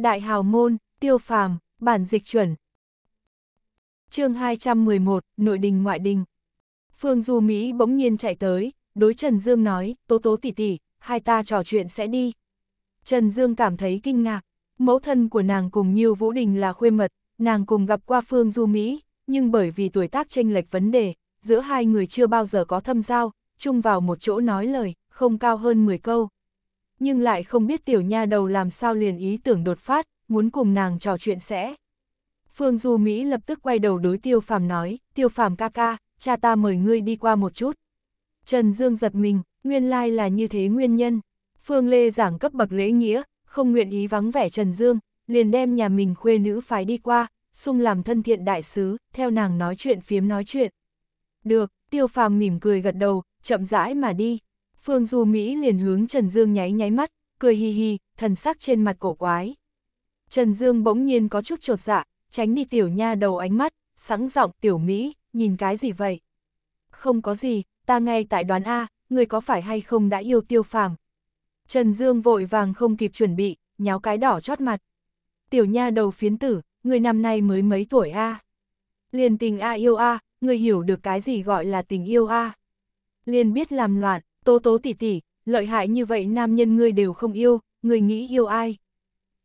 Đại hào môn, tiêu phàm, bản dịch chuẩn. chương 211, nội đình ngoại đình. Phương Du Mỹ bỗng nhiên chạy tới, đối Trần Dương nói, tố tố tỷ tỷ hai ta trò chuyện sẽ đi. Trần Dương cảm thấy kinh ngạc, mẫu thân của nàng cùng Nhiêu Vũ Đình là khuê mật, nàng cùng gặp qua Phương Du Mỹ, nhưng bởi vì tuổi tác chênh lệch vấn đề, giữa hai người chưa bao giờ có thâm giao, chung vào một chỗ nói lời, không cao hơn 10 câu nhưng lại không biết tiểu nha đầu làm sao liền ý tưởng đột phát, muốn cùng nàng trò chuyện sẽ. Phương Du Mỹ lập tức quay đầu đối tiêu phàm nói, tiêu phàm ca ca, cha ta mời ngươi đi qua một chút. Trần Dương giật mình, nguyên lai là như thế nguyên nhân. Phương Lê giảng cấp bậc lễ nghĩa, không nguyện ý vắng vẻ Trần Dương, liền đem nhà mình khuê nữ phái đi qua, sung làm thân thiện đại sứ, theo nàng nói chuyện phiếm nói chuyện. Được, tiêu phàm mỉm cười gật đầu, chậm rãi mà đi. Phương Du Mỹ liền hướng Trần Dương nháy nháy mắt, cười hi hi, thần sắc trên mặt cổ quái. Trần Dương bỗng nhiên có chút trột dạ, tránh đi tiểu nha đầu ánh mắt, sẵn giọng tiểu Mỹ, nhìn cái gì vậy? Không có gì, ta ngay tại đoán A, người có phải hay không đã yêu tiêu phàm? Trần Dương vội vàng không kịp chuẩn bị, nháo cái đỏ chót mặt. Tiểu nha đầu phiến tử, người năm nay mới mấy tuổi A. Liền tình A yêu A, người hiểu được cái gì gọi là tình yêu A. Liền biết làm loạn, Tố tố tỷ tỷ, lợi hại như vậy nam nhân ngươi đều không yêu, ngươi nghĩ yêu ai.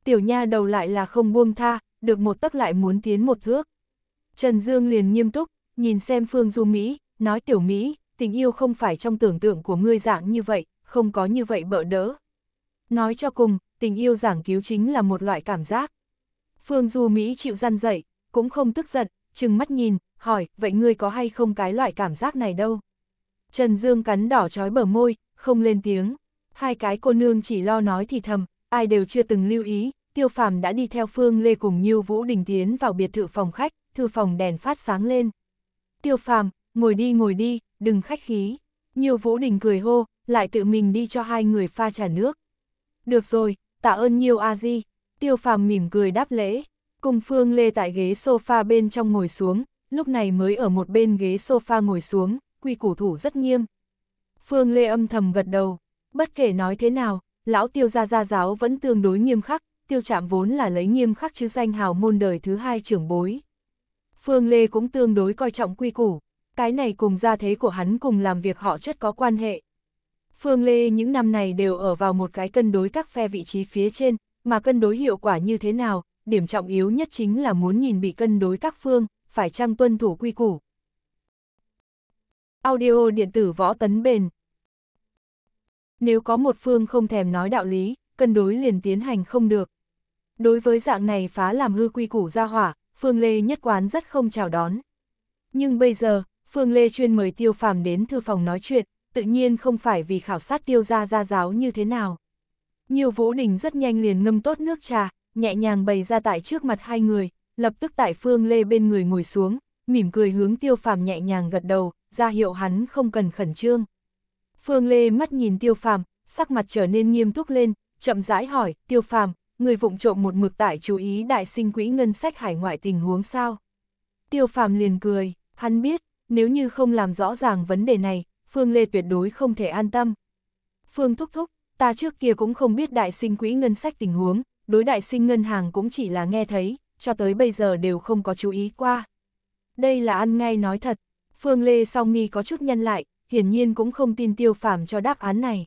Tiểu nha đầu lại là không buông tha, được một tấc lại muốn tiến một thước. Trần Dương liền nghiêm túc, nhìn xem Phương Du Mỹ, nói tiểu Mỹ, tình yêu không phải trong tưởng tượng của ngươi dạng như vậy, không có như vậy bỡ đỡ. Nói cho cùng, tình yêu giảng cứu chính là một loại cảm giác. Phương Du Mỹ chịu răn dậy, cũng không tức giận, chừng mắt nhìn, hỏi, vậy ngươi có hay không cái loại cảm giác này đâu? Trần Dương cắn đỏ trói bờ môi, không lên tiếng. Hai cái cô nương chỉ lo nói thì thầm, ai đều chưa từng lưu ý, tiêu phàm đã đi theo Phương Lê cùng Nhiêu Vũ Đình tiến vào biệt thự phòng khách, thư phòng đèn phát sáng lên. Tiêu phàm, ngồi đi ngồi đi, đừng khách khí. Nhiêu Vũ Đình cười hô, lại tự mình đi cho hai người pha trà nước. Được rồi, tạ ơn Nhiêu A Di. Tiêu phàm mỉm cười đáp lễ, cùng Phương Lê tại ghế sofa bên trong ngồi xuống, lúc này mới ở một bên ghế sofa ngồi xuống, quy củ thủ rất nghiêm. Phương Lê âm thầm gật đầu, bất kể nói thế nào, lão tiêu gia gia giáo vẫn tương đối nghiêm khắc, tiêu Trạm vốn là lấy nghiêm khắc chứ danh hào môn đời thứ hai trưởng bối. Phương Lê cũng tương đối coi trọng quy củ, cái này cùng gia thế của hắn cùng làm việc họ chất có quan hệ. Phương Lê những năm này đều ở vào một cái cân đối các phe vị trí phía trên, mà cân đối hiệu quả như thế nào, điểm trọng yếu nhất chính là muốn nhìn bị cân đối các phương, phải chăng tuân thủ quy củ. Audio điện tử võ tấn bền. Nếu có một phương không thèm nói đạo lý, cân đối liền tiến hành không được. Đối với dạng này phá làm hư quy củ ra hỏa, Phương Lê nhất quán rất không chào đón. Nhưng bây giờ, Phương Lê chuyên mời Tiêu Phàm đến thư phòng nói chuyện, tự nhiên không phải vì khảo sát Tiêu gia gia giáo như thế nào. Nhiều Vũ Đình rất nhanh liền ngâm tốt nước trà, nhẹ nhàng bày ra tại trước mặt hai người, lập tức tại Phương Lê bên người ngồi xuống, mỉm cười hướng Tiêu Phàm nhẹ nhàng gật đầu, ra hiệu hắn không cần khẩn trương. Phương Lê mắt nhìn tiêu phàm, sắc mặt trở nên nghiêm túc lên, chậm rãi hỏi, tiêu phàm, người vụng trộm một mực tại chú ý đại sinh quỹ ngân sách hải ngoại tình huống sao. Tiêu phàm liền cười, hắn biết, nếu như không làm rõ ràng vấn đề này, Phương Lê tuyệt đối không thể an tâm. Phương thúc thúc, ta trước kia cũng không biết đại sinh quỹ ngân sách tình huống, đối đại sinh ngân hàng cũng chỉ là nghe thấy, cho tới bây giờ đều không có chú ý qua. Đây là ăn ngay nói thật, Phương Lê song mi có chút nhân lại, hiển nhiên cũng không tin tiêu phàm cho đáp án này.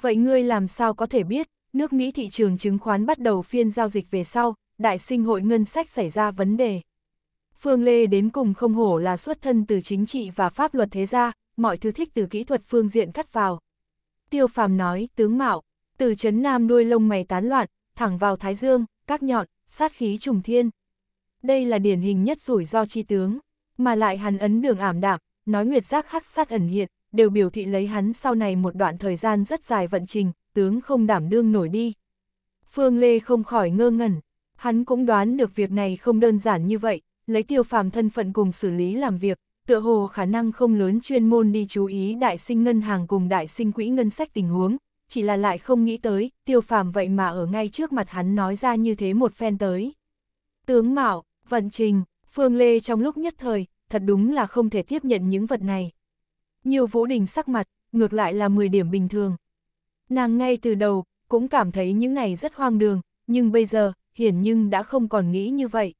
Vậy ngươi làm sao có thể biết, nước Mỹ thị trường chứng khoán bắt đầu phiên giao dịch về sau, đại sinh hội ngân sách xảy ra vấn đề. Phương Lê đến cùng không hổ là xuất thân từ chính trị và pháp luật thế gia, mọi thứ thích từ kỹ thuật phương diện cắt vào. Tiêu phàm nói, tướng mạo, từ chấn nam đuôi lông mày tán loạn, thẳng vào thái dương, các nhọn, sát khí trùng thiên. Đây là điển hình nhất rủi ro chi tướng mà lại hắn ấn đường ảm đạm, nói nguyệt giác hắc sát ẩn hiện, đều biểu thị lấy hắn sau này một đoạn thời gian rất dài vận trình, tướng không đảm đương nổi đi. Phương Lê không khỏi ngơ ngẩn, hắn cũng đoán được việc này không đơn giản như vậy, lấy tiêu phàm thân phận cùng xử lý làm việc, tựa hồ khả năng không lớn chuyên môn đi chú ý đại sinh ngân hàng cùng đại sinh quỹ ngân sách tình huống, chỉ là lại không nghĩ tới, tiêu phàm vậy mà ở ngay trước mặt hắn nói ra như thế một phen tới. Tướng Mạo, Vận Trình, Phương Lê trong lúc nhất thời, thật đúng là không thể tiếp nhận những vật này. Nhiều vũ đình sắc mặt, ngược lại là 10 điểm bình thường. Nàng ngay từ đầu, cũng cảm thấy những này rất hoang đường, nhưng bây giờ, hiển nhưng đã không còn nghĩ như vậy.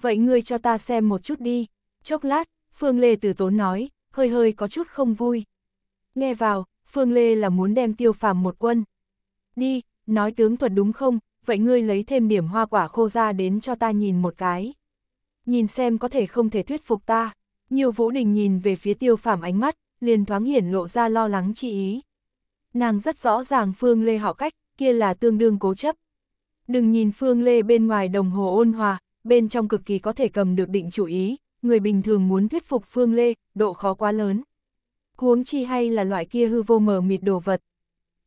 Vậy ngươi cho ta xem một chút đi. Chốc lát, Phương Lê từ tốn nói, hơi hơi có chút không vui. Nghe vào, Phương Lê là muốn đem tiêu phàm một quân. Đi, nói tướng thuật đúng không, vậy ngươi lấy thêm điểm hoa quả khô ra đến cho ta nhìn một cái nhìn xem có thể không thể thuyết phục ta. Nhiều vũ đình nhìn về phía tiêu phảm ánh mắt, liền thoáng hiển lộ ra lo lắng chi ý. Nàng rất rõ ràng Phương Lê họ cách, kia là tương đương cố chấp. Đừng nhìn Phương Lê bên ngoài đồng hồ ôn hòa, bên trong cực kỳ có thể cầm được định chủ ý, người bình thường muốn thuyết phục Phương Lê, độ khó quá lớn. Huống chi hay là loại kia hư vô mờ mịt đồ vật.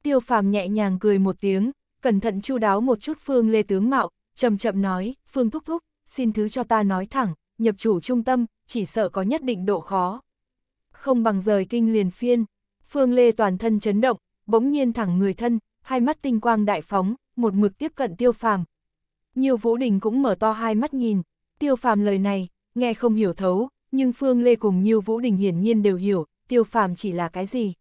Tiêu phàm nhẹ nhàng cười một tiếng, cẩn thận chu đáo một chút Phương Lê tướng mạo, chậm chậm nói, Phương thúc thúc, xin thứ cho ta nói thẳng, nhập chủ trung tâm, chỉ sợ có nhất định độ khó. Không bằng rời kinh liền phiên, Phương Lê toàn thân chấn động, bỗng nhiên thẳng người thân, hai mắt tinh quang đại phóng, một mực tiếp cận tiêu phàm. Nhiều vũ đình cũng mở to hai mắt nhìn, tiêu phàm lời này, nghe không hiểu thấu, nhưng Phương Lê cùng nhiều Vũ Đình hiển nhiên đều hiểu, tiêu phàm chỉ là cái gì.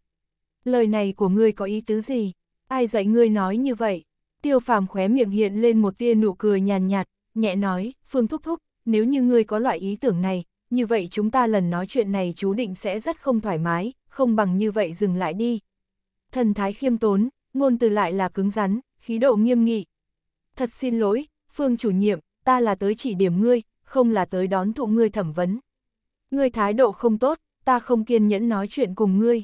Lời này của ngươi có ý tứ gì? Ai dạy ngươi nói như vậy? Tiêu phàm khóe miệng hiện lên một tia nụ cười nhàn nhạt, nhạt, nhẹ nói, Phương Thúc Thúc, nếu như ngươi có loại ý tưởng này, như vậy chúng ta lần nói chuyện này chú định sẽ rất không thoải mái, không bằng như vậy dừng lại đi. Thần thái khiêm tốn, ngôn từ lại là cứng rắn, khí độ nghiêm nghị. Thật xin lỗi, Phương chủ nhiệm, ta là tới chỉ điểm ngươi, không là tới đón thụ ngươi thẩm vấn. Ngươi thái độ không tốt, ta không kiên nhẫn nói chuyện cùng ngươi.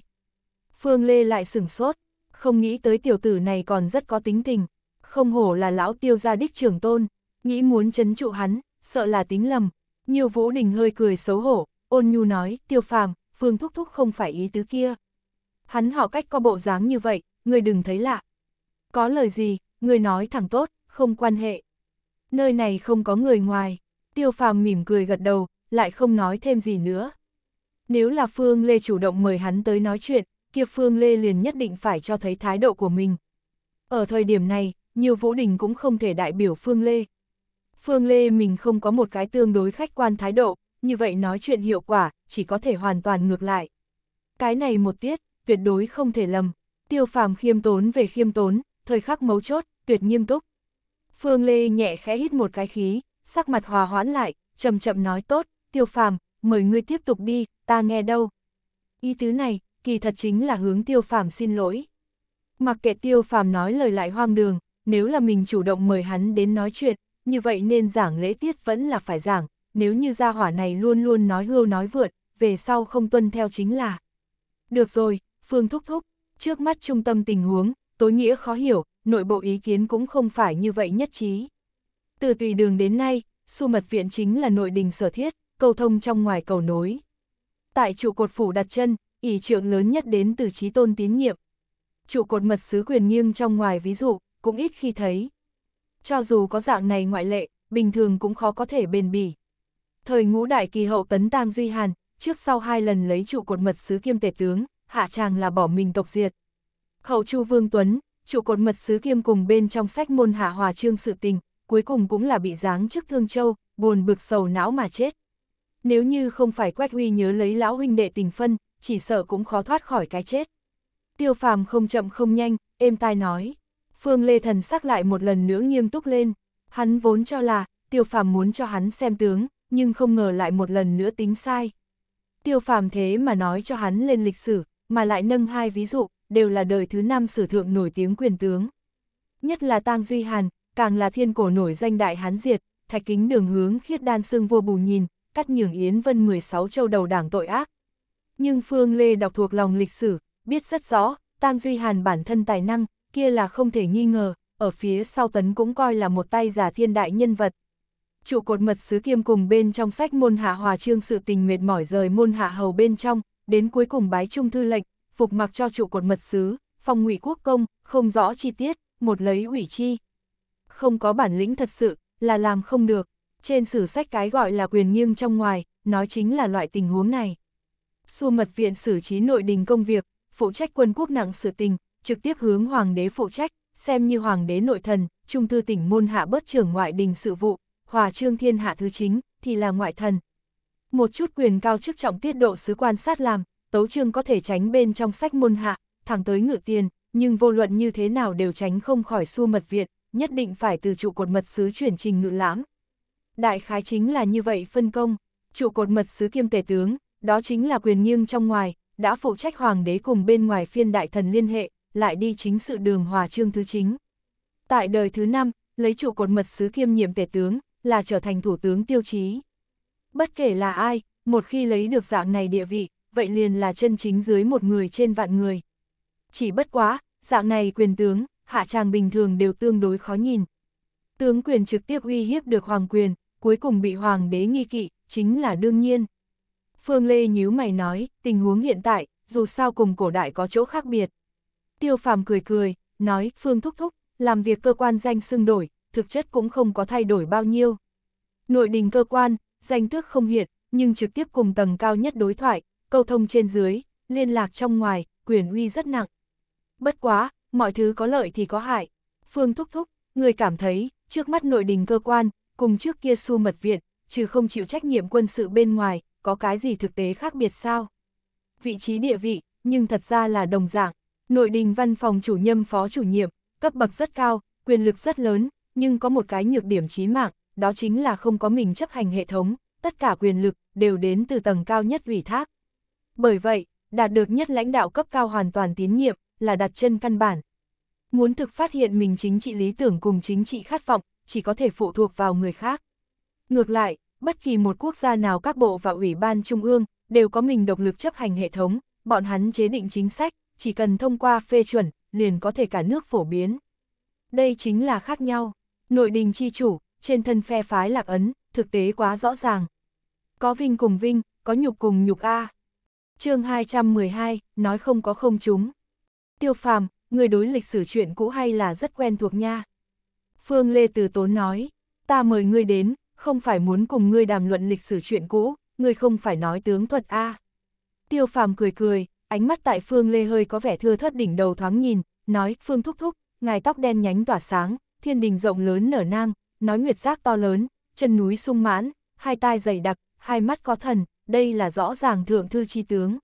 Phương Lê lại sửng sốt, không nghĩ tới tiểu tử này còn rất có tính tình, không hổ là lão tiêu gia đích trưởng tôn nghĩ muốn chấn trụ hắn, sợ là tính lầm. Nhiều Vũ Đình hơi cười xấu hổ, ôn nhu nói, tiêu phàm, Phương Thúc Thúc không phải ý tứ kia. Hắn họ cách có bộ dáng như vậy, người đừng thấy lạ. Có lời gì, người nói thẳng tốt, không quan hệ. Nơi này không có người ngoài, tiêu phàm mỉm cười gật đầu, lại không nói thêm gì nữa. Nếu là Phương Lê chủ động mời hắn tới nói chuyện, kia Phương Lê liền nhất định phải cho thấy thái độ của mình. Ở thời điểm này, nhiều Vũ Đình cũng không thể đại biểu Phương Lê, Phương Lê mình không có một cái tương đối khách quan thái độ, như vậy nói chuyện hiệu quả, chỉ có thể hoàn toàn ngược lại. Cái này một tiết, tuyệt đối không thể lầm. Tiêu phàm khiêm tốn về khiêm tốn, thời khắc mấu chốt, tuyệt nghiêm túc. Phương Lê nhẹ khẽ hít một cái khí, sắc mặt hòa hoãn lại, chậm chậm nói tốt, tiêu phàm, mời ngươi tiếp tục đi, ta nghe đâu. Ý tứ này, kỳ thật chính là hướng tiêu phàm xin lỗi. Mặc kệ tiêu phàm nói lời lại hoang đường, nếu là mình chủ động mời hắn đến nói chuyện, như vậy nên giảng lễ tiết vẫn là phải giảng, nếu như gia hỏa này luôn luôn nói hưu nói vượt, về sau không tuân theo chính là. Được rồi, Phương thúc thúc, trước mắt trung tâm tình huống, tối nghĩa khó hiểu, nội bộ ý kiến cũng không phải như vậy nhất trí. Từ tùy đường đến nay, su mật viện chính là nội đình sở thiết, cầu thông trong ngoài cầu nối. Tại trụ cột phủ đặt chân, ý trượng lớn nhất đến từ trí tôn tín nhiệm. Trụ cột mật sứ quyền nghiêng trong ngoài ví dụ, cũng ít khi thấy. Cho dù có dạng này ngoại lệ, bình thường cũng khó có thể bền bỉ. Thời ngũ đại kỳ hậu tấn tang Duy Hàn, trước sau hai lần lấy trụ cột mật sứ kiêm tể tướng, hạ tràng là bỏ mình tộc diệt. Hậu Chu Vương Tuấn, trụ cột mật sứ kiêm cùng bên trong sách môn hạ hòa trương sự tình, cuối cùng cũng là bị giáng trước Thương Châu, buồn bực sầu não mà chết. Nếu như không phải Quách Huy nhớ lấy lão huynh đệ tình phân, chỉ sợ cũng khó thoát khỏi cái chết. Tiêu phàm không chậm không nhanh, êm tai nói. Phương Lê thần sắc lại một lần nữa nghiêm túc lên, hắn vốn cho là, tiêu phàm muốn cho hắn xem tướng, nhưng không ngờ lại một lần nữa tính sai. Tiêu phàm thế mà nói cho hắn lên lịch sử, mà lại nâng hai ví dụ, đều là đời thứ năm sử thượng nổi tiếng quyền tướng. Nhất là Tang Duy Hàn, càng là thiên cổ nổi danh đại hán diệt, thạch kính đường hướng khiết đan xương vua bù nhìn, cắt nhường Yến Vân 16 châu đầu đảng tội ác. Nhưng Phương Lê đọc thuộc lòng lịch sử, biết rất rõ, Tang Duy Hàn bản thân tài năng, kia là không thể nghi ngờ, ở phía sau tấn cũng coi là một tay giả thiên đại nhân vật. Trụ cột mật sứ kiêm cùng bên trong sách môn hạ hòa trương sự tình mệt mỏi rời môn hạ hầu bên trong, đến cuối cùng bái trung thư lệnh, phục mặc cho trụ cột mật sứ, phong ngụy quốc công, không rõ chi tiết, một lấy ủy chi. Không có bản lĩnh thật sự, là làm không được. Trên sử sách cái gọi là quyền nghiêng trong ngoài, nói chính là loại tình huống này. Xua mật viện xử trí nội đình công việc, phụ trách quân quốc nặng sự tình, trực tiếp hướng hoàng đế phụ trách, xem như hoàng đế nội thần, trung thư tỉnh môn hạ bớt trưởng ngoại đình sự vụ, hòa trương thiên hạ thứ chính, thì là ngoại thần. Một chút quyền cao chức trọng tiết độ sứ quan sát làm, tấu trương có thể tránh bên trong sách môn hạ, thẳng tới ngự tiền, nhưng vô luận như thế nào đều tránh không khỏi xu mật viện, nhất định phải từ trụ cột mật sứ chuyển trình ngự lãm. Đại khái chính là như vậy phân công, trụ cột mật sứ kiêm tể tướng, đó chính là quyền nghiêng trong ngoài, đã phụ trách hoàng đế cùng bên ngoài phiên đại thần liên hệ, lại đi chính sự đường hòa trương thứ chính. Tại đời thứ năm, lấy trụ cột mật sứ kiêm nhiệm tể tướng, là trở thành thủ tướng tiêu chí. Bất kể là ai, một khi lấy được dạng này địa vị, vậy liền là chân chính dưới một người trên vạn người. Chỉ bất quá, dạng này quyền tướng, hạ tràng bình thường đều tương đối khó nhìn. Tướng quyền trực tiếp uy hiếp được hoàng quyền, cuối cùng bị hoàng đế nghi kỵ, chính là đương nhiên. Phương Lê nhíu mày nói, tình huống hiện tại, dù sao cùng cổ đại có chỗ khác biệt. Tiêu phàm cười cười, nói, Phương Thúc Thúc, làm việc cơ quan danh xưng đổi, thực chất cũng không có thay đổi bao nhiêu. Nội đình cơ quan, danh tước không hiện, nhưng trực tiếp cùng tầng cao nhất đối thoại, câu thông trên dưới, liên lạc trong ngoài, quyền uy rất nặng. Bất quá, mọi thứ có lợi thì có hại. Phương Thúc Thúc, người cảm thấy, trước mắt nội đình cơ quan, cùng trước kia su mật viện, trừ không chịu trách nhiệm quân sự bên ngoài, có cái gì thực tế khác biệt sao? Vị trí địa vị, nhưng thật ra là đồng dạng, Nội đình văn phòng chủ nhiệm phó chủ nhiệm, cấp bậc rất cao, quyền lực rất lớn, nhưng có một cái nhược điểm chí mạng, đó chính là không có mình chấp hành hệ thống, tất cả quyền lực đều đến từ tầng cao nhất ủy thác. Bởi vậy, đạt được nhất lãnh đạo cấp cao hoàn toàn tín nhiệm là đặt chân căn bản. Muốn thực phát hiện mình chính trị lý tưởng cùng chính trị khát vọng, chỉ có thể phụ thuộc vào người khác. Ngược lại, bất kỳ một quốc gia nào các bộ và ủy ban trung ương đều có mình độc lực chấp hành hệ thống, bọn hắn chế định chính sách, chỉ cần thông qua phê chuẩn, liền có thể cả nước phổ biến. Đây chính là khác nhau. Nội đình chi chủ, trên thân phe phái lạc ấn, thực tế quá rõ ràng. Có vinh cùng vinh, có nhục cùng nhục A. chương 212, nói không có không chúng. Tiêu phàm, người đối lịch sử chuyện cũ hay là rất quen thuộc nha. Phương Lê Từ Tốn nói, ta mời ngươi đến, không phải muốn cùng ngươi đàm luận lịch sử chuyện cũ, ngươi không phải nói tướng thuật A. Tiêu phàm cười cười, ánh mắt tại Phương Lê hơi có vẻ thưa thớt đỉnh đầu thoáng nhìn, nói, Phương thúc thúc, ngài tóc đen nhánh tỏa sáng, thiên đình rộng lớn nở nang, nói nguyệt giác to lớn, chân núi sung mãn, hai tai dày đặc, hai mắt có thần, đây là rõ ràng thượng thư chi tướng.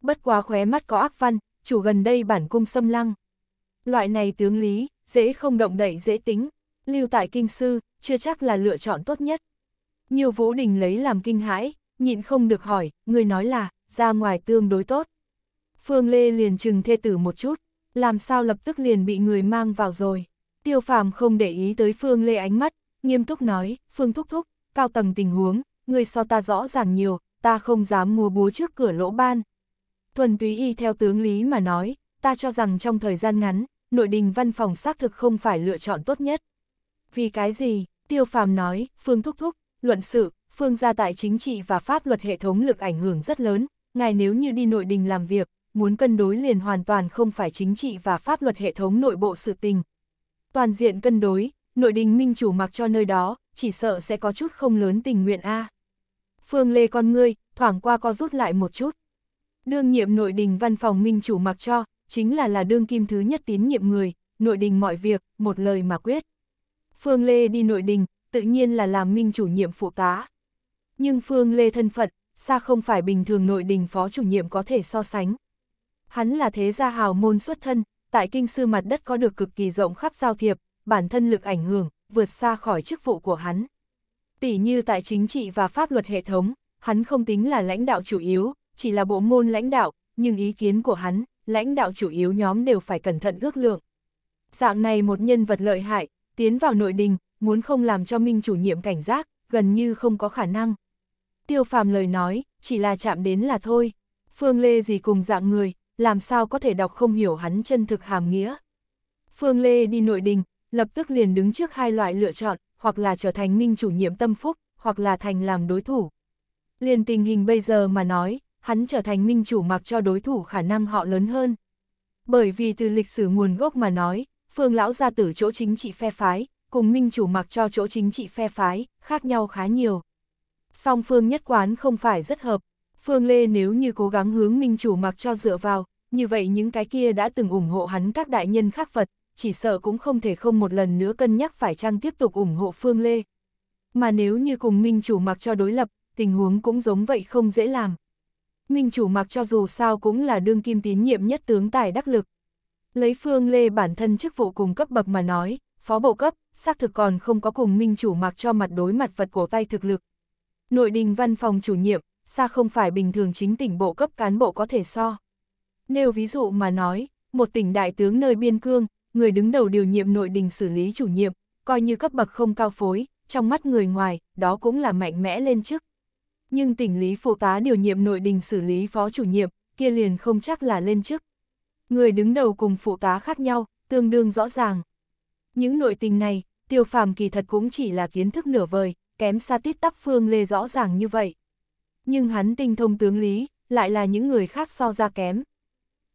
Bất quá khóe mắt có ác văn, chủ gần đây bản cung xâm lăng. Loại này tướng lý, dễ không động đậy dễ tính, lưu tại kinh sư, chưa chắc là lựa chọn tốt nhất. Nhiều vũ đình lấy làm kinh hãi, nhịn không được hỏi, người nói là, ra ngoài tương đối tốt. Phương Lê liền chừng thê tử một chút, làm sao lập tức liền bị người mang vào rồi. Tiêu phàm không để ý tới Phương Lê ánh mắt, nghiêm túc nói, Phương Thúc Thúc, cao tầng tình huống, người so ta rõ ràng nhiều, ta không dám mua búa trước cửa lỗ ban. Thuần túy y theo tướng lý mà nói, ta cho rằng trong thời gian ngắn, nội đình văn phòng xác thực không phải lựa chọn tốt nhất. Vì cái gì, tiêu phàm nói, Phương Thúc Thúc, luận sự, Phương gia tại chính trị và pháp luật hệ thống lực ảnh hưởng rất lớn, ngài nếu như đi nội đình làm việc, muốn cân đối liền hoàn toàn không phải chính trị và pháp luật hệ thống nội bộ sự tình. Toàn diện cân đối, nội đình minh chủ mặc cho nơi đó, chỉ sợ sẽ có chút không lớn tình nguyện a. Phương Lê con ngươi, thoảng qua co rút lại một chút. Đương nhiệm nội đình văn phòng minh chủ mặc cho, chính là là đương kim thứ nhất tín nhiệm người, nội đình mọi việc, một lời mà quyết. Phương Lê đi nội đình, tự nhiên là làm minh chủ nhiệm phụ tá. Nhưng Phương Lê thân phận, xa không phải bình thường nội đình phó chủ nhiệm có thể so sánh. Hắn là thế gia hào môn xuất thân, tại kinh sư mặt đất có được cực kỳ rộng khắp giao thiệp, bản thân lực ảnh hưởng, vượt xa khỏi chức vụ của hắn. Tỷ như tại chính trị và pháp luật hệ thống, hắn không tính là lãnh đạo chủ yếu, chỉ là bộ môn lãnh đạo, nhưng ý kiến của hắn, lãnh đạo chủ yếu nhóm đều phải cẩn thận ước lượng. Dạng này một nhân vật lợi hại, tiến vào nội đình, muốn không làm cho minh chủ nhiệm cảnh giác, gần như không có khả năng. Tiêu phàm lời nói, chỉ là chạm đến là thôi. Phương Lê gì cùng dạng người, làm sao có thể đọc không hiểu hắn chân thực hàm nghĩa. Phương Lê đi nội đình, lập tức liền đứng trước hai loại lựa chọn, hoặc là trở thành minh chủ nhiệm tâm phúc, hoặc là thành làm đối thủ. Liền tình hình bây giờ mà nói, hắn trở thành minh chủ mặc cho đối thủ khả năng họ lớn hơn. Bởi vì từ lịch sử nguồn gốc mà nói, Phương Lão ra tử chỗ chính trị phe phái, cùng minh chủ mặc cho chỗ chính trị phe phái, khác nhau khá nhiều. Song Phương nhất quán không phải rất hợp, Phương Lê nếu như cố gắng hướng minh chủ mặc cho dựa vào, như vậy những cái kia đã từng ủng hộ hắn các đại nhân khác Phật, chỉ sợ cũng không thể không một lần nữa cân nhắc phải chăng tiếp tục ủng hộ Phương Lê. Mà nếu như cùng minh chủ mặc cho đối lập, tình huống cũng giống vậy không dễ làm. Minh chủ mặc cho dù sao cũng là đương kim tín nhiệm nhất tướng tài đắc lực. Lấy Phương Lê bản thân chức vụ cùng cấp bậc mà nói, phó bộ cấp, xác thực còn không có cùng minh chủ mặc cho mặt đối mặt vật cổ tay thực lực. Nội đình văn phòng chủ nhiệm, xa không phải bình thường chính tỉnh bộ cấp cán bộ có thể so. Nêu ví dụ mà nói, một tỉnh đại tướng nơi biên cương, người đứng đầu điều nhiệm nội đình xử lý chủ nhiệm, coi như cấp bậc không cao phối, trong mắt người ngoài, đó cũng là mạnh mẽ lên chức. Nhưng tỉnh lý phụ tá điều nhiệm nội đình xử lý phó chủ nhiệm, kia liền không chắc là lên chức. Người đứng đầu cùng phụ tá khác nhau, tương đương rõ ràng. Những nội tình này, tiêu phàm kỳ thật cũng chỉ là kiến thức nửa vời, kém xa tít tắp phương lê rõ ràng như vậy nhưng hắn tinh thông tướng lý, lại là những người khác so ra kém.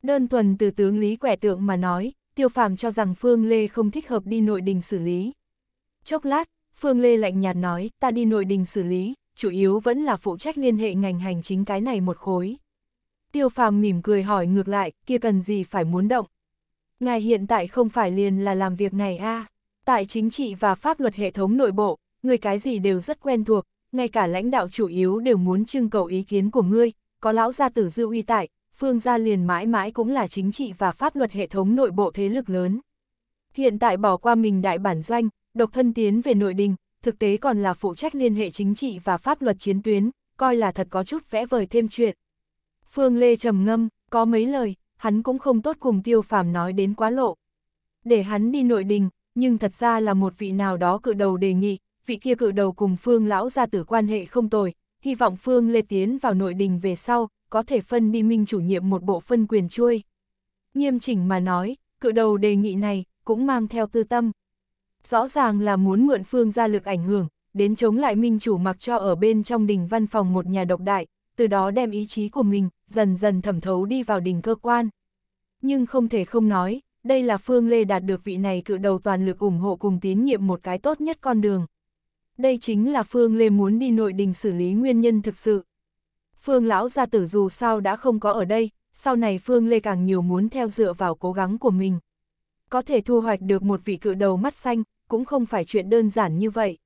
Đơn thuần từ tướng lý quẻ tượng mà nói, tiêu phàm cho rằng Phương Lê không thích hợp đi nội đình xử lý. Chốc lát, Phương Lê lạnh nhạt nói, ta đi nội đình xử lý, chủ yếu vẫn là phụ trách liên hệ ngành hành chính cái này một khối. Tiêu phàm mỉm cười hỏi ngược lại, kia cần gì phải muốn động. Ngài hiện tại không phải liền là làm việc này a à? Tại chính trị và pháp luật hệ thống nội bộ, người cái gì đều rất quen thuộc, ngay cả lãnh đạo chủ yếu đều muốn trưng cầu ý kiến của ngươi, có lão gia tử dư uy tại, phương gia liền mãi mãi cũng là chính trị và pháp luật hệ thống nội bộ thế lực lớn. Hiện tại bỏ qua mình đại bản doanh, độc thân tiến về nội đình, thực tế còn là phụ trách liên hệ chính trị và pháp luật chiến tuyến, coi là thật có chút vẽ vời thêm chuyện. Phương Lê trầm ngâm, có mấy lời, hắn cũng không tốt cùng tiêu phàm nói đến quá lộ. Để hắn đi nội đình, nhưng thật ra là một vị nào đó cự đầu đề nghị, vị kia cự đầu cùng Phương lão gia tử quan hệ không tồi, hy vọng Phương Lê tiến vào nội đình về sau, có thể phân đi minh chủ nhiệm một bộ phân quyền chui. Nghiêm chỉnh mà nói, cự đầu đề nghị này cũng mang theo tư tâm. Rõ ràng là muốn mượn Phương ra lực ảnh hưởng, đến chống lại minh chủ mặc cho ở bên trong đình văn phòng một nhà độc đại, từ đó đem ý chí của mình dần dần thẩm thấu đi vào đình cơ quan. Nhưng không thể không nói, đây là Phương Lê đạt được vị này cự đầu toàn lực ủng hộ cùng tiến nhiệm một cái tốt nhất con đường. Đây chính là Phương Lê muốn đi nội đình xử lý nguyên nhân thực sự. Phương lão gia tử dù sao đã không có ở đây, sau này Phương Lê càng nhiều muốn theo dựa vào cố gắng của mình. Có thể thu hoạch được một vị cự đầu mắt xanh, cũng không phải chuyện đơn giản như vậy.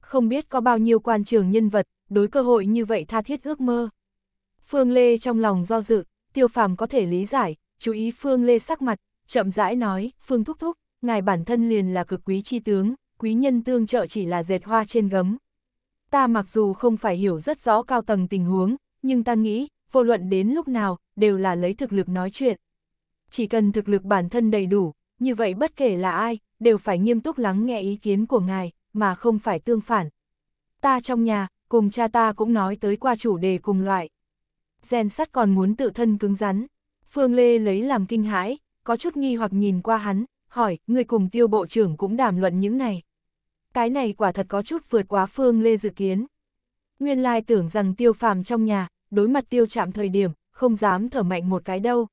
Không biết có bao nhiêu quan trường nhân vật, đối cơ hội như vậy tha thiết ước mơ. Phương Lê trong lòng do dự, tiêu phàm có thể lý giải, chú ý Phương Lê sắc mặt, chậm rãi nói, Phương Thúc Thúc, ngài bản thân liền là cực quý chi tướng, quý nhân tương trợ chỉ là dệt hoa trên gấm. Ta mặc dù không phải hiểu rất rõ cao tầng tình huống, nhưng ta nghĩ, vô luận đến lúc nào, đều là lấy thực lực nói chuyện. Chỉ cần thực lực bản thân đầy đủ, như vậy bất kể là ai, đều phải nghiêm túc lắng nghe ý kiến của ngài, mà không phải tương phản. Ta trong nhà, cùng cha ta cũng nói tới qua chủ đề cùng loại. Gen sắt còn muốn tự thân cứng rắn. Phương Lê lấy làm kinh hãi, có chút nghi hoặc nhìn qua hắn, hỏi, người cùng tiêu bộ trưởng cũng đàm luận những này cái này quả thật có chút vượt quá Phương Lê dự kiến. Nguyên lai tưởng rằng tiêu phàm trong nhà, đối mặt tiêu chạm thời điểm, không dám thở mạnh một cái đâu.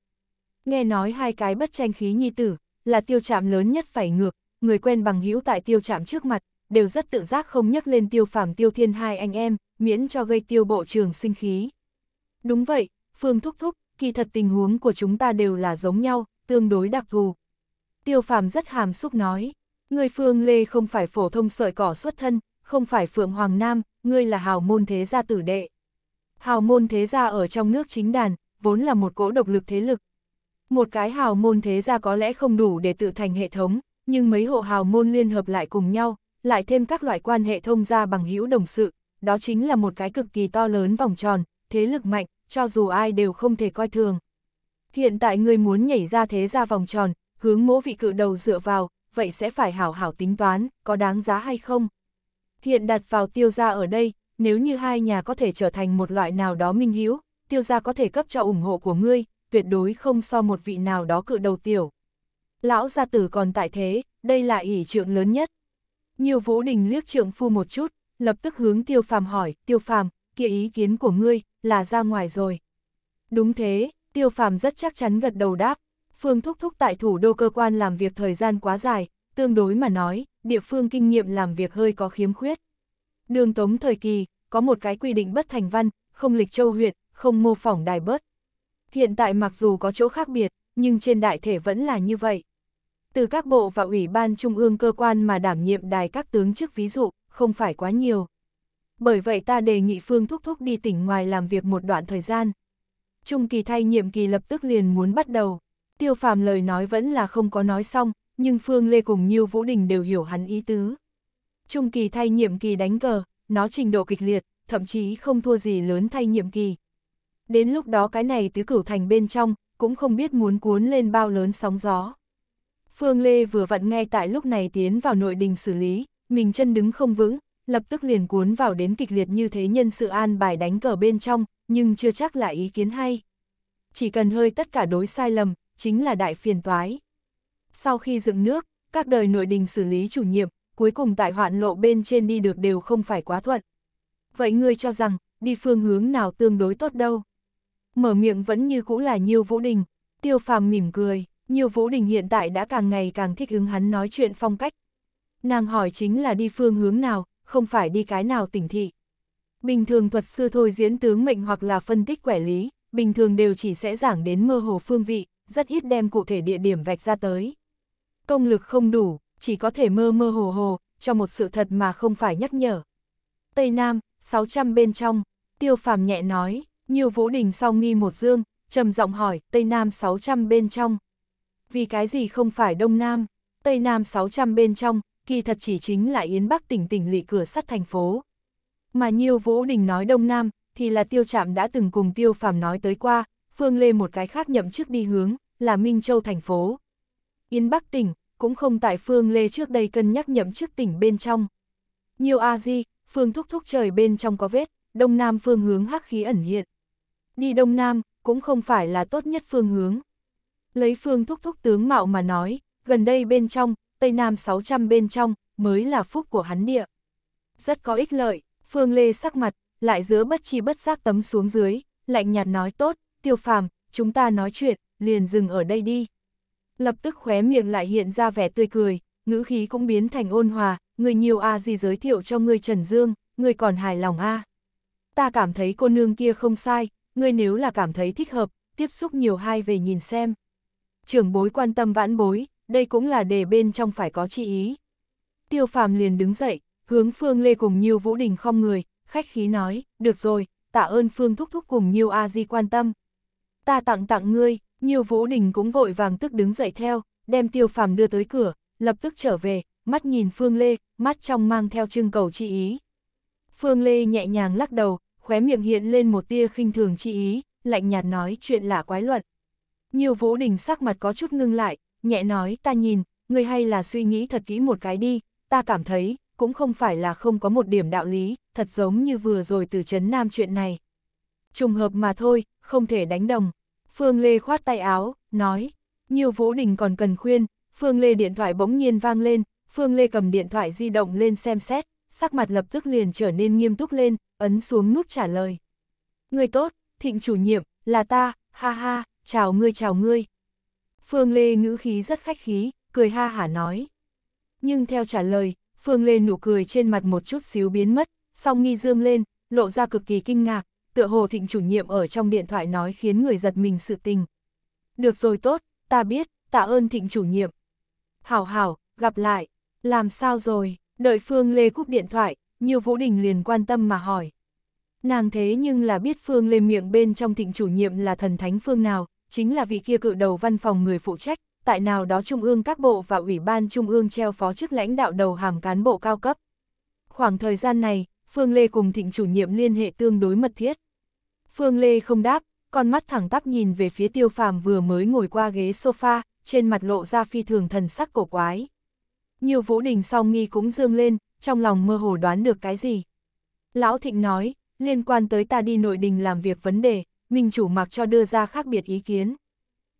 Nghe nói hai cái bất tranh khí nhi tử, là tiêu chạm lớn nhất phải ngược, người quen bằng hữu tại tiêu chạm trước mặt, đều rất tự giác không nhắc lên tiêu phàm tiêu thiên hai anh em, miễn cho gây tiêu bộ trường sinh khí. Đúng vậy, Phương Thúc Thúc, kỳ thật tình huống của chúng ta đều là giống nhau, tương đối đặc thù. Tiêu phàm rất hàm xúc nói. Người Phương Lê không phải phổ thông sợi cỏ xuất thân, không phải Phượng Hoàng Nam, ngươi là hào môn thế gia tử đệ. Hào môn thế gia ở trong nước chính đàn, vốn là một cỗ độc lực thế lực. Một cái hào môn thế gia có lẽ không đủ để tự thành hệ thống, nhưng mấy hộ hào môn liên hợp lại cùng nhau, lại thêm các loại quan hệ thông gia bằng hữu đồng sự, đó chính là một cái cực kỳ to lớn vòng tròn, thế lực mạnh, cho dù ai đều không thể coi thường. Hiện tại người muốn nhảy ra thế gia vòng tròn, hướng mỗ vị cự đầu dựa vào, vậy sẽ phải hảo hảo tính toán, có đáng giá hay không. Hiện đặt vào tiêu gia ở đây, nếu như hai nhà có thể trở thành một loại nào đó minh hiếu, tiêu gia có thể cấp cho ủng hộ của ngươi, tuyệt đối không so một vị nào đó cự đầu tiểu. Lão gia tử còn tại thế, đây là ỷ trượng lớn nhất. Nhiều vũ đình liếc trượng phu một chút, lập tức hướng tiêu phàm hỏi, tiêu phàm, kia ý kiến của ngươi, là ra ngoài rồi. Đúng thế, tiêu phàm rất chắc chắn gật đầu đáp, Phương Thúc Thúc tại thủ đô cơ quan làm việc thời gian quá dài, tương đối mà nói, địa phương kinh nghiệm làm việc hơi có khiếm khuyết. Đường Tống thời kỳ, có một cái quy định bất thành văn, không lịch châu huyện, không mô phỏng đài bớt. Hiện tại mặc dù có chỗ khác biệt, nhưng trên đại thể vẫn là như vậy. Từ các bộ và ủy ban trung ương cơ quan mà đảm nhiệm đài các tướng chức ví dụ, không phải quá nhiều. Bởi vậy ta đề nghị Phương Thúc Thúc đi tỉnh ngoài làm việc một đoạn thời gian. Trung kỳ thay nhiệm kỳ lập tức liền muốn bắt đầu tiêu phàm lời nói vẫn là không có nói xong, nhưng Phương Lê cùng Nhiêu Vũ Đình đều hiểu hắn ý tứ. Trung kỳ thay nhiệm kỳ đánh cờ, nó trình độ kịch liệt, thậm chí không thua gì lớn thay nhiệm kỳ. Đến lúc đó cái này tứ cửu thành bên trong, cũng không biết muốn cuốn lên bao lớn sóng gió. Phương Lê vừa vặn ngay tại lúc này tiến vào nội đình xử lý, mình chân đứng không vững, lập tức liền cuốn vào đến kịch liệt như thế nhân sự an bài đánh cờ bên trong, nhưng chưa chắc là ý kiến hay. Chỉ cần hơi tất cả đối sai lầm, chính là đại phiền toái. Sau khi dựng nước, các đời nội đình xử lý chủ nhiệm, cuối cùng tại hoạn lộ bên trên đi được đều không phải quá thuận. Vậy ngươi cho rằng, đi phương hướng nào tương đối tốt đâu? Mở miệng vẫn như cũ là Nhiêu Vũ Đình, tiêu phàm mỉm cười, Nhiêu Vũ Đình hiện tại đã càng ngày càng thích ứng hắn nói chuyện phong cách. Nàng hỏi chính là đi phương hướng nào, không phải đi cái nào tỉnh thị. Bình thường thuật sư thôi diễn tướng mệnh hoặc là phân tích quẻ lý, bình thường đều chỉ sẽ giảng đến mơ hồ phương vị, rất ít đem cụ thể địa điểm vạch ra tới. Công lực không đủ, chỉ có thể mơ mơ hồ hồ, cho một sự thật mà không phải nhắc nhở. Tây Nam, 600 bên trong, tiêu phàm nhẹ nói, nhiều vũ đình sau nghi một dương, trầm giọng hỏi, Tây Nam 600 bên trong. Vì cái gì không phải Đông Nam, Tây Nam 600 bên trong, kỳ thật chỉ chính là Yến Bắc tỉnh tỉnh lỵ cửa sắt thành phố. Mà nhiều Vũ Đình nói Đông Nam, thì là tiêu trạm đã từng cùng tiêu phàm nói tới qua, Phương Lê một cái khác nhậm chức đi hướng, là Minh Châu thành phố. Yên Bắc tỉnh, cũng không tại Phương Lê trước đây cân nhắc nhậm chức tỉnh bên trong. Nhiều a di, Phương thúc thúc trời bên trong có vết, đông nam phương hướng hắc khí ẩn hiện. Đi đông nam, cũng không phải là tốt nhất phương hướng. Lấy Phương thúc thúc tướng mạo mà nói, gần đây bên trong, tây nam 600 bên trong, mới là phúc của hắn địa. Rất có ích lợi, Phương Lê sắc mặt, lại giữa bất chi bất giác tấm xuống dưới, lạnh nhạt nói tốt, tiêu phàm, chúng ta nói chuyện, liền dừng ở đây đi. Lập tức khóe miệng lại hiện ra vẻ tươi cười, ngữ khí cũng biến thành ôn hòa, người nhiều a gì giới thiệu cho ngươi Trần Dương, ngươi còn hài lòng a Ta cảm thấy cô nương kia không sai, ngươi nếu là cảm thấy thích hợp, tiếp xúc nhiều hai về nhìn xem. Trưởng bối quan tâm vãn bối, đây cũng là đề bên trong phải có chi ý. Tiêu phàm liền đứng dậy, hướng Phương Lê cùng Nhiêu Vũ Đình không người, khách khí nói, được rồi, tạ ơn Phương Thúc Thúc cùng Nhiêu A Di quan tâm, ta tặng tặng ngươi, nhiều vũ đình cũng vội vàng tức đứng dậy theo, đem tiêu phàm đưa tới cửa, lập tức trở về, mắt nhìn Phương Lê, mắt trong mang theo trưng cầu chi ý. Phương Lê nhẹ nhàng lắc đầu, khóe miệng hiện lên một tia khinh thường chi ý, lạnh nhạt nói chuyện lạ quái luận. Nhiều vũ đình sắc mặt có chút ngưng lại, nhẹ nói ta nhìn, ngươi hay là suy nghĩ thật kỹ một cái đi, ta cảm thấy, cũng không phải là không có một điểm đạo lý, thật giống như vừa rồi từ Trấn Nam chuyện này. Trùng hợp mà thôi, không thể đánh đồng. Phương Lê khoát tay áo, nói, nhiều Vũ Đình còn cần khuyên, Phương Lê điện thoại bỗng nhiên vang lên, Phương Lê cầm điện thoại di động lên xem xét, sắc mặt lập tức liền trở nên nghiêm túc lên, ấn xuống nút trả lời. Người tốt, thịnh chủ nhiệm, là ta, ha ha, chào ngươi chào ngươi. Phương Lê ngữ khí rất khách khí, cười ha hả nói. Nhưng theo trả lời, Phương Lê nụ cười trên mặt một chút xíu biến mất, song nghi dương lên, lộ ra cực kỳ kinh ngạc, tựa hồ thịnh chủ nhiệm ở trong điện thoại nói khiến người giật mình sự tình. Được rồi tốt, ta biết, tạ ơn thịnh chủ nhiệm. Hảo hảo, gặp lại, làm sao rồi, đợi Phương Lê cúp điện thoại, nhiều Vũ Đình liền quan tâm mà hỏi. Nàng thế nhưng là biết Phương Lê miệng bên trong thịnh chủ nhiệm là thần thánh Phương nào, chính là vị kia cự đầu văn phòng người phụ trách, tại nào đó Trung ương các bộ và Ủy ban Trung ương treo phó chức lãnh đạo đầu hàm cán bộ cao cấp. Khoảng thời gian này, Phương Lê cùng thịnh chủ nhiệm liên hệ tương đối mật thiết. Phương Lê không đáp, con mắt thẳng tắp nhìn về phía tiêu phàm vừa mới ngồi qua ghế sofa, trên mặt lộ ra phi thường thần sắc cổ quái. Nhiều vũ đình song nghi cũng dương lên, trong lòng mơ hồ đoán được cái gì. Lão Thịnh nói, liên quan tới ta đi nội đình làm việc vấn đề, minh chủ mặc cho đưa ra khác biệt ý kiến.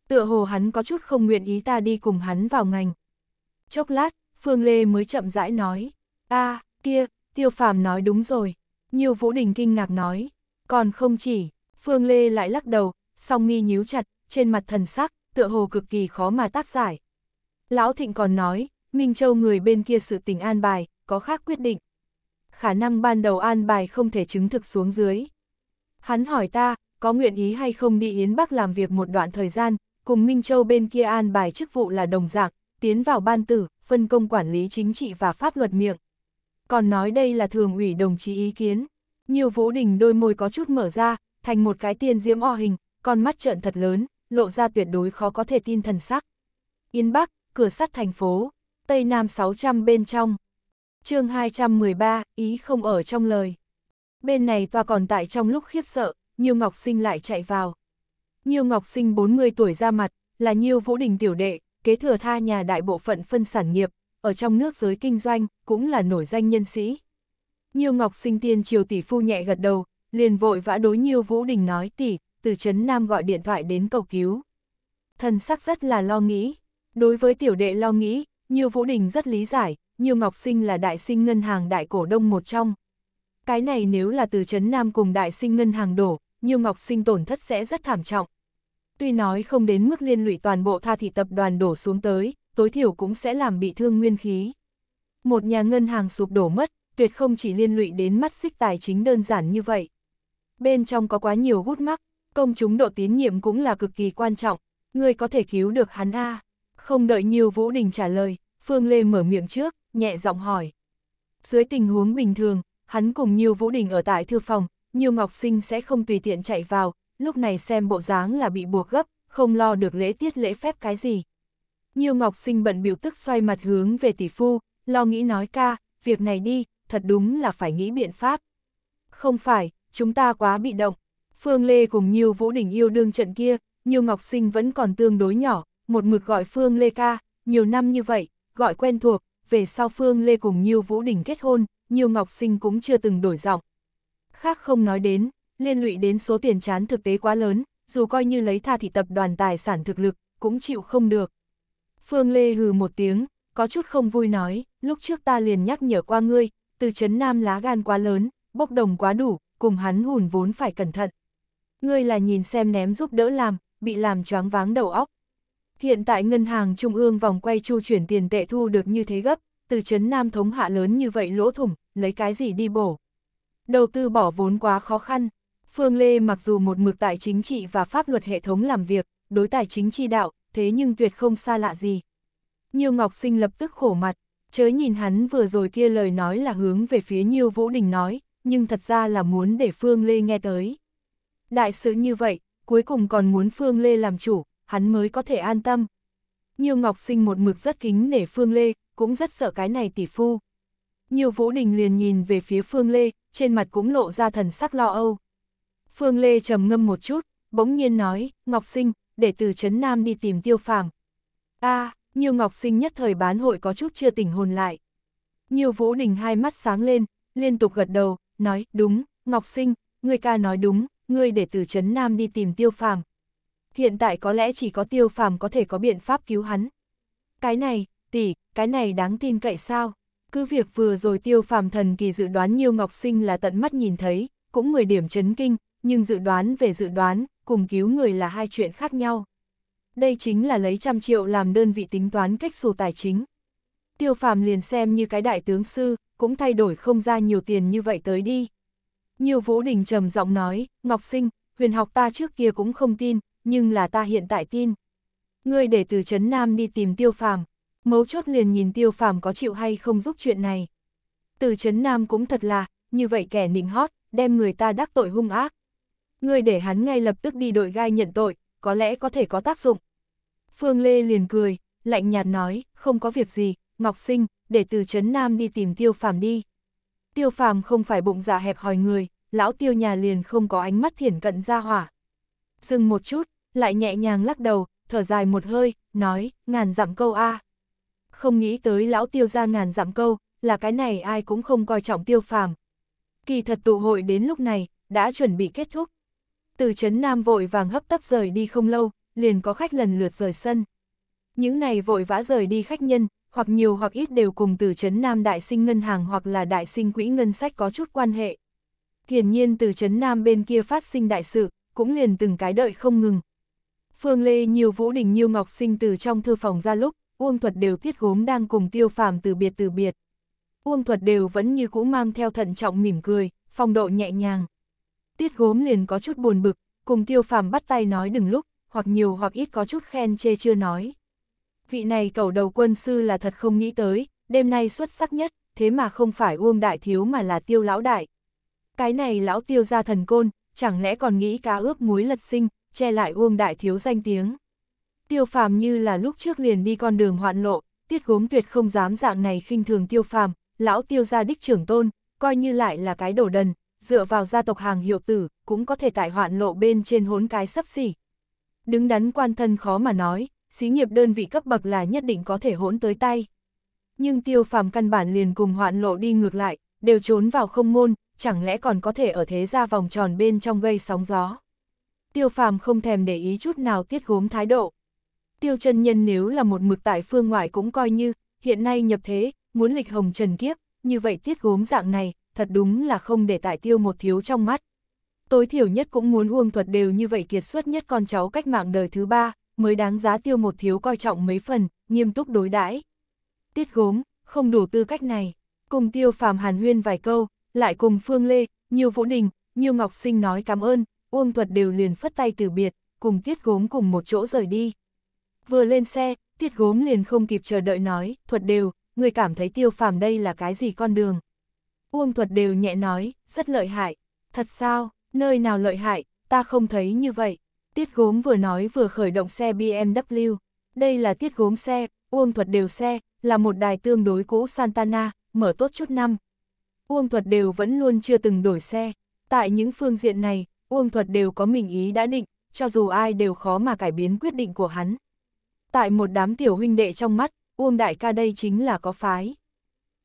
Tựa hồ hắn có chút không nguyện ý ta đi cùng hắn vào ngành. Chốc lát, Phương Lê mới chậm rãi nói, a kia, tiêu phàm nói đúng rồi. Nhiều vũ đình kinh ngạc nói, còn không chỉ, Phương Lê lại lắc đầu, song mi nhíu chặt, trên mặt thần sắc, tựa hồ cực kỳ khó mà tác giải. Lão Thịnh còn nói, Minh Châu người bên kia sự tình an bài, có khác quyết định. Khả năng ban đầu an bài không thể chứng thực xuống dưới. Hắn hỏi ta, có nguyện ý hay không đi Yến Bắc làm việc một đoạn thời gian, cùng Minh Châu bên kia an bài chức vụ là đồng dạng, tiến vào ban tử, phân công quản lý chính trị và pháp luật miệng. Còn nói đây là thường ủy đồng chí ý kiến. Nhiều vũ đình đôi môi có chút mở ra, thành một cái tiên diễm o hình, con mắt trợn thật lớn, lộ ra tuyệt đối khó có thể tin thần sắc. Yên Bắc, cửa sắt thành phố, Tây Nam 600 bên trong. chương 213, ý không ở trong lời. Bên này toa còn tại trong lúc khiếp sợ, Nhiêu Ngọc Sinh lại chạy vào. Nhiêu Ngọc Sinh 40 tuổi ra mặt, là Nhiêu Vũ Đình tiểu đệ, kế thừa tha nhà đại bộ phận phân sản nghiệp, ở trong nước giới kinh doanh, cũng là nổi danh nhân sĩ. Nhiêu Ngọc sinh tiên triều tỷ phu nhẹ gật đầu, liền vội vã đối Nhiêu Vũ Đình nói tỷ, từ Trấn Nam gọi điện thoại đến cầu cứu. Thần sắc rất là lo nghĩ. Đối với tiểu đệ lo nghĩ, Nhiêu Vũ Đình rất lý giải, Nhiêu Ngọc Sinh là đại sinh ngân hàng đại cổ đông một trong. Cái này nếu là từ Trấn Nam cùng đại sinh ngân hàng đổ, Nhiêu Ngọc Sinh tổn thất sẽ rất thảm trọng. Tuy nói không đến mức liên lụy toàn bộ tha thị tập đoàn đổ xuống tới, tối thiểu cũng sẽ làm bị thương nguyên khí. Một nhà ngân hàng sụp đổ mất, tuyệt không chỉ liên lụy đến mắt xích tài chính đơn giản như vậy. Bên trong có quá nhiều hút mắc, công chúng độ tín nhiệm cũng là cực kỳ quan trọng, người có thể cứu được hắn a Không đợi nhiều Vũ Đình trả lời, Phương Lê mở miệng trước, nhẹ giọng hỏi. Dưới tình huống bình thường, hắn cùng nhiều Vũ Đình ở tại thư phòng, nhiều Ngọc Sinh sẽ không tùy tiện chạy vào, lúc này xem bộ dáng là bị buộc gấp, không lo được lễ tiết lễ phép cái gì. nhiều Ngọc Sinh bận biểu tức xoay mặt hướng về tỷ phu, lo nghĩ nói ca, việc này đi, thật đúng là phải nghĩ biện pháp. Không phải, chúng ta quá bị động. Phương Lê cùng Nhiêu Vũ Đình yêu đương trận kia, Nhiêu Ngọc Sinh vẫn còn tương đối nhỏ, một mực gọi Phương Lê ca, nhiều năm như vậy, gọi quen thuộc, về sau Phương Lê cùng Nhiêu Vũ Đình kết hôn, Nhiêu Ngọc Sinh cũng chưa từng đổi giọng. Khác không nói đến, liên lụy đến số tiền chán thực tế quá lớn, dù coi như lấy tha thì tập đoàn tài sản thực lực, cũng chịu không được. Phương Lê hừ một tiếng, có chút không vui nói, lúc trước ta liền nhắc nhở qua ngươi, từ chấn nam lá gan quá lớn, bốc đồng quá đủ, cùng hắn hùn vốn phải cẩn thận. Ngươi là nhìn xem ném giúp đỡ làm, bị làm choáng váng đầu óc. Hiện tại ngân hàng trung ương vòng quay chu chuyển tiền tệ thu được như thế gấp, từ chấn nam thống hạ lớn như vậy lỗ thủng, lấy cái gì đi bổ. Đầu tư bỏ vốn quá khó khăn. Phương Lê mặc dù một mực tại chính trị và pháp luật hệ thống làm việc, đối tài chính chi đạo, thế nhưng tuyệt không xa lạ gì. Nhiều Ngọc Sinh lập tức khổ mặt, chớ nhìn hắn vừa rồi kia lời nói là hướng về phía Nhiêu Vũ Đình nói, nhưng thật ra là muốn để Phương Lê nghe tới. Đại sứ như vậy, cuối cùng còn muốn Phương Lê làm chủ, hắn mới có thể an tâm. Nhiêu Ngọc Sinh một mực rất kính nể Phương Lê, cũng rất sợ cái này tỷ phu. Nhiêu Vũ Đình liền nhìn về phía Phương Lê, trên mặt cũng lộ ra thần sắc lo âu. Phương Lê trầm ngâm một chút, bỗng nhiên nói, Ngọc Sinh, để từ Trấn Nam đi tìm tiêu phàm. a à, nhiều Ngọc Sinh nhất thời bán hội có chút chưa tỉnh hồn lại. Nhiều Vũ Đình hai mắt sáng lên, liên tục gật đầu, nói, đúng, Ngọc Sinh, người ca nói đúng, ngươi để từ Trấn Nam đi tìm Tiêu Phàm. Hiện tại có lẽ chỉ có Tiêu Phàm có thể có biện pháp cứu hắn. Cái này, tỷ, cái này đáng tin cậy sao? Cứ việc vừa rồi Tiêu Phàm thần kỳ dự đoán Nhiêu Ngọc Sinh là tận mắt nhìn thấy, cũng 10 điểm chấn kinh, nhưng dự đoán về dự đoán, cùng cứu người là hai chuyện khác nhau đây chính là lấy trăm triệu làm đơn vị tính toán cách sổ tài chính. Tiêu phàm liền xem như cái đại tướng sư, cũng thay đổi không ra nhiều tiền như vậy tới đi. Nhiều vũ đình trầm giọng nói, Ngọc Sinh, huyền học ta trước kia cũng không tin, nhưng là ta hiện tại tin. Ngươi để từ Trấn Nam đi tìm tiêu phàm, mấu chốt liền nhìn tiêu phàm có chịu hay không giúp chuyện này. Từ Trấn Nam cũng thật là, như vậy kẻ nịnh hót, đem người ta đắc tội hung ác. Ngươi để hắn ngay lập tức đi đội gai nhận tội, có lẽ có thể có tác dụng. Phương Lê liền cười, lạnh nhạt nói, không có việc gì, Ngọc Sinh, để từ Trấn Nam đi tìm Tiêu Phàm đi. Tiêu Phàm không phải bụng dạ hẹp hòi người, lão Tiêu nhà liền không có ánh mắt thiển cận ra hỏa. Dừng một chút, lại nhẹ nhàng lắc đầu, thở dài một hơi, nói, ngàn dặm câu A. Không nghĩ tới lão Tiêu ra ngàn dặm câu, là cái này ai cũng không coi trọng Tiêu Phàm. Kỳ thật tụ hội đến lúc này, đã chuẩn bị kết thúc, từ chấn Nam vội vàng hấp tấp rời đi không lâu, liền có khách lần lượt rời sân. Những này vội vã rời đi khách nhân, hoặc nhiều hoặc ít đều cùng từ chấn Nam đại sinh ngân hàng hoặc là đại sinh quỹ ngân sách có chút quan hệ. Hiển nhiên từ chấn Nam bên kia phát sinh đại sự, cũng liền từng cái đợi không ngừng. Phương Lê nhiều Vũ Đình nhiều Ngọc Sinh từ trong thư phòng ra lúc, Uông Thuật đều tiết gốm đang cùng tiêu phàm từ biệt từ biệt. Uông Thuật đều vẫn như cũ mang theo thận trọng mỉm cười, phong độ nhẹ nhàng. Tiết gốm liền có chút buồn bực, cùng tiêu phàm bắt tay nói đừng lúc, hoặc nhiều hoặc ít có chút khen chê chưa nói. Vị này cầu đầu quân sư là thật không nghĩ tới, đêm nay xuất sắc nhất, thế mà không phải Uông Đại Thiếu mà là tiêu lão đại. Cái này lão tiêu ra thần côn, chẳng lẽ còn nghĩ cá ướp muối lật sinh, che lại Uông Đại Thiếu danh tiếng. Tiêu phàm như là lúc trước liền đi con đường hoạn lộ, tiết gốm tuyệt không dám dạng này khinh thường tiêu phàm, lão tiêu ra đích trưởng tôn, coi như lại là cái đổ đần, dựa vào gia tộc hàng hiệu tử, cũng có thể tại hoạn lộ bên trên hốn cái sắp xỉ. Đứng đắn quan thân khó mà nói, xí nghiệp đơn vị cấp bậc là nhất định có thể hỗn tới tay. Nhưng tiêu phàm căn bản liền cùng hoạn lộ đi ngược lại, đều trốn vào không môn, chẳng lẽ còn có thể ở thế ra vòng tròn bên trong gây sóng gió. Tiêu phàm không thèm để ý chút nào tiết gốm thái độ. Tiêu chân nhân nếu là một mực tại phương ngoại cũng coi như, hiện nay nhập thế, muốn lịch hồng trần kiếp, như vậy tiết gốm dạng này, thật đúng là không để tại tiêu một thiếu trong mắt. Tối thiểu nhất cũng muốn uông thuật đều như vậy kiệt xuất nhất con cháu cách mạng đời thứ ba, mới đáng giá tiêu một thiếu coi trọng mấy phần, nghiêm túc đối đãi. Tiết gốm, không đủ tư cách này, cùng tiêu phàm hàn huyên vài câu, lại cùng Phương Lê, nhiều Vũ Đình, nhiều Ngọc Sinh nói cảm ơn, Uông Thuật đều liền phất tay từ biệt, cùng Tiết Gốm cùng một chỗ rời đi. Vừa lên xe, Tiết Gốm liền không kịp chờ đợi nói, Thuật đều, người cảm thấy tiêu phàm đây là cái gì con đường. Uông Thuật đều nhẹ nói, rất lợi hại. Thật sao, nơi nào lợi hại, ta không thấy như vậy. Tiết gốm vừa nói vừa khởi động xe BMW. Đây là tiết gốm xe, Uông Thuật đều xe, là một đài tương đối cũ Santana, mở tốt chút năm. Uông Thuật đều vẫn luôn chưa từng đổi xe. Tại những phương diện này, Uông Thuật đều có mình ý đã định, cho dù ai đều khó mà cải biến quyết định của hắn. Tại một đám tiểu huynh đệ trong mắt, Uông Đại ca đây chính là có phái.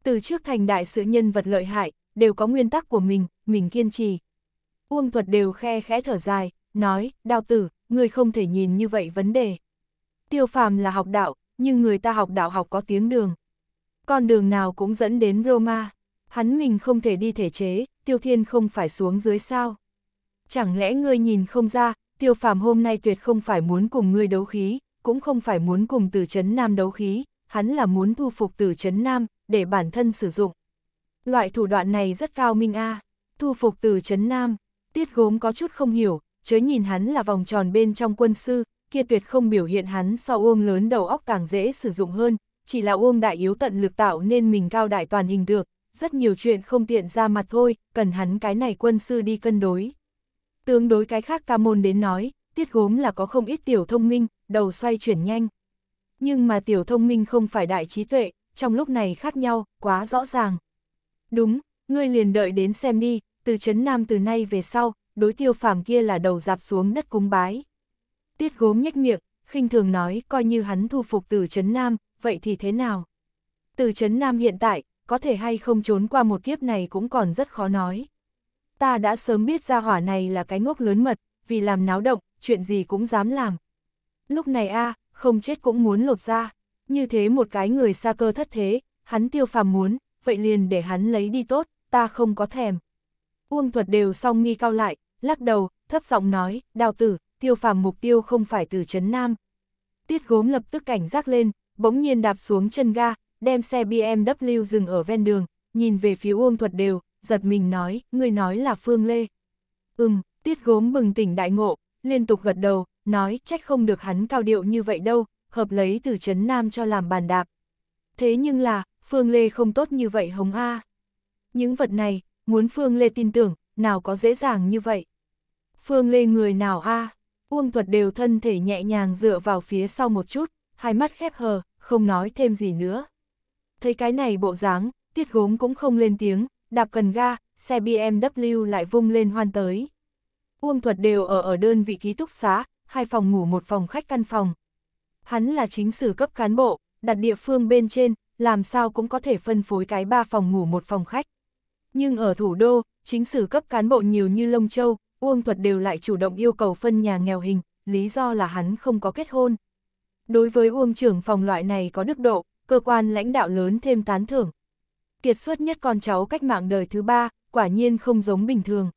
Từ trước thành đại sự nhân vật lợi hại, đều có nguyên tắc của mình, mình kiên trì. Uông thuật đều khe khẽ thở dài, nói, đao tử, người không thể nhìn như vậy vấn đề. Tiêu phàm là học đạo, nhưng người ta học đạo học có tiếng đường. Con đường nào cũng dẫn đến Roma, hắn mình không thể đi thể chế, tiêu thiên không phải xuống dưới sao. Chẳng lẽ ngươi nhìn không ra, tiêu phàm hôm nay tuyệt không phải muốn cùng ngươi đấu khí, cũng không phải muốn cùng từ chấn nam đấu khí, hắn là muốn thu phục từ chấn nam, để bản thân sử dụng. Loại thủ đoạn này rất cao minh a. Thu phục từ Trấn Nam, tiết gốm có chút không hiểu, chớ nhìn hắn là vòng tròn bên trong quân sư, kia tuyệt không biểu hiện hắn so uông lớn đầu óc càng dễ sử dụng hơn, chỉ là uông đại yếu tận lực tạo nên mình cao đại toàn hình được, rất nhiều chuyện không tiện ra mặt thôi, cần hắn cái này quân sư đi cân đối. Tương đối cái khác ca môn đến nói, tiết gốm là có không ít tiểu thông minh, đầu xoay chuyển nhanh. Nhưng mà tiểu thông minh không phải đại trí tuệ, trong lúc này khác nhau, quá rõ ràng. Đúng, ngươi liền đợi đến xem đi, từ chấn Nam từ nay về sau, đối tiêu phàm kia là đầu dạp xuống đất cúng bái. Tiết gốm nhếch miệng, khinh thường nói coi như hắn thu phục từ chấn Nam, vậy thì thế nào? Từ chấn Nam hiện tại, có thể hay không trốn qua một kiếp này cũng còn rất khó nói. Ta đã sớm biết ra hỏa này là cái ngốc lớn mật, vì làm náo động, chuyện gì cũng dám làm. Lúc này a không chết cũng muốn lột ra như thế một cái người xa cơ thất thế, hắn tiêu phàm muốn, vậy liền để hắn lấy đi tốt, ta không có thèm. Uông thuật đều song mi cao lại, lắc đầu, thấp giọng nói, đào tử, tiêu phàm mục tiêu không phải từ chấn Nam. Tiết gốm lập tức cảnh giác lên, bỗng nhiên đạp xuống chân ga, đem xe BMW dừng ở ven đường, nhìn về phía Uông Thuật Đều, giật mình nói, người nói là Phương Lê. Ừm, tiết gốm bừng tỉnh đại ngộ, liên tục gật đầu, nói trách không được hắn cao điệu như vậy đâu, hợp lấy từ Trấn Nam cho làm bàn đạp. Thế nhưng là, Phương Lê không tốt như vậy Hồng A. Những vật này, muốn Phương Lê tin tưởng, nào có dễ dàng như vậy. Phương Lê người nào A, Uông Thuật đều thân thể nhẹ nhàng dựa vào phía sau một chút, hai mắt khép hờ, không nói thêm gì nữa. Thấy cái này bộ dáng, tiết gốm cũng không lên tiếng, đạp cần ga, xe BMW lại vung lên hoan tới. Uông Thuật đều ở ở đơn vị ký túc xá, hai phòng ngủ một phòng khách căn phòng, hắn là chính sử cấp cán bộ, đặt địa phương bên trên, làm sao cũng có thể phân phối cái ba phòng ngủ một phòng khách. Nhưng ở thủ đô, chính sử cấp cán bộ nhiều như Lông Châu, Uông Thuật đều lại chủ động yêu cầu phân nhà nghèo hình, lý do là hắn không có kết hôn. Đối với Uông trưởng phòng loại này có đức độ, cơ quan lãnh đạo lớn thêm tán thưởng. Kiệt xuất nhất con cháu cách mạng đời thứ ba, quả nhiên không giống bình thường.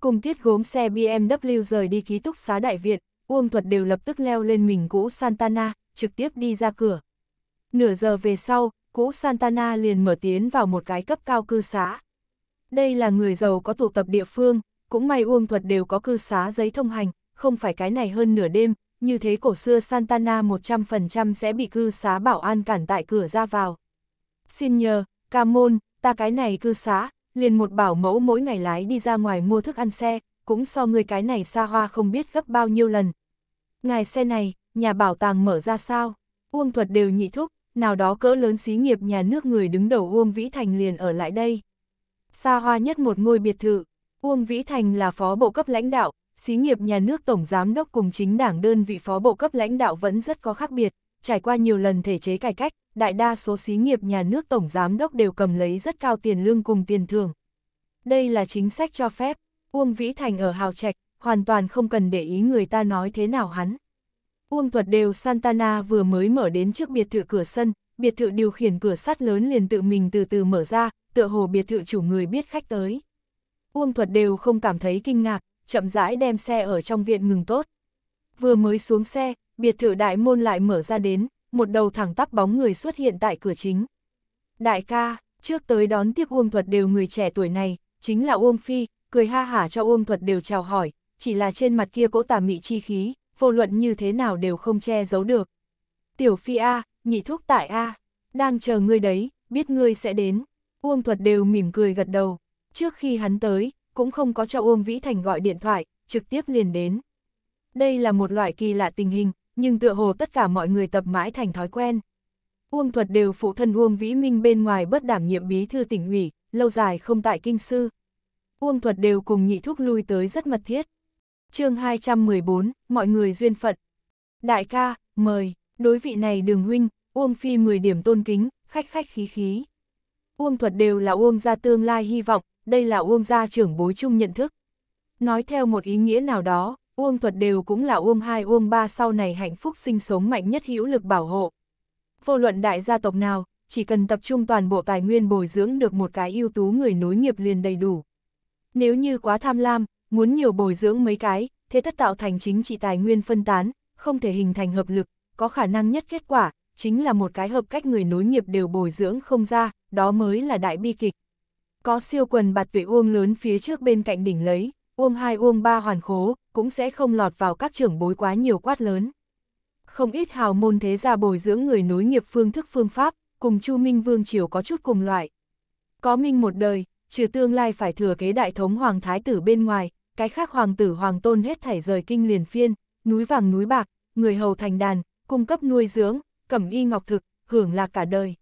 Cùng tiết gốm xe BMW rời đi ký túc xá đại viện, Uông Thuật đều lập tức leo lên mình cũ Santana, trực tiếp đi ra cửa. Nửa giờ về sau, cũ Santana liền mở tiến vào một cái cấp cao cư xá. Đây là người giàu có tụ tập địa phương, cũng may Uông Thuật đều có cư xá giấy thông hành, không phải cái này hơn nửa đêm, như thế cổ xưa Santana 100% sẽ bị cư xá bảo an cản tại cửa ra vào. Xin nhờ, ca môn, ta cái này cư xá, liền một bảo mẫu mỗi ngày lái đi ra ngoài mua thức ăn xe, cũng so người cái này xa hoa không biết gấp bao nhiêu lần. Ngài xe này, nhà bảo tàng mở ra sao? Uông thuật đều nhị thúc, nào đó cỡ lớn xí nghiệp nhà nước người đứng đầu Uông Vĩ Thành liền ở lại đây. Xa hoa nhất một ngôi biệt thự, Uông Vĩ Thành là phó bộ cấp lãnh đạo, xí nghiệp nhà nước tổng giám đốc cùng chính đảng đơn vị phó bộ cấp lãnh đạo vẫn rất có khác biệt, trải qua nhiều lần thể chế cải cách, đại đa số xí nghiệp nhà nước tổng giám đốc đều cầm lấy rất cao tiền lương cùng tiền thưởng. Đây là chính sách cho phép, Uông Vĩ Thành ở hào trạch, hoàn toàn không cần để ý người ta nói thế nào hắn. Uông thuật đều Santana vừa mới mở đến trước biệt thự cửa sân, biệt thự điều khiển cửa sắt lớn liền tự mình từ từ mở ra, tựa hồ biệt thự chủ người biết khách tới. Uông thuật đều không cảm thấy kinh ngạc, chậm rãi đem xe ở trong viện ngừng tốt. Vừa mới xuống xe, biệt thự đại môn lại mở ra đến, một đầu thẳng tắp bóng người xuất hiện tại cửa chính. Đại ca, trước tới đón tiếp Uông thuật đều người trẻ tuổi này, chính là Uông Phi, cười ha hả cho Uông Thuật đều chào hỏi, chỉ là trên mặt kia cỗ tà mị chi khí, vô luận như thế nào đều không che giấu được. Tiểu Phi A, nhị thuốc tại A, đang chờ ngươi đấy, biết ngươi sẽ đến. Uông Thuật đều mỉm cười gật đầu. Trước khi hắn tới, cũng không có cho Uông Vĩ Thành gọi điện thoại, trực tiếp liền đến. Đây là một loại kỳ lạ tình hình, nhưng tựa hồ tất cả mọi người tập mãi thành thói quen. Uông Thuật đều phụ thân Uông Vĩ Minh bên ngoài bất đảm nhiệm bí thư tỉnh ủy, lâu dài không tại kinh sư, Uông Thuật đều cùng nhị thúc lui tới rất mật thiết. chương 214, mọi người duyên phận. Đại ca, mời, đối vị này đường huynh, Uông Phi 10 điểm tôn kính, khách khách khí khí. Uông Thuật đều là Uông gia tương lai hy vọng, đây là Uông gia trưởng bối chung nhận thức. Nói theo một ý nghĩa nào đó, Uông Thuật đều cũng là Uông hai Uông ba sau này hạnh phúc sinh sống mạnh nhất hữu lực bảo hộ. Vô luận đại gia tộc nào, chỉ cần tập trung toàn bộ tài nguyên bồi dưỡng được một cái ưu tú người nối nghiệp liền đầy đủ. Nếu như quá tham lam, muốn nhiều bồi dưỡng mấy cái, thế tất tạo thành chính trị tài nguyên phân tán, không thể hình thành hợp lực, có khả năng nhất kết quả, chính là một cái hợp cách người nối nghiệp đều bồi dưỡng không ra, đó mới là đại bi kịch. Có siêu quần bạt tuệ uông lớn phía trước bên cạnh đỉnh lấy, uông hai uông ba hoàn khố, cũng sẽ không lọt vào các trưởng bối quá nhiều quát lớn. Không ít hào môn thế gia bồi dưỡng người nối nghiệp phương thức phương pháp, cùng Chu Minh Vương Triều có chút cùng loại. Có Minh một đời, trừ tương lai phải thừa kế đại thống hoàng thái tử bên ngoài, cái khác hoàng tử hoàng tôn hết thảy rời kinh liền phiên, núi vàng núi bạc, người hầu thành đàn, cung cấp nuôi dưỡng, cẩm y ngọc thực, hưởng lạc cả đời.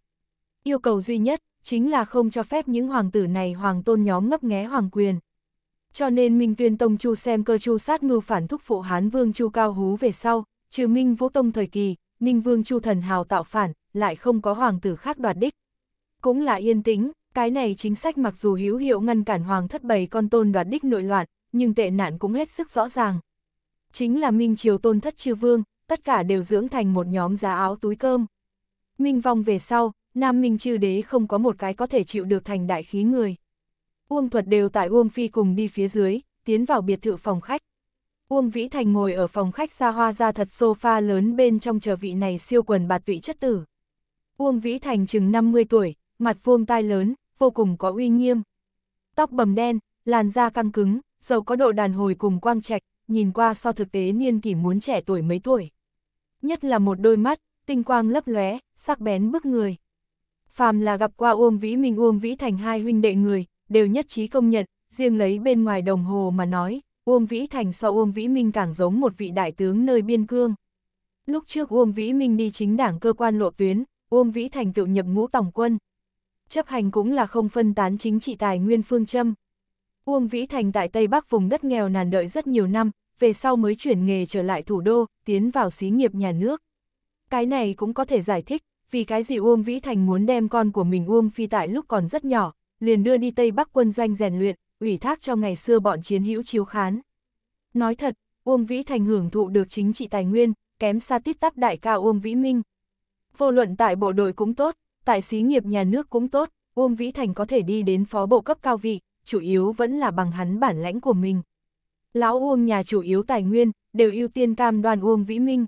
Yêu cầu duy nhất, chính là không cho phép những hoàng tử này hoàng tôn nhóm ngấp nghé hoàng quyền. Cho nên Minh Tuyên Tông Chu xem cơ chu sát mưu phản thúc phụ Hán Vương Chu Cao Hú về sau, trừ Minh Vũ Tông thời kỳ, Ninh Vương Chu Thần Hào tạo phản, lại không có hoàng tử khác đoạt đích. Cũng là yên tĩnh, cái này chính sách mặc dù hữu hiệu ngăn cản hoàng thất bày con tôn đoạt đích nội loạn, nhưng tệ nạn cũng hết sức rõ ràng. Chính là Minh Triều tôn thất chư vương, tất cả đều dưỡng thành một nhóm giá áo túi cơm. Minh vong về sau, Nam Minh chư đế không có một cái có thể chịu được thành đại khí người. Uông thuật đều tại Uông Phi cùng đi phía dưới, tiến vào biệt thự phòng khách. Uông Vĩ Thành ngồi ở phòng khách xa hoa ra thật sofa lớn bên trong chờ vị này siêu quần bạt vị chất tử. Uông Vĩ Thành chừng 50 tuổi, mặt vuông tai lớn, vô cùng có uy nghiêm. Tóc bầm đen, làn da căng cứng, dầu có độ đàn hồi cùng quang trạch, nhìn qua so thực tế niên kỷ muốn trẻ tuổi mấy tuổi. Nhất là một đôi mắt, tinh quang lấp lóe, sắc bén bức người. Phàm là gặp qua Uông Vĩ Minh, Uông Vĩ Thành hai huynh đệ người, đều nhất trí công nhận, riêng lấy bên ngoài đồng hồ mà nói, Uông Vĩ Thành so Uông Vĩ Minh càng giống một vị đại tướng nơi biên cương. Lúc trước Uông Vĩ Minh đi chính đảng cơ quan lộ tuyến, Uông Vĩ Thành tự nhập ngũ tổng quân, chấp hành cũng là không phân tán chính trị tài nguyên phương châm. Uông Vĩ Thành tại Tây Bắc vùng đất nghèo nàn đợi rất nhiều năm, về sau mới chuyển nghề trở lại thủ đô, tiến vào xí nghiệp nhà nước. Cái này cũng có thể giải thích, vì cái gì Uông Vĩ Thành muốn đem con của mình Uông Phi tại lúc còn rất nhỏ, liền đưa đi Tây Bắc quân doanh rèn luyện, ủy thác cho ngày xưa bọn chiến hữu chiếu khán. Nói thật, Uông Vĩ Thành hưởng thụ được chính trị tài nguyên, kém xa tít tắp đại ca Uông Vĩ Minh. Vô luận tại bộ đội cũng tốt, tại xí nghiệp nhà nước cũng tốt, Uông Vĩ Thành có thể đi đến phó bộ cấp cao vị, chủ yếu vẫn là bằng hắn bản lãnh của mình. Lão Uông nhà chủ yếu tài nguyên, đều ưu tiên cam đoan Uông Vĩ Minh.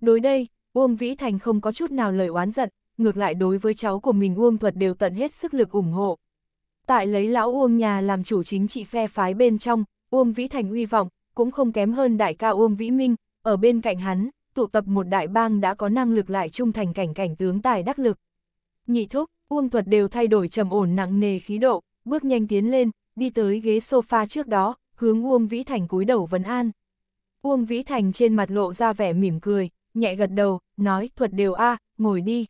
Đối đây, Uông Vĩ Thành không có chút nào lời oán giận, ngược lại đối với cháu của mình Uông Thuật đều tận hết sức lực ủng hộ. Tại lấy lão Uông nhà làm chủ chính trị phe phái bên trong, Uông Vĩ Thành uy vọng, cũng không kém hơn đại ca Uông Vĩ Minh, ở bên cạnh hắn, tụ tập một đại bang đã có năng lực lại trung thành cảnh cảnh tướng tài đắc lực nhị thúc, Uông Thuật đều thay đổi trầm ổn nặng nề khí độ, bước nhanh tiến lên, đi tới ghế sofa trước đó, hướng Uông Vĩ Thành cúi đầu vấn an. Uông Vĩ Thành trên mặt lộ ra vẻ mỉm cười, nhẹ gật đầu, nói Thuật đều a, à, ngồi đi.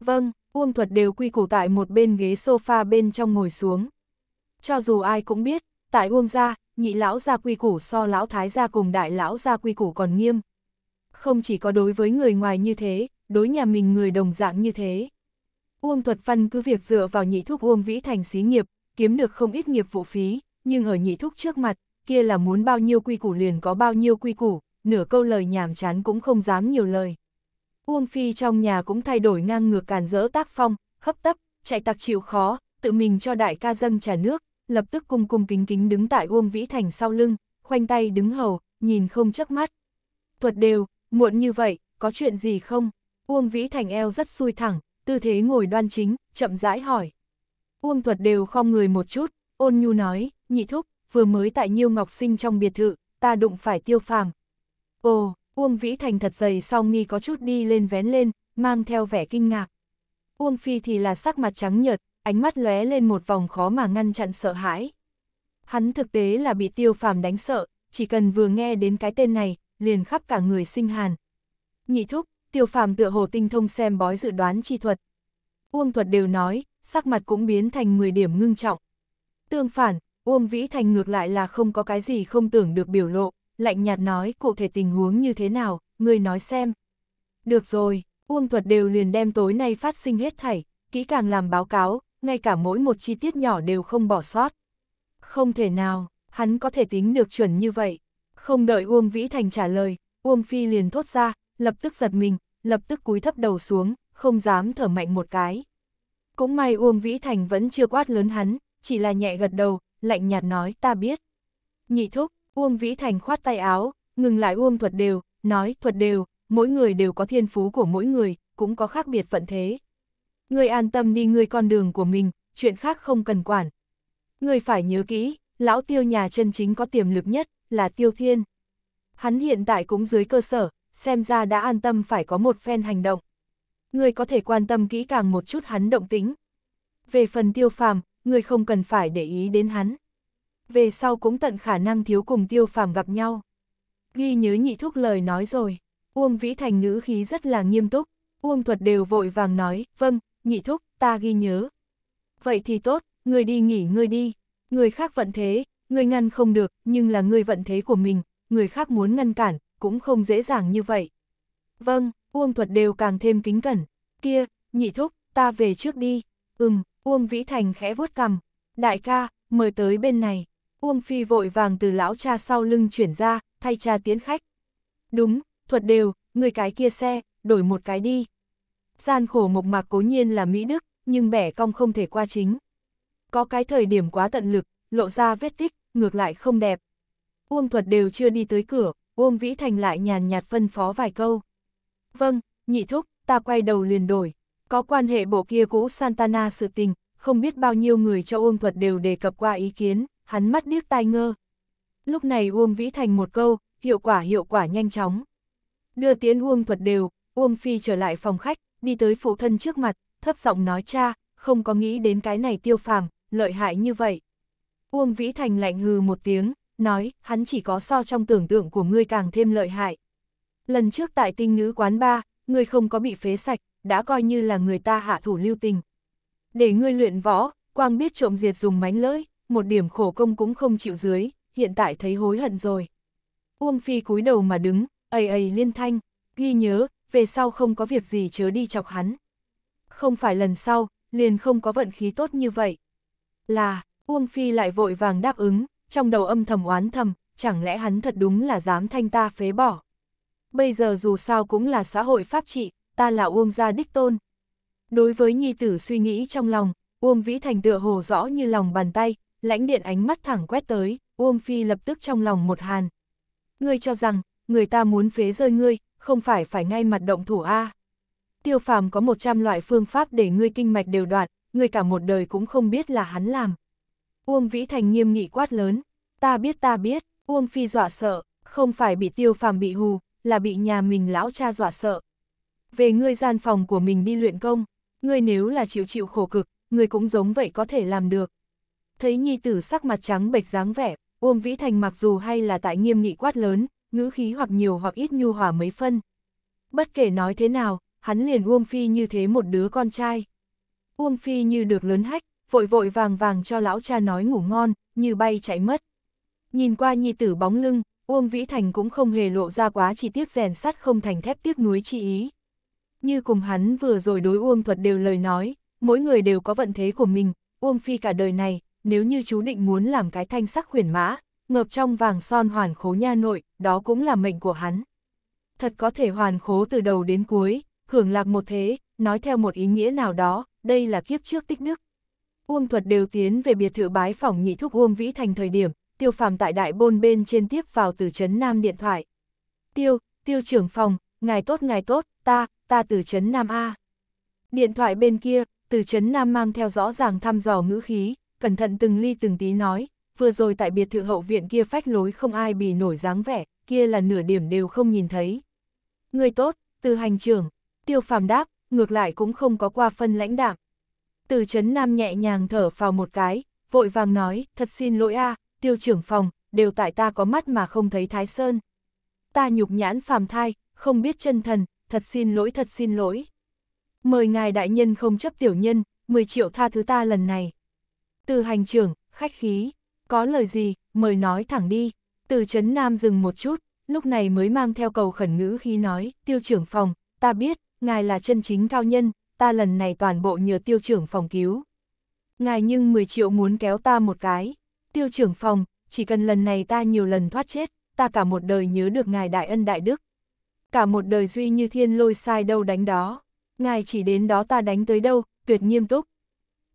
Vâng, Uông Thuật đều quy củ tại một bên ghế sofa bên trong ngồi xuống. Cho dù ai cũng biết, tại Uông gia, nhị lão gia quy củ so lão thái gia cùng đại lão gia quy củ còn nghiêm. Không chỉ có đối với người ngoài như thế, đối nhà mình người đồng dạng như thế. Uông Thuật Văn cứ việc dựa vào nhị thúc Uông Vĩ Thành xí nghiệp, kiếm được không ít nghiệp vụ phí, nhưng ở nhị thúc trước mặt, kia là muốn bao nhiêu quy củ liền có bao nhiêu quy củ, nửa câu lời nhảm chán cũng không dám nhiều lời. Uông Phi trong nhà cũng thay đổi ngang ngược càn rỡ tác phong, hấp tấp, chạy tặc chịu khó, tự mình cho đại ca dâng trà nước, lập tức cung cung kính kính đứng tại Uông Vĩ Thành sau lưng, khoanh tay đứng hầu, nhìn không chớp mắt. Thuật đều, muộn như vậy, có chuyện gì không? Uông Vĩ Thành eo rất xui thẳng, tư thế ngồi đoan chính, chậm rãi hỏi. Uông thuật đều không người một chút, ôn nhu nói, nhị thúc, vừa mới tại Nhiêu Ngọc Sinh trong biệt thự, ta đụng phải tiêu phàm. Ồ, Uông Vĩ Thành thật dày song nghi có chút đi lên vén lên, mang theo vẻ kinh ngạc. Uông Phi thì là sắc mặt trắng nhợt, ánh mắt lóe lên một vòng khó mà ngăn chặn sợ hãi. Hắn thực tế là bị tiêu phàm đánh sợ, chỉ cần vừa nghe đến cái tên này, liền khắp cả người sinh hàn. Nhị thúc, tiêu phàm tựa hồ tinh thông xem bói dự đoán chi thuật. Uông thuật đều nói, sắc mặt cũng biến thành 10 điểm ngưng trọng. Tương phản, Uông Vĩ Thành ngược lại là không có cái gì không tưởng được biểu lộ, lạnh nhạt nói cụ thể tình huống như thế nào, người nói xem. Được rồi, Uông Thuật đều liền đem tối nay phát sinh hết thảy, kỹ càng làm báo cáo, ngay cả mỗi một chi tiết nhỏ đều không bỏ sót. Không thể nào, hắn có thể tính được chuẩn như vậy. Không đợi Uông Vĩ Thành trả lời, Uông Phi liền thốt ra, lập tức giật mình, lập tức cúi thấp đầu xuống, không dám thở mạnh một cái. Cũng may Uông Vĩ Thành vẫn chưa quát lớn hắn, chỉ là nhẹ gật đầu, lạnh nhạt nói ta biết. Nhị thúc, Uông Vĩ Thành khoát tay áo, ngừng lại Uông thuật đều, nói thuật đều, mỗi người đều có thiên phú của mỗi người, cũng có khác biệt vận thế. Người an tâm đi người con đường của mình, chuyện khác không cần quản. Người phải nhớ kỹ, lão tiêu nhà chân chính có tiềm lực nhất, là tiêu thiên. Hắn hiện tại cũng dưới cơ sở, xem ra đã an tâm phải có một phen hành động. Người có thể quan tâm kỹ càng một chút hắn động tính. Về phần tiêu phàm, người không cần phải để ý đến hắn. Về sau cũng tận khả năng thiếu cùng tiêu phàm gặp nhau. Ghi nhớ nhị thúc lời nói rồi, Uông Vĩ Thành ngữ khí rất là nghiêm túc, Uông Thuật đều vội vàng nói, vâng, nhị thúc, ta ghi nhớ. Vậy thì tốt, người đi nghỉ người đi, người khác vận thế, người ngăn không được, nhưng là người vận thế của mình, người khác muốn ngăn cản, cũng không dễ dàng như vậy. Vâng, Uông Thuật đều càng thêm kính cẩn. Kia, nhị thúc, ta về trước đi. Ừm, Uông Vĩ Thành khẽ vuốt cằm. Đại ca, mời tới bên này. Uông Phi vội vàng từ lão cha sau lưng chuyển ra, thay cha tiến khách. Đúng, Thuật đều, người cái kia xe, đổi một cái đi. Gian khổ mộc mạc cố nhiên là Mỹ Đức, nhưng bẻ cong không thể qua chính. Có cái thời điểm quá tận lực, lộ ra vết tích, ngược lại không đẹp. Uông Thuật đều chưa đi tới cửa, Uông Vĩ Thành lại nhàn nhạt phân phó vài câu. Vâng, nhị thúc, ta quay đầu liền đổi. Có quan hệ bộ kia cũ Santana sự tình, không biết bao nhiêu người cho Uông Thuật đều đề cập qua ý kiến, hắn mắt điếc tai ngơ. Lúc này Uông Vĩ Thành một câu, hiệu quả hiệu quả nhanh chóng. Đưa tiến Uông Thuật đều, Uông Phi trở lại phòng khách, đi tới phụ thân trước mặt, thấp giọng nói cha, không có nghĩ đến cái này tiêu phàm, lợi hại như vậy. Uông Vĩ Thành lạnh hừ một tiếng, nói, hắn chỉ có so trong tưởng tượng của ngươi càng thêm lợi hại. Lần trước tại tinh nữ quán ba, ngươi không có bị phế sạch, đã coi như là người ta hạ thủ lưu tình. Để ngươi luyện võ, quang biết trộm diệt dùng mánh lưỡi, một điểm khổ công cũng không chịu dưới, hiện tại thấy hối hận rồi. Uông Phi cúi đầu mà đứng, ầy ầy liên thanh, ghi nhớ, về sau không có việc gì chớ đi chọc hắn. Không phải lần sau, liền không có vận khí tốt như vậy. Là, Uông Phi lại vội vàng đáp ứng, trong đầu âm thầm oán thầm, chẳng lẽ hắn thật đúng là dám thanh ta phế bỏ. Bây giờ dù sao cũng là xã hội pháp trị, ta là Uông gia đích tôn. Đối với nhi tử suy nghĩ trong lòng, Uông Vĩ Thành tựa hồ rõ như lòng bàn tay, lãnh điện ánh mắt thẳng quét tới, Uông Phi lập tức trong lòng một hàn. Ngươi cho rằng, người ta muốn phế rơi ngươi, không phải phải ngay mặt động thủ A. Tiêu phàm có 100 loại phương pháp để ngươi kinh mạch đều đoạn ngươi cả một đời cũng không biết là hắn làm. Uông Vĩ Thành nghiêm nghị quát lớn, ta biết ta biết, Uông Phi dọa sợ, không phải bị tiêu phàm bị hù, là bị nhà mình lão cha dọa sợ. Về ngươi gian phòng của mình đi luyện công, ngươi nếu là chịu chịu khổ cực, ngươi cũng giống vậy có thể làm được. Thấy nhi tử sắc mặt trắng bệch dáng vẻ, Uông Vĩ Thành mặc dù hay là tại nghiêm nghị quát lớn, ngữ khí hoặc nhiều hoặc ít nhu hòa mấy phân. Bất kể nói thế nào, hắn liền Uông Phi như thế một đứa con trai. Uông Phi như được lớn hách, vội vội vàng vàng cho lão cha nói ngủ ngon, như bay chạy mất. Nhìn qua nhi tử bóng lưng, Uông Vĩ Thành cũng không hề lộ ra quá chi tiết rèn sắt không thành thép tiếc núi chi ý. Như cùng hắn vừa rồi đối Uông Thuật đều lời nói, mỗi người đều có vận thế của mình, Uông Phi cả đời này, nếu như chú định muốn làm cái thanh sắc huyền mã, ngợp trong vàng son hoàn khố nha nội, đó cũng là mệnh của hắn. Thật có thể hoàn khố từ đầu đến cuối, hưởng lạc một thế, nói theo một ý nghĩa nào đó, đây là kiếp trước tích đức. Uông Thuật đều tiến về biệt thự bái phòng nhị thúc Uông Vĩ Thành thời điểm, Tiêu Phàm tại đại bôn bên trên tiếp vào từ Trấn Nam điện thoại. Tiêu, Tiêu trưởng phòng, ngài tốt ngài tốt, ta, ta từ Trấn Nam A. Điện thoại bên kia, từ Trấn Nam mang theo rõ ràng thăm dò ngữ khí, cẩn thận từng ly từng tí nói, vừa rồi tại biệt thự hậu viện kia phách lối không ai bì nổi dáng vẻ, kia là nửa điểm đều không nhìn thấy. Người tốt, từ hành trưởng, Tiêu Phàm đáp, ngược lại cũng không có qua phân lãnh đạm. Từ chấn nam nhẹ nhàng thở vào một cái, vội vàng nói, thật xin lỗi a, tiêu trưởng phòng, đều tại ta có mắt mà không thấy Thái Sơn. Ta nhục nhãn phàm thai, không biết chân thần, thật xin lỗi thật xin lỗi. Mời ngài đại nhân không chấp tiểu nhân, 10 triệu tha thứ ta lần này. Từ hành trưởng, khách khí, có lời gì, mời nói thẳng đi. Từ chấn nam dừng một chút, lúc này mới mang theo cầu khẩn ngữ khi nói, tiêu trưởng phòng, ta biết, ngài là chân chính cao nhân, ta lần này toàn bộ nhờ tiêu trưởng phòng cứu. Ngài nhưng 10 triệu muốn kéo ta một cái. Tiêu trưởng phòng, chỉ cần lần này ta nhiều lần thoát chết, ta cả một đời nhớ được ngài đại ân đại đức. Cả một đời duy như thiên lôi sai đâu đánh đó. Ngài chỉ đến đó ta đánh tới đâu, tuyệt nghiêm túc.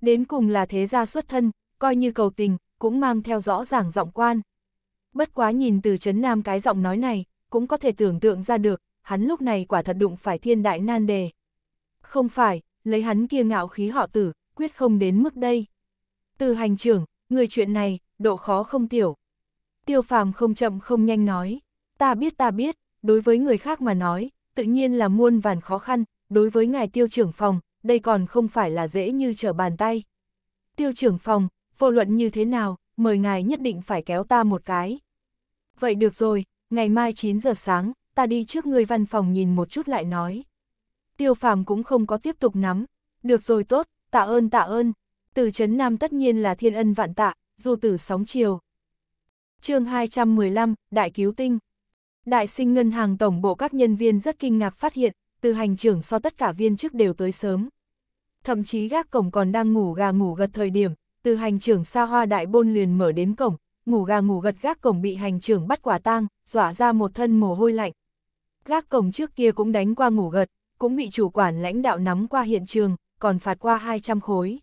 Đến cùng là thế gia xuất thân, coi như cầu tình, cũng mang theo rõ ràng giọng quan. Bất quá nhìn từ chấn nam cái giọng nói này, cũng có thể tưởng tượng ra được, hắn lúc này quả thật đụng phải thiên đại nan đề. Không phải, lấy hắn kia ngạo khí họ tử, quyết không đến mức đây. Từ hành trưởng, người chuyện này, độ khó không tiểu. Tiêu phàm không chậm không nhanh nói, ta biết ta biết, đối với người khác mà nói, tự nhiên là muôn vàn khó khăn, đối với ngài tiêu trưởng phòng, đây còn không phải là dễ như trở bàn tay. Tiêu trưởng phòng, vô luận như thế nào, mời ngài nhất định phải kéo ta một cái. Vậy được rồi, ngày mai 9 giờ sáng, ta đi trước người văn phòng nhìn một chút lại nói tiêu phàm cũng không có tiếp tục nắm. Được rồi tốt, tạ ơn tạ ơn. Từ chấn Nam tất nhiên là thiên ân vạn tạ, Dù tử sóng chiều. chương 215, Đại Cứu Tinh Đại sinh ngân hàng tổng bộ các nhân viên rất kinh ngạc phát hiện, từ hành trưởng so tất cả viên chức đều tới sớm. Thậm chí gác cổng còn đang ngủ gà ngủ gật thời điểm, từ hành trưởng xa hoa đại bôn liền mở đến cổng, ngủ gà ngủ gật gác cổng bị hành trưởng bắt quả tang, dọa ra một thân mồ hôi lạnh. Gác cổng trước kia cũng đánh qua ngủ gật, cũng bị chủ quản lãnh đạo nắm qua hiện trường, còn phạt qua 200 khối.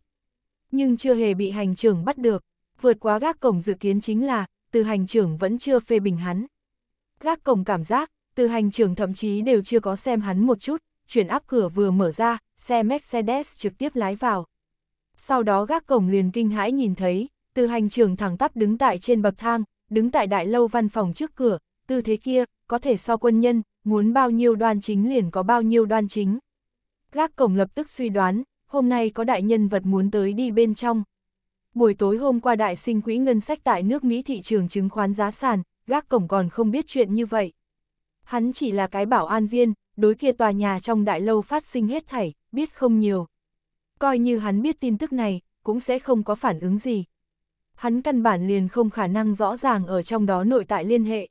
Nhưng chưa hề bị hành trưởng bắt được, vượt quá gác cổng dự kiến chính là, từ hành trưởng vẫn chưa phê bình hắn. Gác cổng cảm giác, từ hành trưởng thậm chí đều chưa có xem hắn một chút, chuyển áp cửa vừa mở ra, xe Mercedes trực tiếp lái vào. Sau đó gác cổng liền kinh hãi nhìn thấy, từ hành trưởng thẳng tắp đứng tại trên bậc thang, đứng tại đại lâu văn phòng trước cửa, tư thế kia, có thể so quân nhân, muốn bao nhiêu đoan chính liền có bao nhiêu đoan chính. Gác cổng lập tức suy đoán, hôm nay có đại nhân vật muốn tới đi bên trong. Buổi tối hôm qua đại sinh quỹ ngân sách tại nước Mỹ thị trường chứng khoán giá sàn, gác cổng còn không biết chuyện như vậy. Hắn chỉ là cái bảo an viên, đối kia tòa nhà trong đại lâu phát sinh hết thảy, biết không nhiều. Coi như hắn biết tin tức này, cũng sẽ không có phản ứng gì. Hắn căn bản liền không khả năng rõ ràng ở trong đó nội tại liên hệ.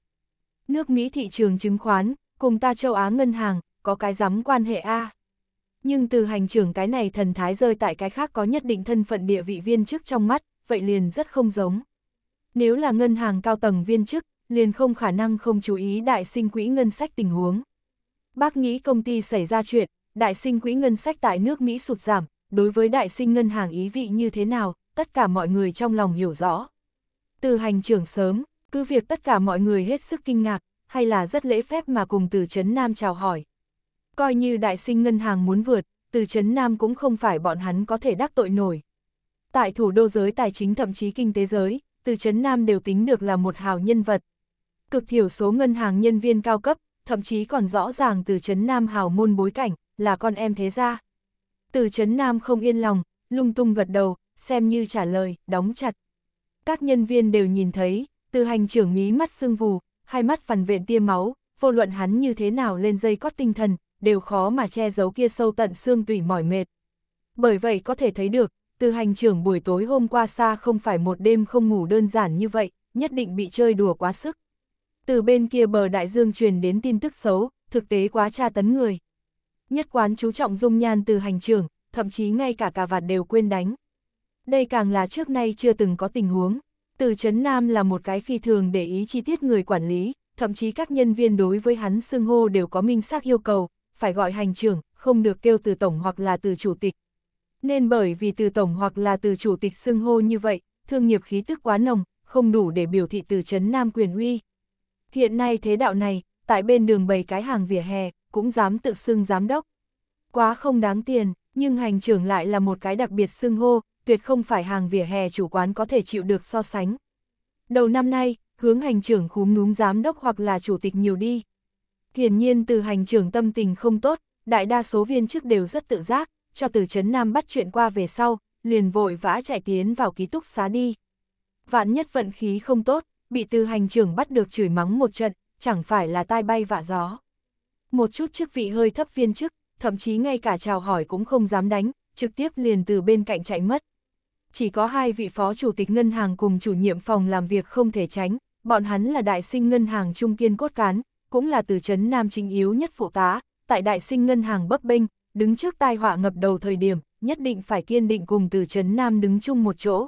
Nước Mỹ thị trường chứng khoán, cùng ta châu Á ngân hàng, có cái dám quan hệ A. Nhưng từ hành trưởng cái này thần thái rơi tại cái khác có nhất định thân phận địa vị viên chức trong mắt, vậy liền rất không giống. Nếu là ngân hàng cao tầng viên chức, liền không khả năng không chú ý đại sinh quỹ ngân sách tình huống. Bác nghĩ công ty xảy ra chuyện, đại sinh quỹ ngân sách tại nước Mỹ sụt giảm, đối với đại sinh ngân hàng ý vị như thế nào, tất cả mọi người trong lòng hiểu rõ. Từ hành trưởng sớm, cứ việc tất cả mọi người hết sức kinh ngạc, hay là rất lễ phép mà cùng từ Trấn Nam chào hỏi. Coi như đại sinh ngân hàng muốn vượt, từ Trấn Nam cũng không phải bọn hắn có thể đắc tội nổi. Tại thủ đô giới tài chính thậm chí kinh tế giới, từ Trấn Nam đều tính được là một hào nhân vật. Cực thiểu số ngân hàng nhân viên cao cấp, thậm chí còn rõ ràng từ Trấn Nam hào môn bối cảnh, là con em thế gia. Từ Trấn Nam không yên lòng, lung tung gật đầu, xem như trả lời, đóng chặt. Các nhân viên đều nhìn thấy, từ hành trưởng mí mắt sưng vù, hai mắt phần vện tia máu, vô luận hắn như thế nào lên dây cót tinh thần, đều khó mà che giấu kia sâu tận xương tủy mỏi mệt. Bởi vậy có thể thấy được, từ hành trưởng buổi tối hôm qua xa không phải một đêm không ngủ đơn giản như vậy, nhất định bị chơi đùa quá sức. Từ bên kia bờ đại dương truyền đến tin tức xấu, thực tế quá tra tấn người. Nhất quán chú trọng dung nhan từ hành trưởng, thậm chí ngay cả cà vạt đều quên đánh. Đây càng là trước nay chưa từng có tình huống. Từ Trấn Nam là một cái phi thường để ý chi tiết người quản lý, thậm chí các nhân viên đối với hắn xưng hô đều có minh xác yêu cầu, phải gọi hành trưởng, không được kêu từ tổng hoặc là từ chủ tịch. Nên bởi vì từ tổng hoặc là từ chủ tịch xưng hô như vậy, thương nghiệp khí tức quá nồng, không đủ để biểu thị từ Trấn Nam quyền uy. Hiện nay thế đạo này, tại bên đường bày cái hàng vỉa hè, cũng dám tự xưng giám đốc. Quá không đáng tiền, nhưng hành trưởng lại là một cái đặc biệt xưng hô, tuyệt không phải hàng vỉa hè chủ quán có thể chịu được so sánh. Đầu năm nay, hướng hành trưởng khúm núm giám đốc hoặc là chủ tịch nhiều đi. Hiển nhiên từ hành trưởng tâm tình không tốt, đại đa số viên chức đều rất tự giác, cho từ chấn Nam bắt chuyện qua về sau, liền vội vã chạy tiến vào ký túc xá đi. Vạn nhất vận khí không tốt, bị từ hành trưởng bắt được chửi mắng một trận, chẳng phải là tai bay vạ gió. Một chút chức vị hơi thấp viên chức, thậm chí ngay cả chào hỏi cũng không dám đánh, trực tiếp liền từ bên cạnh chạy mất chỉ có hai vị phó chủ tịch ngân hàng cùng chủ nhiệm phòng làm việc không thể tránh, bọn hắn là đại sinh ngân hàng trung kiên cốt cán, cũng là từ chấn Nam chính yếu nhất phụ tá, tại đại sinh ngân hàng bấp bênh, đứng trước tai họa ngập đầu thời điểm, nhất định phải kiên định cùng từ chấn Nam đứng chung một chỗ.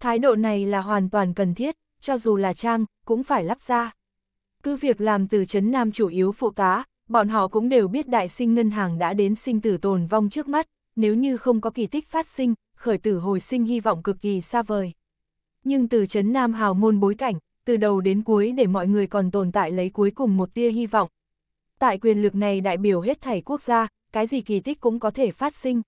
Thái độ này là hoàn toàn cần thiết, cho dù là trang, cũng phải lắp ra. Cứ việc làm từ chấn Nam chủ yếu phụ tá, bọn họ cũng đều biết đại sinh ngân hàng đã đến sinh tử tồn vong trước mắt, nếu như không có kỳ tích phát sinh, khởi tử hồi sinh hy vọng cực kỳ xa vời. Nhưng từ chấn Nam hào môn bối cảnh, từ đầu đến cuối để mọi người còn tồn tại lấy cuối cùng một tia hy vọng. Tại quyền lực này đại biểu hết thảy quốc gia, cái gì kỳ tích cũng có thể phát sinh.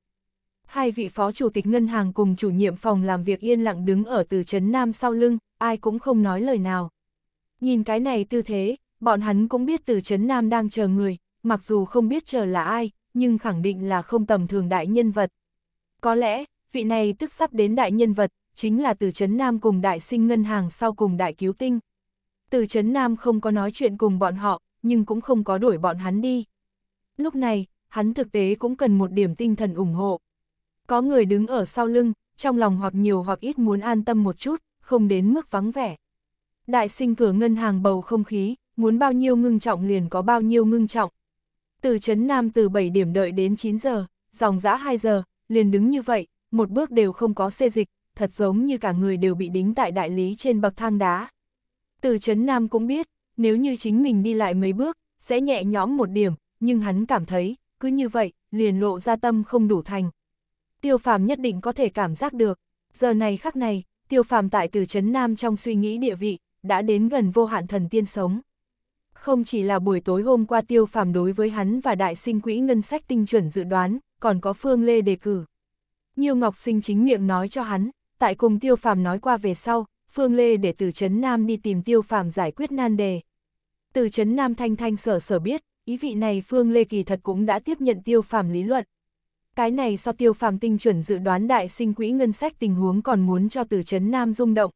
Hai vị phó chủ tịch ngân hàng cùng chủ nhiệm phòng làm việc yên lặng đứng ở từ chấn Nam sau lưng, ai cũng không nói lời nào. Nhìn cái này tư thế, bọn hắn cũng biết từ chấn Nam đang chờ người, mặc dù không biết chờ là ai, nhưng khẳng định là không tầm thường đại nhân vật. Có lẽ, vị này tức sắp đến đại nhân vật, chính là từ Trấn Nam cùng đại sinh ngân hàng sau cùng đại cứu tinh. Từ Trấn Nam không có nói chuyện cùng bọn họ, nhưng cũng không có đuổi bọn hắn đi. Lúc này, hắn thực tế cũng cần một điểm tinh thần ủng hộ. Có người đứng ở sau lưng, trong lòng hoặc nhiều hoặc ít muốn an tâm một chút, không đến mức vắng vẻ. Đại sinh cửa ngân hàng bầu không khí, muốn bao nhiêu ngưng trọng liền có bao nhiêu ngưng trọng. Từ Trấn Nam từ 7 điểm đợi đến 9 giờ, dòng dã 2 giờ, liền đứng như vậy, một bước đều không có xê dịch, thật giống như cả người đều bị đính tại đại lý trên bậc thang đá. Từ Trấn Nam cũng biết, nếu như chính mình đi lại mấy bước, sẽ nhẹ nhõm một điểm, nhưng hắn cảm thấy, cứ như vậy, liền lộ ra tâm không đủ thành. Tiêu phàm nhất định có thể cảm giác được, giờ này khắc này, tiêu phàm tại từ Trấn Nam trong suy nghĩ địa vị, đã đến gần vô hạn thần tiên sống. Không chỉ là buổi tối hôm qua tiêu phàm đối với hắn và đại sinh quỹ ngân sách tinh chuẩn dự đoán, còn có Phương Lê đề cử, Nhiêu Ngọc Sinh chính miệng nói cho hắn, tại cùng Tiêu Phàm nói qua về sau, Phương Lê để từ Trấn Nam đi tìm Tiêu Phàm giải quyết nan đề. Từ Trấn Nam thanh thanh sở sở biết, ý vị này Phương Lê kỳ thật cũng đã tiếp nhận Tiêu Phàm lý luận. Cái này so Tiêu Phàm tinh chuẩn dự đoán đại sinh quỹ ngân sách tình huống còn muốn cho từ Trấn Nam rung động.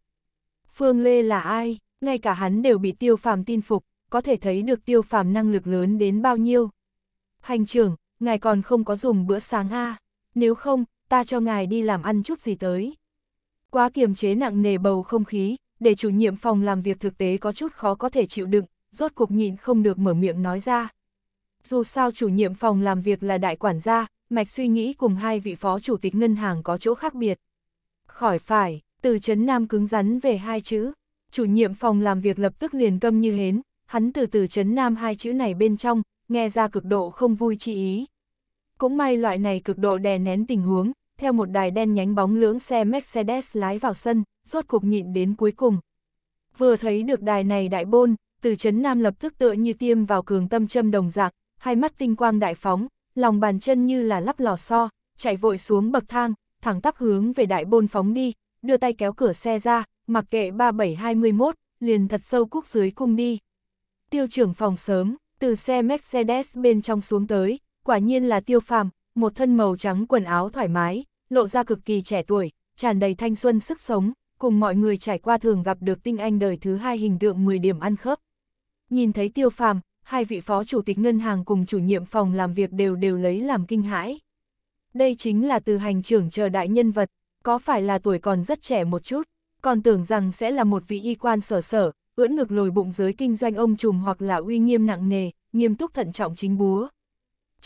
Phương Lê là ai, ngay cả hắn đều bị Tiêu Phàm tin phục, có thể thấy được Tiêu Phàm năng lực lớn đến bao nhiêu. Hành trưởng, ngài còn không có dùng bữa sáng a à. nếu không, ta cho ngài đi làm ăn chút gì tới. Quá kiềm chế nặng nề bầu không khí, để chủ nhiệm phòng làm việc thực tế có chút khó có thể chịu đựng, rốt cuộc nhịn không được mở miệng nói ra. Dù sao chủ nhiệm phòng làm việc là đại quản gia, mạch suy nghĩ cùng hai vị phó chủ tịch ngân hàng có chỗ khác biệt. Khỏi phải, từ chấn nam cứng rắn về hai chữ, chủ nhiệm phòng làm việc lập tức liền câm như hến, hắn từ từ chấn nam hai chữ này bên trong, nghe ra cực độ không vui chi ý. Cũng may loại này cực độ đè nén tình huống, theo một đài đen nhánh bóng lưỡng xe Mercedes lái vào sân, rốt cuộc nhịn đến cuối cùng. Vừa thấy được đài này đại bôn, từ chấn nam lập tức tựa như tiêm vào cường tâm châm đồng dạng, hai mắt tinh quang đại phóng, lòng bàn chân như là lắp lò xo, chạy vội xuống bậc thang, thẳng tắp hướng về đại bôn phóng đi, đưa tay kéo cửa xe ra, mặc kệ 3721, liền thật sâu cúc dưới cung đi. Tiêu trưởng phòng sớm, từ xe Mercedes bên trong xuống tới, quả nhiên là tiêu phàm, một thân màu trắng quần áo thoải mái, lộ ra cực kỳ trẻ tuổi, tràn đầy thanh xuân sức sống, cùng mọi người trải qua thường gặp được tinh anh đời thứ hai hình tượng 10 điểm ăn khớp. Nhìn thấy tiêu phàm, hai vị phó chủ tịch ngân hàng cùng chủ nhiệm phòng làm việc đều đều lấy làm kinh hãi. Đây chính là từ hành trưởng chờ đại nhân vật, có phải là tuổi còn rất trẻ một chút, còn tưởng rằng sẽ là một vị y quan sở sở, ưỡn ngực lồi bụng giới kinh doanh ông trùm hoặc là uy nghiêm nặng nề, nghiêm túc thận trọng chính búa.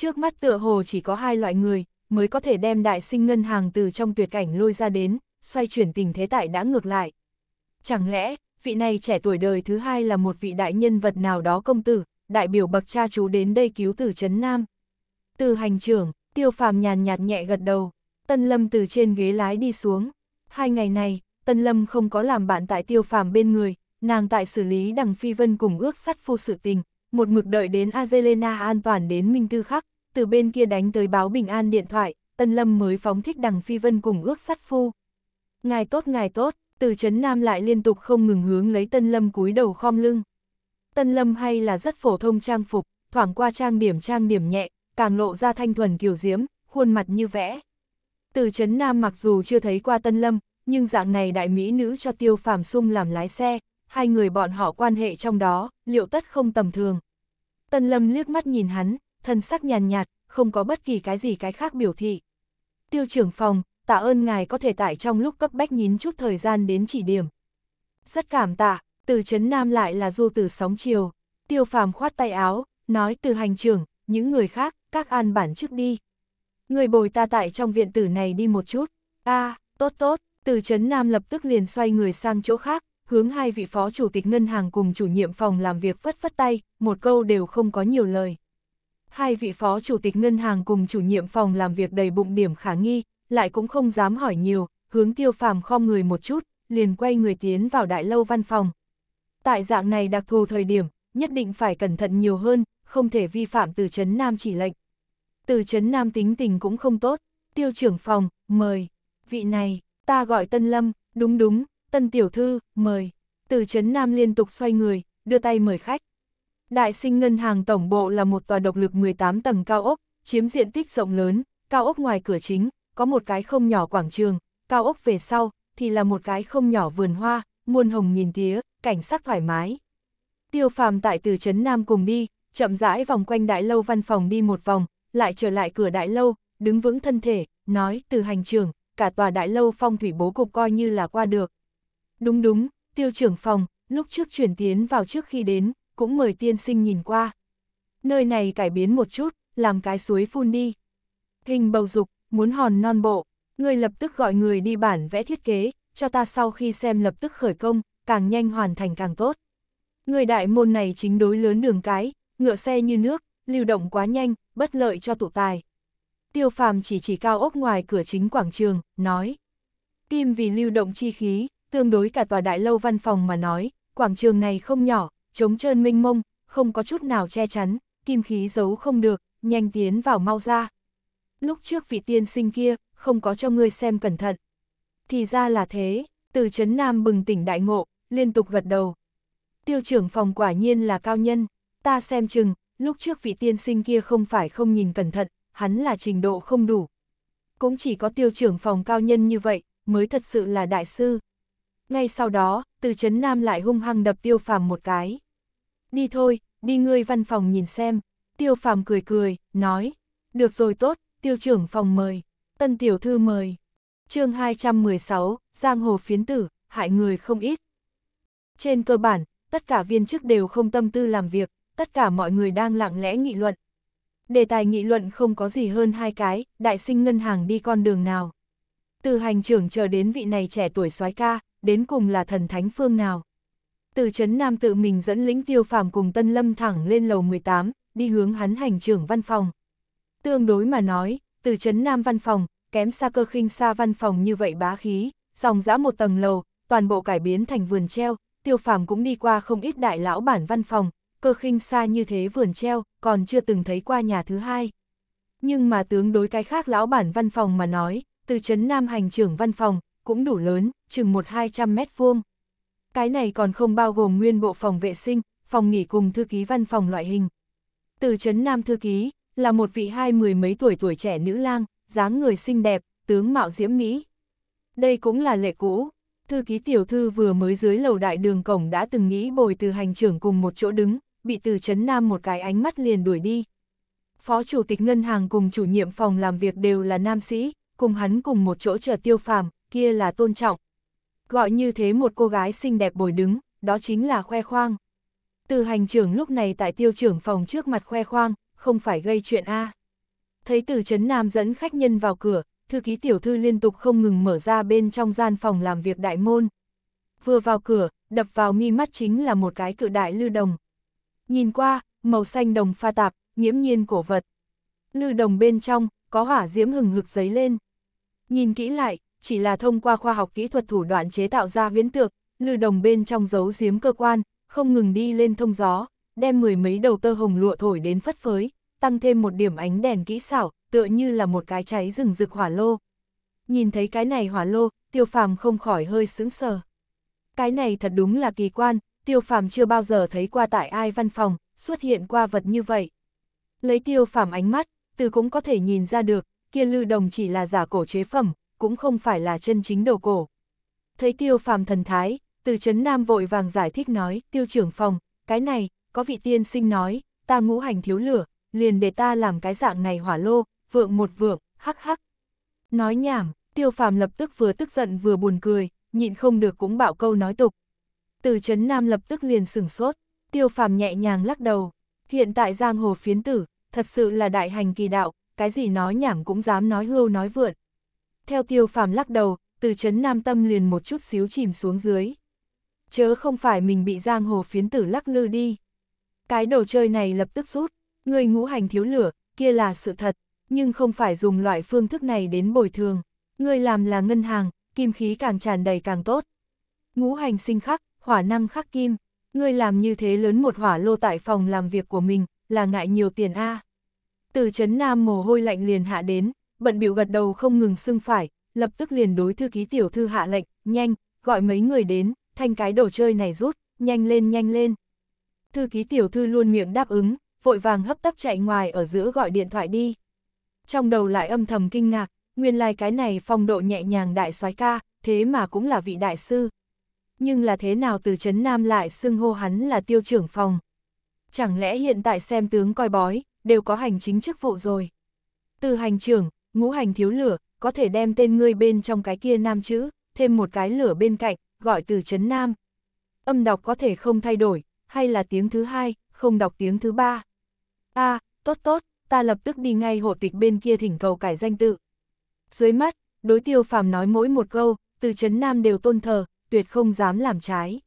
Trước mắt tựa hồ chỉ có hai loại người, mới có thể đem đại sinh ngân hàng từ trong tuyệt cảnh lôi ra đến, xoay chuyển tình thế tại đã ngược lại. Chẳng lẽ, vị này trẻ tuổi đời thứ hai là một vị đại nhân vật nào đó công tử, đại biểu bậc cha chú đến đây cứu tử Trấn Nam. Từ hành trưởng, tiêu phàm nhàn nhạt nhẹ gật đầu, Tân Lâm từ trên ghế lái đi xuống. Hai ngày này, Tân Lâm không có làm bạn tại tiêu phàm bên người, nàng tại xử lý đằng phi vân cùng ước sắt phu sự tình, một mực đợi đến Azelena an toàn đến Minh Tư Khắc, từ bên kia đánh tới báo bình an điện thoại, Tân Lâm mới phóng thích đằng Phi Vân cùng ước sắt phu. Ngài tốt ngài tốt, từ Trấn Nam lại liên tục không ngừng hướng lấy Tân Lâm cúi đầu khom lưng. Tân Lâm hay là rất phổ thông trang phục, thoảng qua trang điểm trang điểm nhẹ, càng lộ ra thanh thuần kiều diễm, khuôn mặt như vẽ. Từ Trấn Nam mặc dù chưa thấy qua Tân Lâm, nhưng dạng này đại mỹ nữ cho tiêu phàm sung làm lái xe, hai người bọn họ quan hệ trong đó, liệu tất không tầm thường. Tân Lâm liếc mắt nhìn hắn, thân sắc nhàn nhạt, không có bất kỳ cái gì cái khác biểu thị. Tiêu trưởng phòng, tạ ơn ngài có thể tại trong lúc cấp bách nhín chút thời gian đến chỉ điểm. Rất cảm tạ, từ chấn nam lại là du từ sóng chiều. Tiêu phàm khoát tay áo, nói từ hành trưởng, những người khác, các an bản trước đi. Người bồi ta tại trong viện tử này đi một chút. a tốt tốt, từ chấn nam lập tức liền xoay người sang chỗ khác, hướng hai vị phó chủ tịch ngân hàng cùng chủ nhiệm phòng làm việc phất phất tay, một câu đều không có nhiều lời. Hai vị phó chủ tịch ngân hàng cùng chủ nhiệm phòng làm việc đầy bụng điểm khả nghi, lại cũng không dám hỏi nhiều, hướng tiêu phàm khom người một chút, liền quay người tiến vào đại lâu văn phòng. Tại dạng này đặc thù thời điểm, nhất định phải cẩn thận nhiều hơn, không thể vi phạm từ chấn nam chỉ lệnh. Từ chấn nam tính tình cũng không tốt, tiêu trưởng phòng, mời, vị này, ta gọi Tân Lâm, đúng đúng, tân tiểu thư, mời. Từ chấn Nam liên tục xoay người, đưa tay mời khách. Đại sinh ngân hàng tổng bộ là một tòa độc lực 18 tầng cao ốc, chiếm diện tích rộng lớn, cao ốc ngoài cửa chính, có một cái không nhỏ quảng trường, cao ốc về sau, thì là một cái không nhỏ vườn hoa, muôn hồng nhìn tía, cảnh sắc thoải mái. Tiêu phàm tại từ chấn Nam cùng đi, chậm rãi vòng quanh đại lâu văn phòng đi một vòng, lại trở lại cửa đại lâu, đứng vững thân thể, nói từ hành trường, cả tòa đại lâu phong thủy bố cục coi như là qua được, Đúng đúng, tiêu trưởng phòng, lúc trước chuyển tiến vào trước khi đến, cũng mời tiên sinh nhìn qua. Nơi này cải biến một chút, làm cái suối phun đi. Hình bầu dục, muốn hòn non bộ, người lập tức gọi người đi bản vẽ thiết kế, cho ta sau khi xem lập tức khởi công, càng nhanh hoàn thành càng tốt. Người đại môn này chính đối lớn đường cái, ngựa xe như nước, lưu động quá nhanh, bất lợi cho tụ tài. Tiêu phàm chỉ chỉ cao ốc ngoài cửa chính quảng trường, nói. Kim vì lưu động chi khí, tương đối cả tòa đại lâu văn phòng mà nói, quảng trường này không nhỏ, trống trơn minh mông, không có chút nào che chắn, kim khí giấu không được, nhanh tiến vào mau ra. Lúc trước vị tiên sinh kia, không có cho ngươi xem cẩn thận. Thì ra là thế, từ chấn nam bừng tỉnh đại ngộ, liên tục gật đầu. Tiêu trưởng phòng quả nhiên là cao nhân, ta xem chừng, lúc trước vị tiên sinh kia không phải không nhìn cẩn thận, hắn là trình độ không đủ. Cũng chỉ có tiêu trưởng phòng cao nhân như vậy, mới thật sự là đại sư ngay sau đó, từ chấn nam lại hung hăng đập tiêu phàm một cái. Đi thôi, đi ngươi văn phòng nhìn xem, tiêu phàm cười cười, nói, được rồi tốt, tiêu trưởng phòng mời, tân tiểu thư mời. chương 216, Giang Hồ Phiến Tử, hại người không ít. Trên cơ bản, tất cả viên chức đều không tâm tư làm việc, tất cả mọi người đang lặng lẽ nghị luận. Đề tài nghị luận không có gì hơn hai cái, đại sinh ngân hàng đi con đường nào. Từ hành trưởng chờ đến vị này trẻ tuổi soái ca, đến cùng là thần thánh phương nào. Từ chấn Nam tự mình dẫn lĩnh tiêu phàm cùng Tân Lâm thẳng lên lầu 18, đi hướng hắn hành trưởng văn phòng. Tương đối mà nói, từ chấn Nam văn phòng, kém xa cơ khinh xa văn phòng như vậy bá khí, dòng dã một tầng lầu, toàn bộ cải biến thành vườn treo, tiêu phàm cũng đi qua không ít đại lão bản văn phòng, cơ khinh xa như thế vườn treo, còn chưa từng thấy qua nhà thứ hai. Nhưng mà tướng đối cái khác lão bản văn phòng mà nói, từ chấn Nam hành trưởng văn phòng, cũng đủ lớn, chừng một hai trăm mét vuông. Cái này còn không bao gồm nguyên bộ phòng vệ sinh, phòng nghỉ cùng thư ký văn phòng loại hình. Từ chấn Nam thư ký, là một vị hai mười mấy tuổi tuổi trẻ nữ lang, dáng người xinh đẹp, tướng mạo diễm mỹ. Đây cũng là lệ cũ, thư ký tiểu thư vừa mới dưới lầu đại đường cổng đã từng nghĩ bồi từ hành trưởng cùng một chỗ đứng, bị từ chấn nam một cái ánh mắt liền đuổi đi. Phó chủ tịch ngân hàng cùng chủ nhiệm phòng làm việc đều là nam sĩ, cùng hắn cùng một chỗ chờ tiêu phàm, kia là tôn trọng, Gọi như thế một cô gái xinh đẹp bồi đứng, đó chính là khoe khoang. Từ hành trưởng lúc này tại tiêu trưởng phòng trước mặt khoe khoang, không phải gây chuyện A. Thấy từ chấn nam dẫn khách nhân vào cửa, thư ký tiểu thư liên tục không ngừng mở ra bên trong gian phòng làm việc đại môn. Vừa vào cửa, đập vào mi mắt chính là một cái cự đại lư đồng. Nhìn qua, màu xanh đồng pha tạp, nhiễm nhiên cổ vật. Lư đồng bên trong, có hỏa diễm hừng hực giấy lên. Nhìn kỹ lại, chỉ là thông qua khoa học kỹ thuật thủ đoạn chế tạo ra viễn tượng, lư đồng bên trong giấu giếm cơ quan, không ngừng đi lên thông gió, đem mười mấy đầu tơ hồng lụa thổi đến phất phới, tăng thêm một điểm ánh đèn kỹ xảo, tựa như là một cái cháy rừng rực hỏa lô. Nhìn thấy cái này hỏa lô, tiêu phàm không khỏi hơi sững sờ. Cái này thật đúng là kỳ quan, tiêu phàm chưa bao giờ thấy qua tại ai văn phòng, xuất hiện qua vật như vậy. Lấy tiêu phàm ánh mắt, từ cũng có thể nhìn ra được, kia lư đồng chỉ là giả cổ chế phẩm, cũng không phải là chân chính đồ cổ. Thấy tiêu phàm thần thái, từ chấn nam vội vàng giải thích nói, tiêu trưởng phòng, cái này, có vị tiên sinh nói, ta ngũ hành thiếu lửa, liền để ta làm cái dạng này hỏa lô, vượng một vượng, hắc hắc. Nói nhảm, tiêu phàm lập tức vừa tức giận vừa buồn cười, nhịn không được cũng bạo câu nói tục. Từ chấn nam lập tức liền sửng sốt, tiêu phàm nhẹ nhàng lắc đầu, hiện tại giang hồ phiến tử, thật sự là đại hành kỳ đạo, cái gì nói nhảm cũng dám nói hưu nói vượn. Theo tiêu phàm lắc đầu, từ chấn nam tâm liền một chút xíu chìm xuống dưới. Chớ không phải mình bị giang hồ phiến tử lắc lư đi. Cái đồ chơi này lập tức rút, người ngũ hành thiếu lửa, kia là sự thật, nhưng không phải dùng loại phương thức này đến bồi thường. Người làm là ngân hàng, kim khí càng tràn đầy càng tốt. Ngũ hành sinh khắc, hỏa năng khắc kim, người làm như thế lớn một hỏa lô tại phòng làm việc của mình, là ngại nhiều tiền A. Từ chấn nam mồ hôi lạnh liền hạ đến, bận biểu gật đầu không ngừng xưng phải, lập tức liền đối thư ký tiểu thư hạ lệnh, nhanh, gọi mấy người đến, thanh cái đồ chơi này rút, nhanh lên nhanh lên. Thư ký tiểu thư luôn miệng đáp ứng, vội vàng hấp tấp chạy ngoài ở giữa gọi điện thoại đi. Trong đầu lại âm thầm kinh ngạc, nguyên lai like cái này phong độ nhẹ nhàng đại soái ca, thế mà cũng là vị đại sư. Nhưng là thế nào từ chấn Nam lại xưng hô hắn là tiêu trưởng phòng. Chẳng lẽ hiện tại xem tướng coi bói, đều có hành chính chức vụ rồi. Từ hành trưởng, ngũ hành thiếu lửa, có thể đem tên ngươi bên trong cái kia nam chữ, thêm một cái lửa bên cạnh, gọi từ chấn nam. Âm đọc có thể không thay đổi, hay là tiếng thứ hai, không đọc tiếng thứ ba. a tốt tốt, ta lập tức đi ngay hộ tịch bên kia thỉnh cầu cải danh tự. Dưới mắt, đối tiêu phàm nói mỗi một câu, từ chấn nam đều tôn thờ, tuyệt không dám làm trái.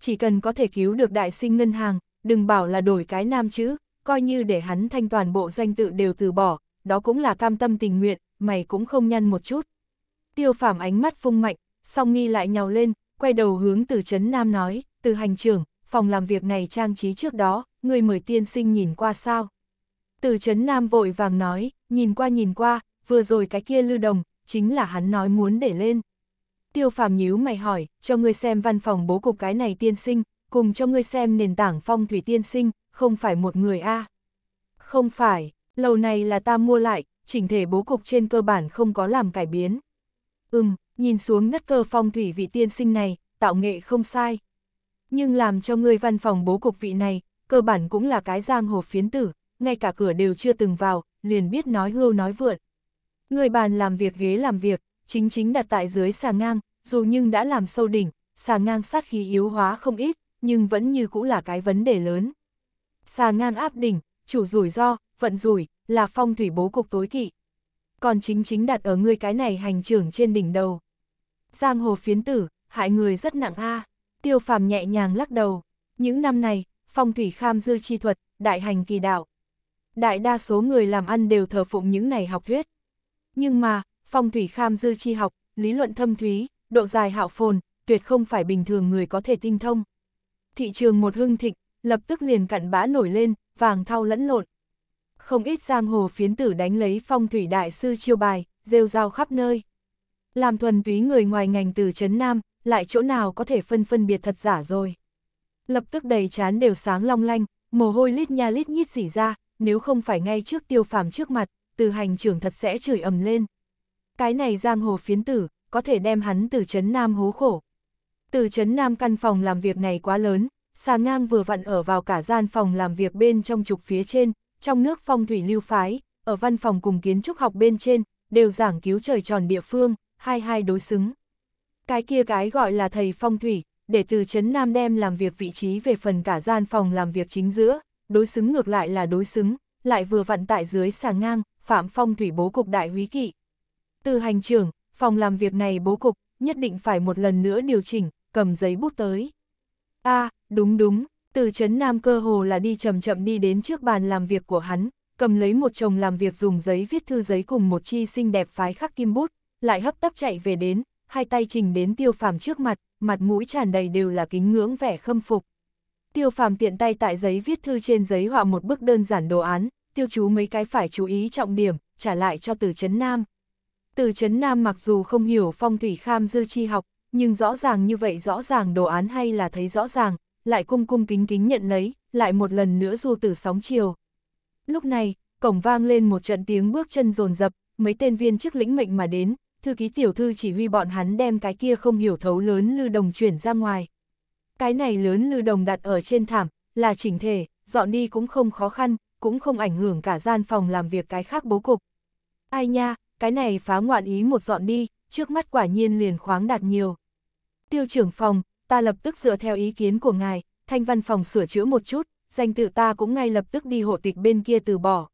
Chỉ cần có thể cứu được đại sinh ngân hàng, đừng bảo là đổi cái nam chữ, coi như để hắn thanh toàn bộ danh tự đều từ bỏ, đó cũng là cam tâm tình nguyện, mày cũng không nhăn một chút. Tiêu phạm ánh mắt phung mạnh, song nghi lại nhào lên, quay đầu hướng từ chấn Nam nói, từ hành trưởng, phòng làm việc này trang trí trước đó, người mời tiên sinh nhìn qua sao. Từ chấn Nam vội vàng nói, nhìn qua nhìn qua, vừa rồi cái kia lưu đồng, chính là hắn nói muốn để lên. Tiêu phạm nhíu mày hỏi, cho ngươi xem văn phòng bố cục cái này tiên sinh, cùng cho ngươi xem nền tảng phong thủy tiên sinh, không phải một người a Không phải, Lầu này là ta mua lại, chỉnh thể bố cục trên cơ bản không có làm cải biến. Ừm, nhìn xuống nất cơ phong thủy vị tiên sinh này, tạo nghệ không sai. Nhưng làm cho người văn phòng bố cục vị này, cơ bản cũng là cái giang hồ phiến tử, ngay cả cửa đều chưa từng vào, liền biết nói hưu nói vượn. Người bàn làm việc ghế làm việc, chính chính đặt tại dưới xà ngang, dù nhưng đã làm sâu đỉnh, xà ngang sát khí yếu hóa không ít, nhưng vẫn như cũng là cái vấn đề lớn. Xà ngang áp đỉnh, chủ rủi ro, vận rủi, là phong thủy bố cục tối kỵ. Còn chính chính đặt ở ngươi cái này hành trưởng trên đỉnh đầu. Giang hồ phiến tử, hại người rất nặng a tiêu phàm nhẹ nhàng lắc đầu. Những năm này, phong thủy kham dư chi thuật, đại hành kỳ đạo. Đại đa số người làm ăn đều thờ phụng những này học thuyết. Nhưng mà, phong thủy kham dư chi học, lý luận thâm thúy, độ dài hạo phồn, tuyệt không phải bình thường người có thể tinh thông. Thị trường một hương thịnh, lập tức liền cặn bã nổi lên, vàng thau lẫn lộn không ít giang hồ phiến tử đánh lấy phong thủy đại sư chiêu bài, rêu rao khắp nơi. Làm thuần túy người ngoài ngành từ Trấn Nam, lại chỗ nào có thể phân phân biệt thật giả rồi. Lập tức đầy chán đều sáng long lanh, mồ hôi lít nha lít nhít dỉ ra, nếu không phải ngay trước tiêu phàm trước mặt, từ hành trưởng thật sẽ chửi ầm lên. Cái này giang hồ phiến tử, có thể đem hắn từ Trấn Nam hố khổ. Từ Trấn Nam căn phòng làm việc này quá lớn, xà ngang vừa vặn ở vào cả gian phòng làm việc bên trong trục phía trên, trong nước phong thủy lưu phái, ở văn phòng cùng kiến trúc học bên trên, đều giảng cứu trời tròn địa phương, hai hai đối xứng. Cái kia cái gọi là thầy phong thủy, để từ chấn Nam đem làm việc vị trí về phần cả gian phòng làm việc chính giữa, đối xứng ngược lại là đối xứng, lại vừa vặn tại dưới xà ngang, phạm phong thủy bố cục đại húy kỵ. Từ hành trưởng, phòng làm việc này bố cục, nhất định phải một lần nữa điều chỉnh, cầm giấy bút tới. a đúng đúng, từ trấn Nam cơ hồ là đi chậm chậm đi đến trước bàn làm việc của hắn, cầm lấy một chồng làm việc dùng giấy viết thư giấy cùng một chi xinh đẹp phái khắc kim bút, lại hấp tấp chạy về đến, hai tay trình đến tiêu phàm trước mặt, mặt mũi tràn đầy đều là kính ngưỡng vẻ khâm phục. Tiêu phàm tiện tay tại giấy viết thư trên giấy họa một bức đơn giản đồ án, tiêu chú mấy cái phải chú ý trọng điểm, trả lại cho từ chấn Nam. Từ chấn Nam mặc dù không hiểu phong thủy kham dư chi học, nhưng rõ ràng như vậy rõ ràng đồ án hay là thấy rõ ràng, lại cung cung kính kính nhận lấy, lại một lần nữa du từ sóng chiều. Lúc này, cổng vang lên một trận tiếng bước chân rồn rập, mấy tên viên chức lĩnh mệnh mà đến, thư ký tiểu thư chỉ huy bọn hắn đem cái kia không hiểu thấu lớn lư đồng chuyển ra ngoài. Cái này lớn lư đồng đặt ở trên thảm, là chỉnh thể, dọn đi cũng không khó khăn, cũng không ảnh hưởng cả gian phòng làm việc cái khác bố cục. Ai nha, cái này phá ngoạn ý một dọn đi, trước mắt quả nhiên liền khoáng đạt nhiều. Tiêu trưởng phòng, ta lập tức dựa theo ý kiến của ngài, thanh văn phòng sửa chữa một chút, danh tự ta cũng ngay lập tức đi hộ tịch bên kia từ bỏ.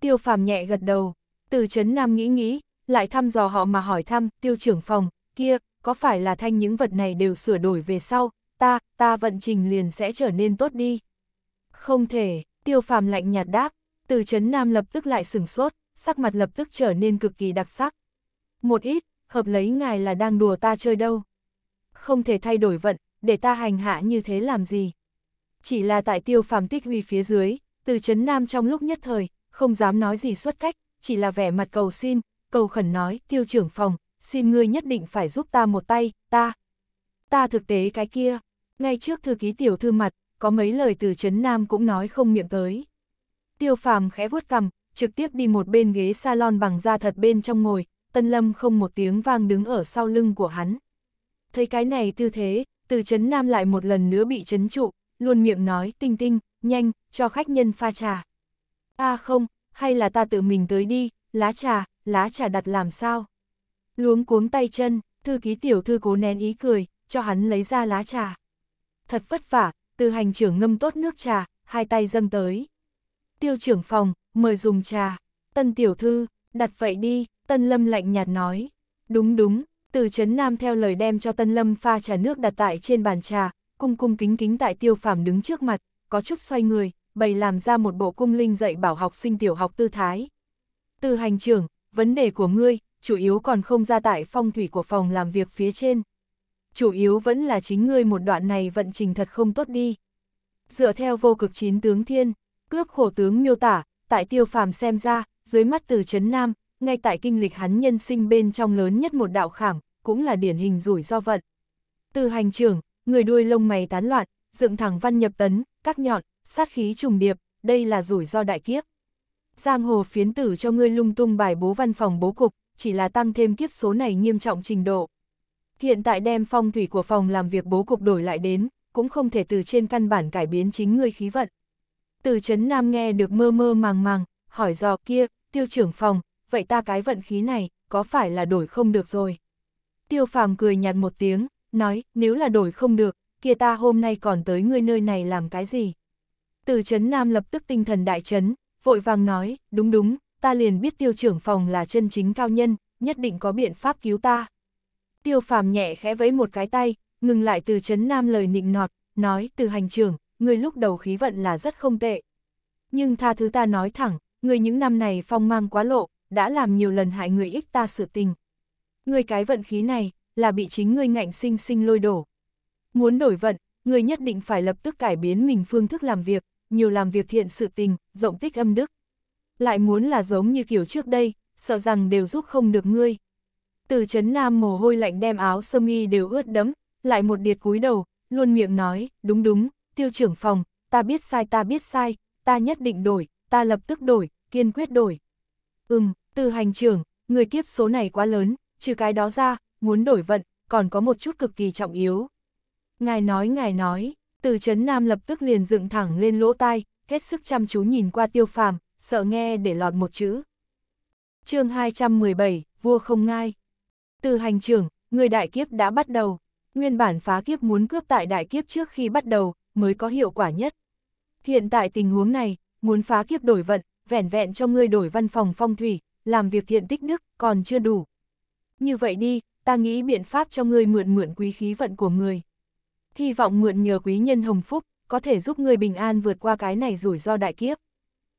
Tiêu phàm nhẹ gật đầu, từ chấn nam nghĩ nghĩ, lại thăm dò họ mà hỏi thăm, tiêu trưởng phòng, kia, có phải là thanh những vật này đều sửa đổi về sau, ta, ta vận trình liền sẽ trở nên tốt đi. Không thể, tiêu phàm lạnh nhạt đáp, từ chấn nam lập tức lại sửng sốt, sắc mặt lập tức trở nên cực kỳ đặc sắc. Một ít, hợp lấy ngài là đang đùa ta chơi đâu không thể thay đổi vận, để ta hành hạ như thế làm gì. Chỉ là tại tiêu phàm tích huy phía dưới, từ chấn nam trong lúc nhất thời, không dám nói gì xuất cách, chỉ là vẻ mặt cầu xin, cầu khẩn nói, tiêu trưởng phòng, xin ngươi nhất định phải giúp ta một tay, ta. Ta thực tế cái kia, ngay trước thư ký tiểu thư mặt, có mấy lời từ chấn nam cũng nói không miệng tới. Tiêu phàm khẽ vuốt cầm, trực tiếp đi một bên ghế salon bằng da thật bên trong ngồi, Tân Lâm không một tiếng vang đứng ở sau lưng của hắn thấy cái này tư thế, từ chấn nam lại một lần nữa bị chấn trụ, luôn miệng nói tinh tinh, nhanh, cho khách nhân pha trà. À không, hay là ta tự mình tới đi, lá trà, lá trà đặt làm sao? Luống cuống tay chân, thư ký tiểu thư cố nén ý cười, cho hắn lấy ra lá trà. Thật vất vả, từ hành trưởng ngâm tốt nước trà, hai tay dâng tới. Tiêu trưởng phòng, mời dùng trà. Tân tiểu thư, đặt vậy đi, tân lâm lạnh nhạt nói. Đúng đúng, từ Trấn Nam theo lời đem cho Tân Lâm pha trà nước đặt tại trên bàn trà, cung cung kính kính tại tiêu phàm đứng trước mặt, có chút xoay người, bày làm ra một bộ cung linh dạy bảo học sinh tiểu học tư thái. Từ hành trưởng, vấn đề của ngươi, chủ yếu còn không ra tại phong thủy của phòng làm việc phía trên. Chủ yếu vẫn là chính ngươi một đoạn này vận trình thật không tốt đi. Dựa theo vô cực chín tướng thiên, cướp khổ tướng miêu tả, tại tiêu phàm xem ra, dưới mắt từ Trấn Nam, ngay tại kinh lịch hắn nhân sinh bên trong lớn nhất một đạo khảm, cũng là điển hình rủi ro vận. Từ hành trưởng, người đuôi lông mày tán loạn, dựng thẳng văn nhập tấn, các nhọn, sát khí trùng điệp, đây là rủi ro đại kiếp. Giang hồ phiến tử cho ngươi lung tung bài bố văn phòng bố cục, chỉ là tăng thêm kiếp số này nghiêm trọng trình độ. Hiện tại đem phong thủy của phòng làm việc bố cục đổi lại đến, cũng không thể từ trên căn bản cải biến chính ngươi khí vận. Từ chấn nam nghe được mơ mơ màng màng, hỏi dò kia, tiêu trưởng phòng, vậy ta cái vận khí này, có phải là đổi không được rồi? Tiêu phàm cười nhạt một tiếng, nói, nếu là đổi không được, kia ta hôm nay còn tới ngươi nơi này làm cái gì? Từ chấn Nam lập tức tinh thần đại chấn, vội vàng nói, đúng đúng, ta liền biết tiêu trưởng phòng là chân chính cao nhân, nhất định có biện pháp cứu ta. Tiêu phàm nhẹ khẽ vẫy một cái tay, ngừng lại từ chấn Nam lời nịnh nọt, nói, từ hành trưởng, ngươi lúc đầu khí vận là rất không tệ. Nhưng tha thứ ta nói thẳng, ngươi những năm này phong mang quá lộ, đã làm nhiều lần hại người ích ta sự tình, Ngươi cái vận khí này, là bị chính ngươi ngạnh sinh sinh lôi đổ. Muốn đổi vận, người nhất định phải lập tức cải biến mình phương thức làm việc, nhiều làm việc thiện sự tình, rộng tích âm đức. Lại muốn là giống như kiểu trước đây, sợ rằng đều giúp không được ngươi. Từ chấn nam mồ hôi lạnh đem áo sơ mi đều ướt đẫm, lại một điệt cúi đầu, luôn miệng nói, đúng đúng, tiêu trưởng phòng, ta biết sai ta biết sai, ta nhất định đổi, ta lập tức đổi, kiên quyết đổi. Ừm, từ hành trưởng, người kiếp số này quá lớn, trừ cái đó ra, muốn đổi vận, còn có một chút cực kỳ trọng yếu. Ngài nói ngài nói, từ chấn nam lập tức liền dựng thẳng lên lỗ tai, hết sức chăm chú nhìn qua tiêu phàm, sợ nghe để lọt một chữ. chương 217, vua không ngai. Từ hành trưởng, người đại kiếp đã bắt đầu, nguyên bản phá kiếp muốn cướp tại đại kiếp trước khi bắt đầu, mới có hiệu quả nhất. Hiện tại tình huống này, muốn phá kiếp đổi vận, vẻn vẹn cho ngươi đổi văn phòng phong thủy, làm việc thiện tích đức, còn chưa đủ. Như vậy đi, ta nghĩ biện pháp cho ngươi mượn mượn quý khí vận của người. Hy vọng mượn nhờ quý nhân hồng phúc, có thể giúp ngươi bình an vượt qua cái này rủi ro đại kiếp.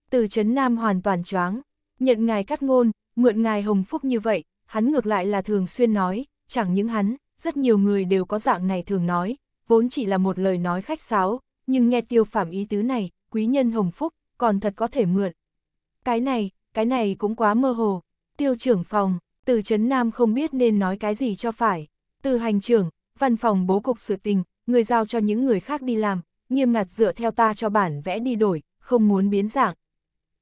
Từ chấn Nam hoàn toàn choáng, nhận ngài cắt ngôn, mượn ngài hồng phúc như vậy, hắn ngược lại là thường xuyên nói, chẳng những hắn, rất nhiều người đều có dạng này thường nói, vốn chỉ là một lời nói khách sáo, nhưng nghe tiêu phạm ý tứ này, quý nhân hồng phúc, còn thật có thể mượn. Cái này, cái này cũng quá mơ hồ, tiêu trưởng phòng, từ chấn Nam không biết nên nói cái gì cho phải. Từ hành trưởng, văn phòng bố cục sự tình, người giao cho những người khác đi làm, nghiêm ngặt dựa theo ta cho bản vẽ đi đổi, không muốn biến dạng.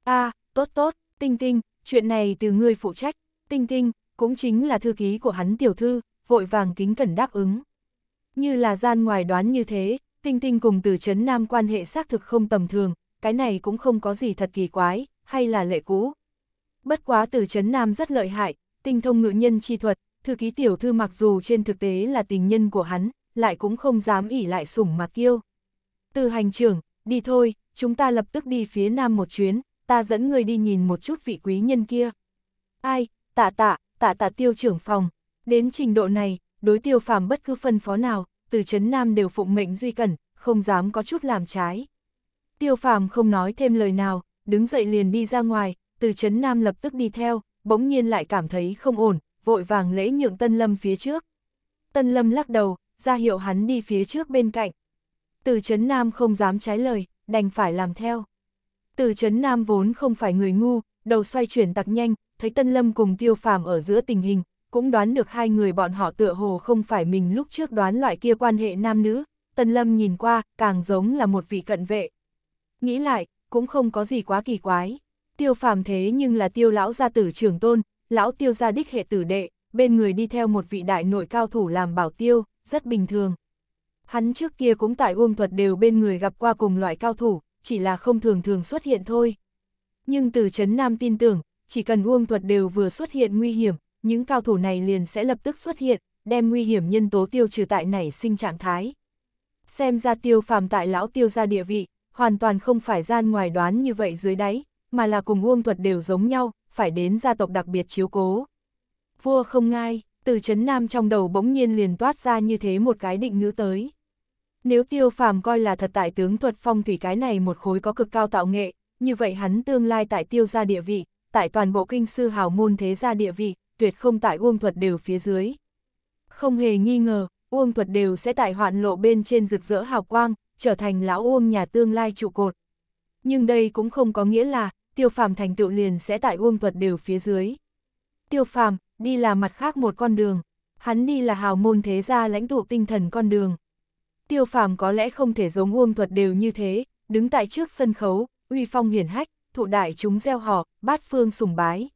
a tốt tốt, Tinh Tinh, chuyện này từ ngươi phụ trách, Tinh Tinh, cũng chính là thư ký của hắn tiểu thư, vội vàng kính cẩn đáp ứng. Như là gian ngoài đoán như thế, Tinh Tinh cùng từ chấn Nam quan hệ xác thực không tầm thường, cái này cũng không có gì thật kỳ quái, hay là lệ cũ. Bất quá từ chấn Nam rất lợi hại, tinh thông ngự nhân chi thuật, thư ký tiểu thư mặc dù trên thực tế là tình nhân của hắn, lại cũng không dám ỉ lại sủng mà kiêu. Từ hành trưởng, đi thôi, chúng ta lập tức đi phía nam một chuyến, ta dẫn người đi nhìn một chút vị quý nhân kia. Ai, tạ tạ, tạ tạ tiêu trưởng phòng, đến trình độ này, đối tiêu phàm bất cứ phân phó nào, từ chấn nam đều phụng mệnh duy cẩn, không dám có chút làm trái. Tiêu phàm không nói thêm lời nào, đứng dậy liền đi ra ngoài, từ chấn nam lập tức đi theo, bỗng nhiên lại cảm thấy không ổn, vội vàng lễ nhượng Tân Lâm phía trước. Tân Lâm lắc đầu, ra hiệu hắn đi phía trước bên cạnh. Từ Trấn Nam không dám trái lời, đành phải làm theo. Từ Trấn Nam vốn không phải người ngu, đầu xoay chuyển tặc nhanh, thấy Tân Lâm cùng Tiêu Phàm ở giữa tình hình, cũng đoán được hai người bọn họ tựa hồ không phải mình lúc trước đoán loại kia quan hệ nam nữ. Tân Lâm nhìn qua, càng giống là một vị cận vệ. Nghĩ lại, cũng không có gì quá kỳ quái tiêu phàm thế nhưng là tiêu lão gia tử trưởng tôn, lão tiêu gia đích hệ tử đệ, bên người đi theo một vị đại nội cao thủ làm bảo tiêu, rất bình thường. Hắn trước kia cũng tại uông thuật đều bên người gặp qua cùng loại cao thủ, chỉ là không thường thường xuất hiện thôi. Nhưng từ Trấn Nam tin tưởng, chỉ cần uông thuật đều vừa xuất hiện nguy hiểm, những cao thủ này liền sẽ lập tức xuất hiện, đem nguy hiểm nhân tố tiêu trừ tại nảy sinh trạng thái. Xem ra tiêu phàm tại lão tiêu gia địa vị, hoàn toàn không phải gian ngoài đoán như vậy dưới đáy, mà là cùng uông thuật đều giống nhau, phải đến gia tộc đặc biệt chiếu cố. Vua không ngai, từ chấn nam trong đầu bỗng nhiên liền toát ra như thế một cái định ngữ tới. Nếu tiêu phàm coi là thật tại tướng thuật phong thủy cái này một khối có cực cao tạo nghệ, như vậy hắn tương lai tại tiêu gia địa vị, tại toàn bộ kinh sư hào môn thế gia địa vị, tuyệt không tại uông thuật đều phía dưới. Không hề nghi ngờ, uông thuật đều sẽ tại hoạn lộ bên trên rực rỡ hào quang, trở thành lão uông nhà tương lai trụ cột. Nhưng đây cũng không có nghĩa là, tiêu phàm thành tựu liền sẽ tại uông thuật đều phía dưới. Tiêu phàm, đi là mặt khác một con đường, hắn đi là hào môn thế gia lãnh tụ tinh thần con đường. Tiêu phàm có lẽ không thể giống uông thuật đều như thế, đứng tại trước sân khấu, uy phong hiển hách, thụ đại chúng gieo họ, bát phương sùng bái.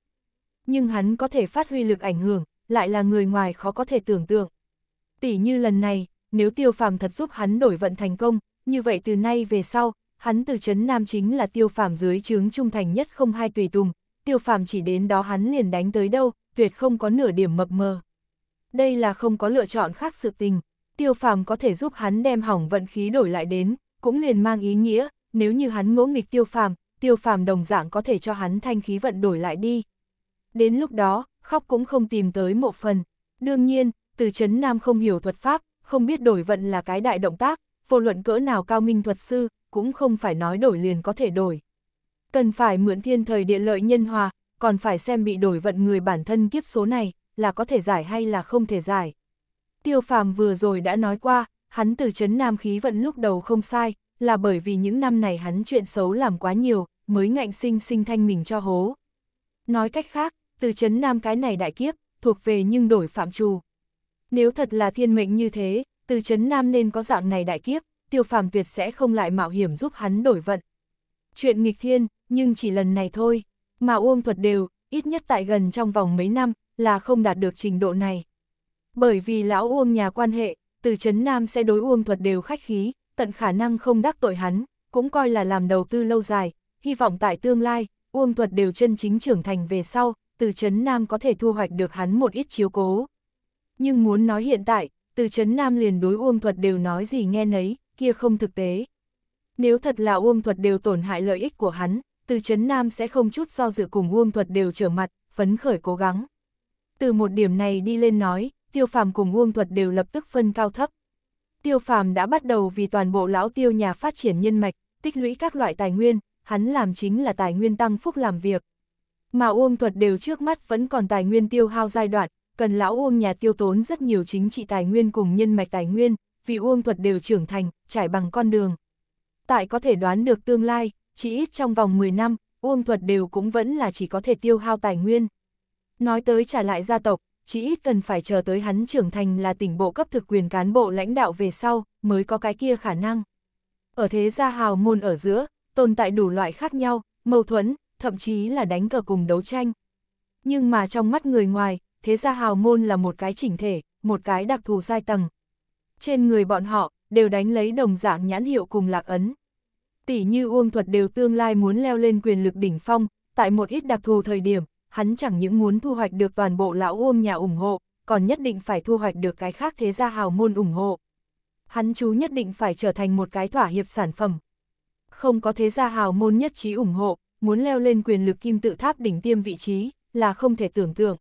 Nhưng hắn có thể phát huy lực ảnh hưởng, lại là người ngoài khó có thể tưởng tượng. Tỷ như lần này, nếu tiêu phàm thật giúp hắn đổi vận thành công, như vậy từ nay về sau, hắn từ chấn Nam chính là tiêu phàm dưới chướng trung thành nhất không hai tùy tùng, tiêu phàm chỉ đến đó hắn liền đánh tới đâu, tuyệt không có nửa điểm mập mờ. Đây là không có lựa chọn khác sự tình, tiêu phàm có thể giúp hắn đem hỏng vận khí đổi lại đến, cũng liền mang ý nghĩa, nếu như hắn ngỗ nghịch tiêu phàm, tiêu phàm đồng dạng có thể cho hắn thanh khí vận đổi lại đi. Đến lúc đó, khóc cũng không tìm tới một phần. Đương nhiên, từ chấn nam không hiểu thuật pháp, không biết đổi vận là cái đại động tác, vô luận cỡ nào cao minh thuật sư, cũng không phải nói đổi liền có thể đổi. Cần phải mượn thiên thời địa lợi nhân hòa, còn phải xem bị đổi vận người bản thân kiếp số này, là có thể giải hay là không thể giải. Tiêu phàm vừa rồi đã nói qua, hắn từ chấn nam khí vận lúc đầu không sai, là bởi vì những năm này hắn chuyện xấu làm quá nhiều, mới ngạnh sinh sinh thanh mình cho hố. Nói cách khác, từ chấn nam cái này đại kiếp, thuộc về nhưng đổi phạm trù. Nếu thật là thiên mệnh như thế, từ chấn nam nên có dạng này đại kiếp, tiêu phàm tuyệt sẽ không lại mạo hiểm giúp hắn đổi vận. Chuyện nghịch thiên, nhưng chỉ lần này thôi, mà uông thuật đều, ít nhất tại gần trong vòng mấy năm, là không đạt được trình độ này. Bởi vì lão uông nhà quan hệ, từ Trấn Nam sẽ đối uông thuật đều khách khí, tận khả năng không đắc tội hắn, cũng coi là làm đầu tư lâu dài, hy vọng tại tương lai, uông thuật đều chân chính trưởng thành về sau, từ Trấn Nam có thể thu hoạch được hắn một ít chiếu cố. Nhưng muốn nói hiện tại, từ Trấn Nam liền đối Uông Thuật đều nói gì nghe nấy, kia không thực tế. Nếu thật là Uông Thuật đều tổn hại lợi ích của hắn, từ chấn Nam sẽ không chút do dự cùng Uông Thuật đều trở mặt, phấn khởi cố gắng. Từ một điểm này đi lên nói, Tiêu Phàm cùng Uông Thuật đều lập tức phân cao thấp. Tiêu Phàm đã bắt đầu vì toàn bộ lão Tiêu nhà phát triển nhân mạch, tích lũy các loại tài nguyên, hắn làm chính là tài nguyên tăng phúc làm việc. Mà Uông Thuật đều trước mắt vẫn còn tài nguyên tiêu hao giai đoạn, cần lão Uông nhà tiêu tốn rất nhiều chính trị tài nguyên cùng nhân mạch tài nguyên, vì uông thuật đều trưởng thành, trải bằng con đường. Tại có thể đoán được tương lai, chỉ ít trong vòng 10 năm, uông thuật đều cũng vẫn là chỉ có thể tiêu hao tài nguyên. Nói tới trả lại gia tộc, chỉ ít cần phải chờ tới hắn trưởng thành là tỉnh bộ cấp thực quyền cán bộ lãnh đạo về sau, mới có cái kia khả năng. Ở thế gia hào môn ở giữa, tồn tại đủ loại khác nhau, mâu thuẫn, thậm chí là đánh cờ cùng đấu tranh. Nhưng mà trong mắt người ngoài, thế gia hào môn là một cái chỉnh thể, một cái đặc thù giai tầng, trên người bọn họ, đều đánh lấy đồng dạng nhãn hiệu cùng lạc ấn. Tỷ như Uông Thuật đều tương lai muốn leo lên quyền lực đỉnh phong, tại một ít đặc thù thời điểm, hắn chẳng những muốn thu hoạch được toàn bộ lão Uông nhà ủng hộ, còn nhất định phải thu hoạch được cái khác thế gia hào môn ủng hộ. Hắn chú nhất định phải trở thành một cái thỏa hiệp sản phẩm. Không có thế gia hào môn nhất trí ủng hộ, muốn leo lên quyền lực kim tự tháp đỉnh tiêm vị trí, là không thể tưởng tượng.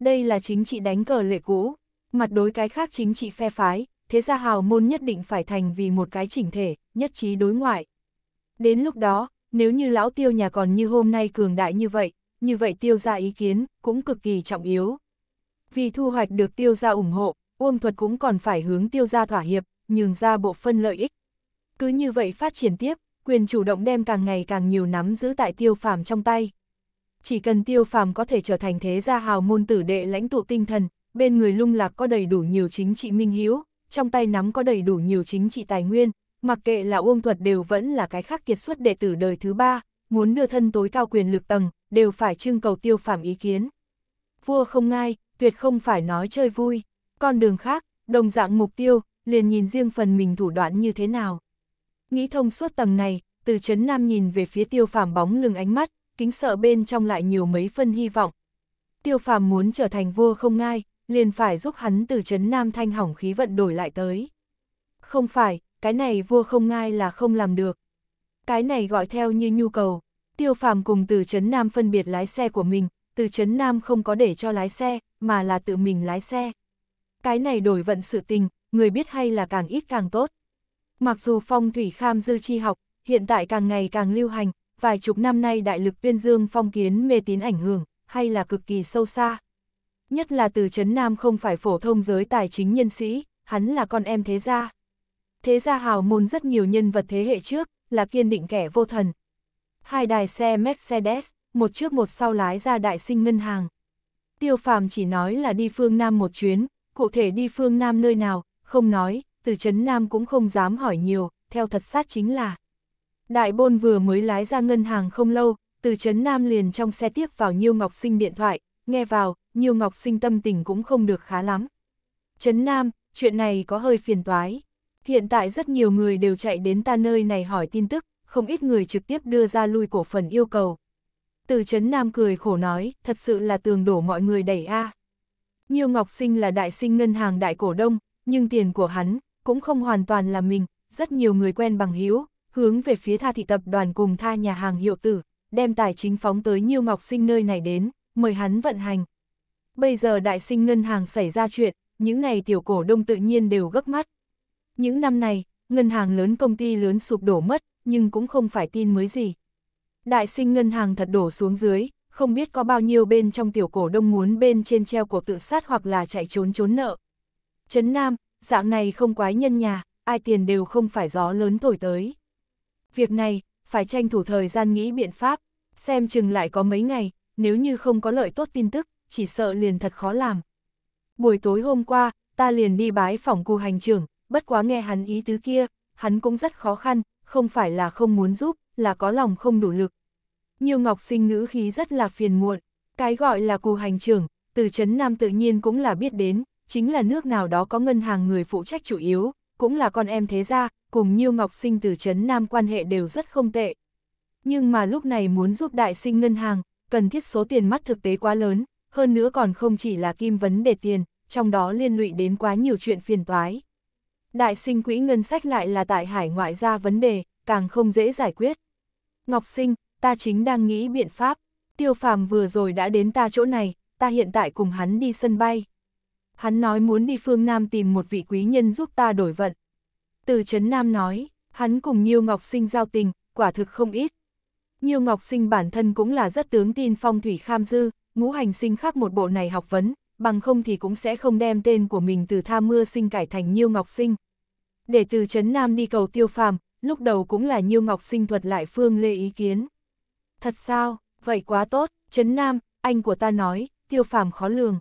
Đây là chính trị đánh cờ lệ cũ, mặt đối cái khác chính trị phe phái, thế gia hào môn nhất định phải thành vì một cái chỉnh thể, nhất trí đối ngoại. Đến lúc đó, nếu như lão tiêu nhà còn như hôm nay cường đại như vậy, như vậy tiêu gia ý kiến cũng cực kỳ trọng yếu. Vì thu hoạch được tiêu gia ủng hộ, Uông Thuật cũng còn phải hướng tiêu gia thỏa hiệp, nhường ra bộ phân lợi ích. Cứ như vậy phát triển tiếp, quyền chủ động đem càng ngày càng nhiều nắm giữ tại tiêu phàm trong tay. Chỉ cần tiêu phàm có thể trở thành thế gia hào môn tử đệ lãnh tụ tinh thần, bên người lung lạc có đầy đủ nhiều chính trị minh hiếu, trong tay nắm có đầy đủ nhiều chính trị tài nguyên, mặc kệ là Uông Thuật đều vẫn là cái khác kiệt xuất đệ tử đời thứ ba, muốn đưa thân tối cao quyền lực tầng, đều phải trưng cầu tiêu phàm ý kiến. Vua không ngai, tuyệt không phải nói chơi vui, con đường khác, đồng dạng mục tiêu, liền nhìn riêng phần mình thủ đoạn như thế nào. Nghĩ thông suốt tầng này, từ chấn nam nhìn về phía tiêu phàm bóng lưng ánh mắt, kính sợ bên trong lại nhiều mấy phân hy vọng. Tiêu phàm muốn trở thành vua không ngai, liền phải giúp hắn từ chấn Nam Thanh hỏng khí vận đổi lại tới. Không phải, cái này vua không ngai là không làm được. Cái này gọi theo như nhu cầu, tiêu phàm cùng từ chấn Nam phân biệt lái xe của mình, từ chấn Nam không có để cho lái xe, mà là tự mình lái xe. Cái này đổi vận sự tình, người biết hay là càng ít càng tốt. Mặc dù phong thủy kham dư chi học, hiện tại càng ngày càng lưu hành, vài chục năm nay đại lực tuyên dương phong kiến mê tín ảnh hưởng, hay là cực kỳ sâu xa nhất là từ Trấn Nam không phải phổ thông giới tài chính nhân sĩ, hắn là con em thế gia. Thế gia hào môn rất nhiều nhân vật thế hệ trước, là kiên định kẻ vô thần. Hai đài xe Mercedes, một trước một sau lái ra đại sinh ngân hàng. Tiêu phàm chỉ nói là đi phương Nam một chuyến, cụ thể đi phương Nam nơi nào, không nói, từ Trấn Nam cũng không dám hỏi nhiều, theo thật sát chính là. Đại bôn vừa mới lái ra ngân hàng không lâu, từ Trấn Nam liền trong xe tiếp vào Nhiêu Ngọc Sinh điện thoại, nghe vào, nhiều ngọc sinh tâm tình cũng không được khá lắm. Trấn Nam, chuyện này có hơi phiền toái. Hiện tại rất nhiều người đều chạy đến ta nơi này hỏi tin tức, không ít người trực tiếp đưa ra lui cổ phần yêu cầu. Từ Trấn Nam cười khổ nói, thật sự là tường đổ mọi người đẩy a. À. Nhiều Ngọc Sinh là đại sinh ngân hàng đại cổ đông, nhưng tiền của hắn cũng không hoàn toàn là mình, rất nhiều người quen bằng hữu hướng về phía tha thị tập đoàn cùng tha nhà hàng hiệu tử, đem tài chính phóng tới Nhiêu Ngọc Sinh nơi này đến, mời hắn vận hành, Bây giờ đại sinh ngân hàng xảy ra chuyện, những này tiểu cổ đông tự nhiên đều gấp mắt. Những năm này, ngân hàng lớn công ty lớn sụp đổ mất, nhưng cũng không phải tin mới gì. Đại sinh ngân hàng thật đổ xuống dưới, không biết có bao nhiêu bên trong tiểu cổ đông muốn bên trên treo cuộc tự sát hoặc là chạy trốn trốn nợ. Trấn Nam, dạng này không quái nhân nhà, ai tiền đều không phải gió lớn thổi tới. Việc này, phải tranh thủ thời gian nghĩ biện pháp, xem chừng lại có mấy ngày, nếu như không có lợi tốt tin tức, chỉ sợ liền thật khó làm. Buổi tối hôm qua, ta liền đi bái phỏng cụ hành trưởng, bất quá nghe hắn ý tứ kia, hắn cũng rất khó khăn, không phải là không muốn giúp, là có lòng không đủ lực. Nhiều ngọc sinh ngữ khí rất là phiền muộn, cái gọi là cụ hành trưởng, từ chấn Nam tự nhiên cũng là biết đến, chính là nước nào đó có ngân hàng người phụ trách chủ yếu, cũng là con em thế gia, cùng Nhiêu Ngọc Sinh từ chấn Nam quan hệ đều rất không tệ. Nhưng mà lúc này muốn giúp đại sinh ngân hàng, cần thiết số tiền mắt thực tế quá lớn, hơn nữa còn không chỉ là kim vấn đề tiền, trong đó liên lụy đến quá nhiều chuyện phiền toái. Đại sinh quỹ ngân sách lại là tại hải ngoại ra vấn đề, càng không dễ giải quyết. Ngọc sinh, ta chính đang nghĩ biện pháp, tiêu phàm vừa rồi đã đến ta chỗ này, ta hiện tại cùng hắn đi sân bay. Hắn nói muốn đi phương Nam tìm một vị quý nhân giúp ta đổi vận. Từ Trấn Nam nói, hắn cùng Nhiêu Ngọc Sinh giao tình, quả thực không ít. Nhiêu Ngọc Sinh bản thân cũng là rất tướng tin phong thủy kham dư, ngũ hành sinh khác một bộ này học vấn, bằng không thì cũng sẽ không đem tên của mình từ tha mưa sinh cải thành Nhiêu Ngọc Sinh. Để từ Trấn Nam đi cầu tiêu phàm, lúc đầu cũng là Nhiêu Ngọc Sinh thuật lại Phương Lê ý kiến. Thật sao, vậy quá tốt, Trấn Nam, anh của ta nói, tiêu phàm khó lường.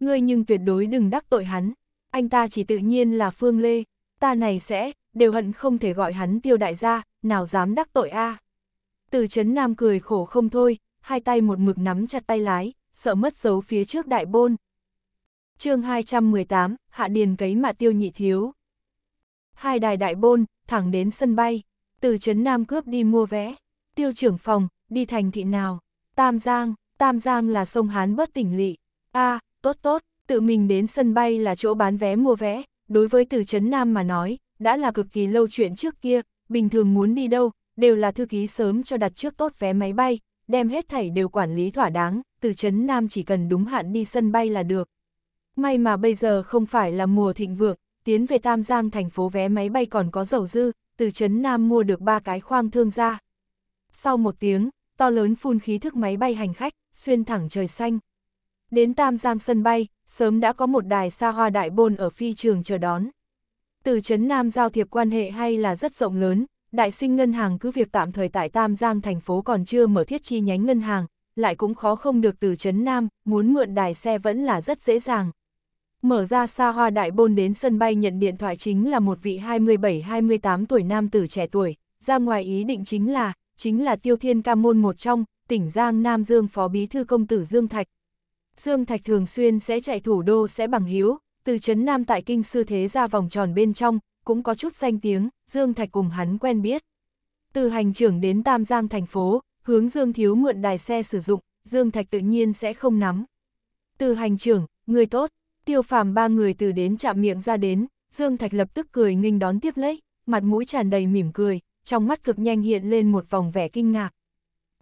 Ngươi nhưng tuyệt đối đừng đắc tội hắn, anh ta chỉ tự nhiên là Phương Lê, ta này sẽ, đều hận không thể gọi hắn tiêu đại gia, nào dám đắc tội a Từ Trấn Nam cười khổ không thôi, hai tay một mực nắm chặt tay lái, sợ mất dấu phía trước đại bôn. chương 218, Hạ Điền cấy mà tiêu nhị thiếu. Hai đài đại bôn, thẳng đến sân bay, từ Trấn Nam cướp đi mua vé, tiêu trưởng phòng, đi thành thị nào, Tam Giang, Tam Giang là sông Hán bất tỉnh lỵ. a à, tốt tốt, tự mình đến sân bay là chỗ bán vé mua vé, đối với từ Trấn Nam mà nói, đã là cực kỳ lâu chuyện trước kia, bình thường muốn đi đâu, đều là thư ký sớm cho đặt trước tốt vé máy bay, đem hết thảy đều quản lý thỏa đáng, từ Trấn Nam chỉ cần đúng hạn đi sân bay là được. May mà bây giờ không phải là mùa thịnh vượng, tiến về Tam Giang thành phố vé máy bay còn có dầu dư, từ Trấn Nam mua được ba cái khoang thương ra. Sau một tiếng, to lớn phun khí thức máy bay hành khách, xuyên thẳng trời xanh. Đến Tam Giang sân bay, sớm đã có một đài xa hoa đại bôn ở phi trường chờ đón. Từ Trấn Nam giao thiệp quan hệ hay là rất rộng lớn, Đại sinh ngân hàng cứ việc tạm thời tại Tam Giang thành phố còn chưa mở thiết chi nhánh ngân hàng, lại cũng khó không được từ Trấn Nam, muốn mượn đài xe vẫn là rất dễ dàng. Mở ra xa hoa đại bôn đến sân bay nhận điện thoại chính là một vị 27-28 tuổi nam tử trẻ tuổi, ra ngoài ý định chính là, chính là Tiêu Thiên cam Môn một trong, tỉnh Giang Nam Dương Phó Bí Thư Công Tử Dương Thạch. Dương Thạch thường xuyên sẽ chạy thủ đô sẽ bằng hiếu, từ Trấn Nam tại Kinh Sư Thế ra vòng tròn bên trong, cũng có chút danh tiếng, Dương Thạch cùng hắn quen biết. Từ hành trưởng đến Tam Giang thành phố, hướng Dương Thiếu mượn đài xe sử dụng, Dương Thạch tự nhiên sẽ không nắm. Từ hành trưởng, người tốt, tiêu phàm ba người từ đến chạm miệng ra đến, Dương Thạch lập tức cười nghênh đón tiếp lấy, mặt mũi tràn đầy mỉm cười, trong mắt cực nhanh hiện lên một vòng vẻ kinh ngạc.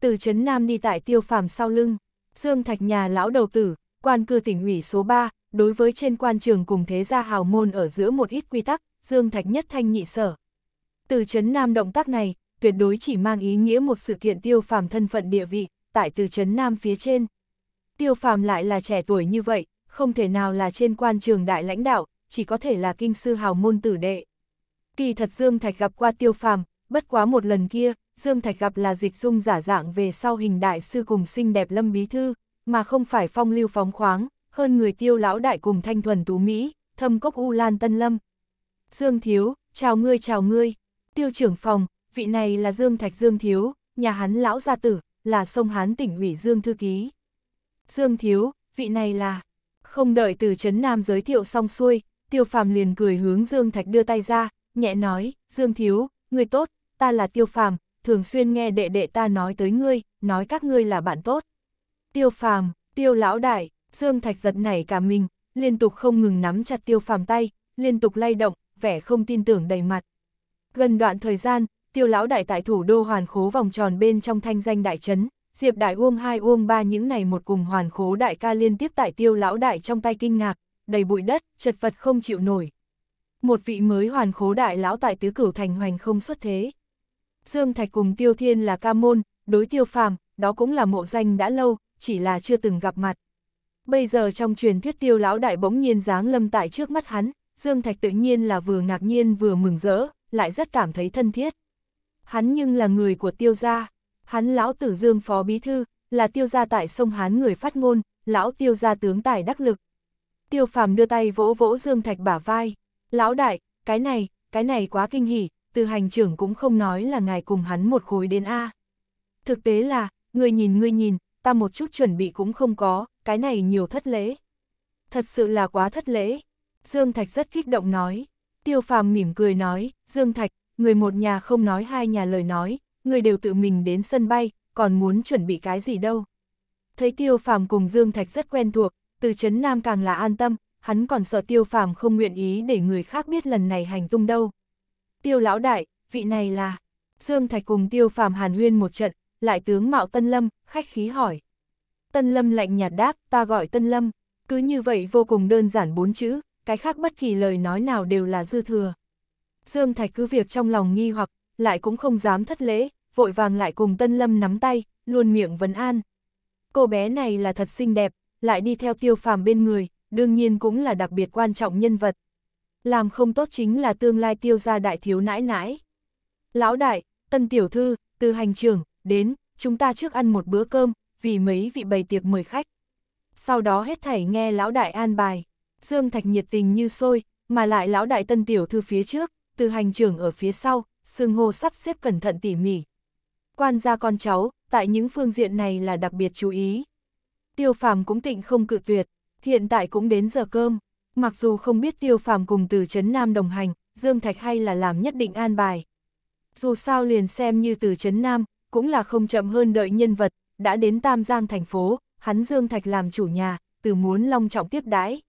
Từ Trấn Nam đi tại tiêu phàm sau lưng, Dương Thạch nhà lão đầu tử, quan cư tỉnh ủy số 3, đối với trên quan trường cùng thế gia hào môn ở giữa một ít quy tắc, Dương Thạch nhất thanh nhị sở. Từ chấn Nam động tác này, tuyệt đối chỉ mang ý nghĩa một sự kiện tiêu phàm thân phận địa vị, tại từ chấn Nam phía trên. Tiêu phàm lại là trẻ tuổi như vậy, không thể nào là trên quan trường đại lãnh đạo, chỉ có thể là kinh sư hào môn tử đệ. Kỳ thật Dương Thạch gặp qua tiêu phàm, bất quá một lần kia, Dương Thạch gặp là dịch dung giả dạng về sau hình đại sư cùng xinh đẹp lâm bí thư, mà không phải phong lưu phóng khoáng, hơn người tiêu lão đại cùng thanh thuần tú Mỹ, thâm cốc U Lan Tân Lâm, Dương Thiếu, chào ngươi chào ngươi. Tiêu trưởng phòng, vị này là Dương Thạch Dương Thiếu, nhà hắn lão gia tử, là sông Hán tỉnh ủy Dương Thư Ký. Dương Thiếu, vị này là... Không đợi từ Trấn Nam giới thiệu xong xuôi, Tiêu Phàm liền cười hướng Dương Thạch đưa tay ra, nhẹ nói, Dương Thiếu, ngươi tốt, ta là Tiêu Phàm thường xuyên nghe đệ đệ ta nói tới ngươi, nói các ngươi là bạn tốt. Tiêu Phàm Tiêu Lão Đại, Dương Thạch giật nảy cả mình, liên tục không ngừng nắm chặt Tiêu Phàm tay, liên tục lay động, vẻ không tin tưởng đầy mặt. Gần đoạn thời gian, tiêu lão đại tại thủ đô hoàn khố vòng tròn bên trong thanh danh đại trấn, Diệp đại uông hai uông ba những này một cùng hoàn khố đại ca liên tiếp tại tiêu lão đại trong tay kinh ngạc, đầy bụi đất, chật vật không chịu nổi. Một vị mới hoàn khố đại lão tại tứ cửu thành hoành không xuất thế. Dương Thạch cùng tiêu thiên là ca môn, đối tiêu phàm, đó cũng là mộ danh đã lâu, chỉ là chưa từng gặp mặt. Bây giờ trong truyền thuyết tiêu lão đại bỗng nhiên dáng lâm tại trước mắt hắn, Dương Thạch tự nhiên là vừa ngạc nhiên vừa mừng rỡ, lại rất cảm thấy thân thiết. Hắn nhưng là người của tiêu gia, hắn lão tử Dương Phó Bí Thư, là tiêu gia tại sông Hán người phát ngôn, lão tiêu gia tướng tài đắc lực. Tiêu phàm đưa tay vỗ vỗ Dương Thạch bả vai, lão đại, cái này, cái này quá kinh hỉ, từ hành trưởng cũng không nói là ngài cùng hắn một khối đến A. Thực tế là, người nhìn người nhìn, ta một chút chuẩn bị cũng không có, cái này nhiều thất lễ. Thật sự là quá thất lễ. Dương Thạch rất kích động nói. Tiêu phàm mỉm cười nói, Dương Thạch, người một nhà không nói hai nhà lời nói, người đều tự mình đến sân bay, còn muốn chuẩn bị cái gì đâu. Thấy tiêu phàm cùng Dương Thạch rất quen thuộc, từ Chấn Nam càng là an tâm, hắn còn sợ tiêu phàm không nguyện ý để người khác biết lần này hành tung đâu. Tiêu lão đại, vị này là... Dương Thạch cùng tiêu phàm hàn huyên một trận, lại tướng mạo Tân Lâm, khách khí hỏi. Tân Lâm lạnh nhạt đáp, ta gọi Tân Lâm, cứ như vậy vô cùng đơn giản bốn chữ, cái khác bất kỳ lời nói nào đều là dư thừa. Dương Thạch cứ việc trong lòng nghi hoặc, lại cũng không dám thất lễ, vội vàng lại cùng Tân Lâm nắm tay, luôn miệng vấn an. Cô bé này là thật xinh đẹp, lại đi theo tiêu phàm bên người, đương nhiên cũng là đặc biệt quan trọng nhân vật. Làm không tốt chính là tương lai tiêu gia đại thiếu nãi nãi. Lão đại, tân tiểu thư, từ hành trưởng, đến, chúng ta trước ăn một bữa cơm, vì mấy vị bày tiệc mời khách. Sau đó hết thảy nghe lão đại an bài. Dương Thạch nhiệt tình như sôi, mà lại lão đại tân tiểu thư phía trước, từ hành trưởng ở phía sau, Sương Hồ sắp xếp cẩn thận tỉ mỉ. Quan gia con cháu, tại những phương diện này là đặc biệt chú ý. Tiêu phàm cũng tịnh không cự tuyệt, hiện tại cũng đến giờ cơm, mặc dù không biết tiêu phàm cùng từ Trấn Nam đồng hành, Dương Thạch hay là làm nhất định an bài. Dù sao liền xem như từ Trấn Nam, cũng là không chậm hơn đợi nhân vật, đã đến Tam Giang thành phố, hắn Dương Thạch làm chủ nhà, từ muốn long trọng tiếp đãi.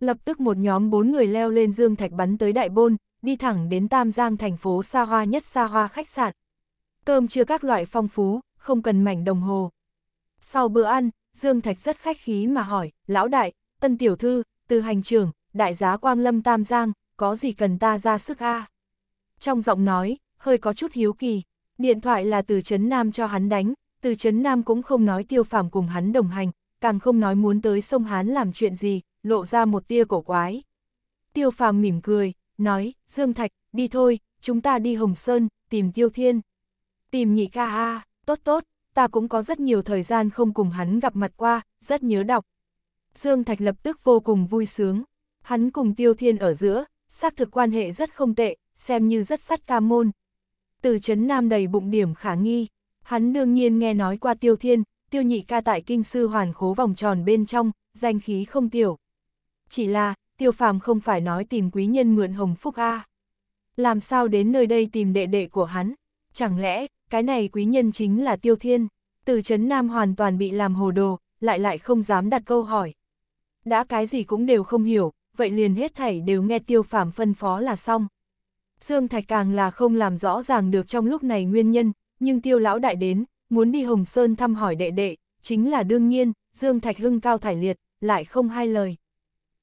Lập tức một nhóm bốn người leo lên dương thạch bắn tới Đại Bôn, đi thẳng đến Tam Giang thành phố xa hoa nhất xa hoa khách sạn. Cơm chưa các loại phong phú, không cần mảnh đồng hồ. Sau bữa ăn, Dương Thạch rất khách khí mà hỏi, lão đại, tân tiểu thư, từ hành trưởng, đại giá Quang Lâm Tam Giang, có gì cần ta ra sức a Trong giọng nói, hơi có chút hiếu kỳ, điện thoại là từ Trấn Nam cho hắn đánh, từ Trấn Nam cũng không nói tiêu phàm cùng hắn đồng hành, càng không nói muốn tới sông Hán làm chuyện gì, lộ ra một tia cổ quái. Tiêu phàm mỉm cười, nói, Dương Thạch, đi thôi, chúng ta đi Hồng Sơn, tìm Tiêu Thiên. Tìm nhị ca a tốt tốt, ta cũng có rất nhiều thời gian không cùng hắn gặp mặt qua, rất nhớ đọc. Dương Thạch lập tức vô cùng vui sướng, hắn cùng Tiêu Thiên ở giữa, xác thực quan hệ rất không tệ, xem như rất sắt ca môn. Từ chấn nam đầy bụng điểm khả nghi, hắn đương nhiên nghe nói qua Tiêu Thiên, tiêu nhị ca tại kinh sư hoàn khố vòng tròn bên trong, danh khí không tiểu. Chỉ là, tiêu phàm không phải nói tìm quý nhân mượn hồng phúc A. Làm sao đến nơi đây tìm đệ đệ của hắn? Chẳng lẽ, cái này quý nhân chính là tiêu thiên? Từ chấn Nam hoàn toàn bị làm hồ đồ, lại lại không dám đặt câu hỏi. Đã cái gì cũng đều không hiểu, vậy liền hết thảy đều nghe tiêu phàm phân phó là xong. Dương Thạch càng là không làm rõ ràng được trong lúc này nguyên nhân, nhưng tiêu lão đại đến, muốn đi Hồng Sơn thăm hỏi đệ đệ, chính là đương nhiên, Dương Thạch Hưng cao thải liệt, lại không hai lời.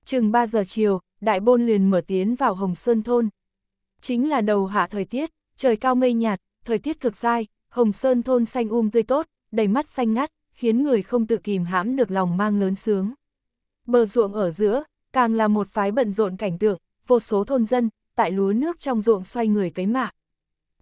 Chừng 3 giờ chiều, đại bôn liền mở tiến vào Hồng Sơn thôn. Chính là đầu hạ thời tiết, trời cao mây nhạt, thời tiết cực dai, Hồng Sơn thôn xanh um tươi tốt, đầy mắt xanh ngắt, khiến người không tự kìm hãm được lòng mang lớn sướng. Bờ ruộng ở giữa, càng là một phái bận rộn cảnh tượng, vô số thôn dân, tại lúa nước trong ruộng xoay người cấy mạ.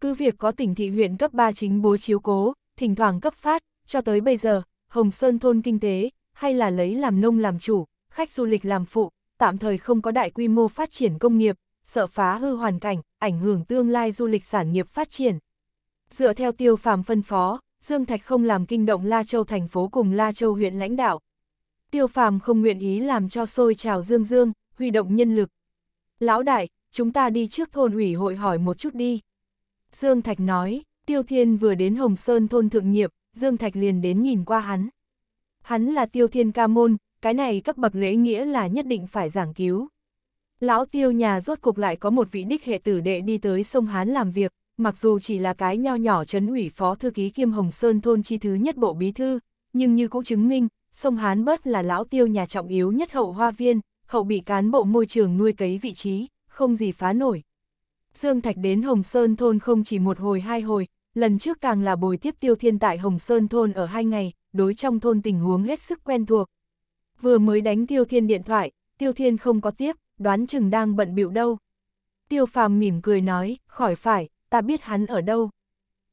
Cứ việc có tỉnh thị huyện cấp 3 chính bố chiếu cố, thỉnh thoảng cấp phát, cho tới bây giờ, Hồng Sơn thôn kinh tế, hay là lấy làm nông làm chủ, khách du lịch làm phụ, tạm thời không có đại quy mô phát triển công nghiệp, sợ phá hư hoàn cảnh, ảnh hưởng tương lai du lịch sản nghiệp phát triển. Dựa theo tiêu phàm phân phó, Dương Thạch không làm kinh động La Châu thành phố cùng La Châu huyện lãnh đạo. Tiêu phàm không nguyện ý làm cho sôi trào Dương Dương, huy động nhân lực. Lão đại, chúng ta đi trước thôn ủy hội hỏi một chút đi. Dương Thạch nói. Tiêu Thiên vừa đến Hồng Sơn thôn thượng nhiệm, Dương Thạch liền đến nhìn qua hắn. Hắn là Tiêu Thiên ca môn, cái này cấp bậc lễ nghĩa là nhất định phải giảng cứu. Lão Tiêu nhà rốt cục lại có một vị đích hệ tử đệ đi tới sông Hán làm việc, mặc dù chỉ là cái nho nhỏ trấn ủy phó thư ký kiêm Hồng Sơn thôn chi thứ nhất bộ bí thư, nhưng như cũng chứng minh, sông Hán bớt là lão Tiêu nhà trọng yếu nhất hậu hoa viên, hậu bị cán bộ môi trường nuôi cấy vị trí, không gì phá nổi. Dương Thạch đến Hồng Sơn Thôn không chỉ một hồi hai hồi, lần trước càng là bồi tiếp tiêu thiên tại Hồng Sơn Thôn ở hai ngày, đối trong thôn tình huống hết sức quen thuộc. Vừa mới đánh tiêu thiên điện thoại, tiêu thiên không có tiếp, đoán chừng đang bận bịu đâu. Tiêu phàm mỉm cười nói, khỏi phải, ta biết hắn ở đâu.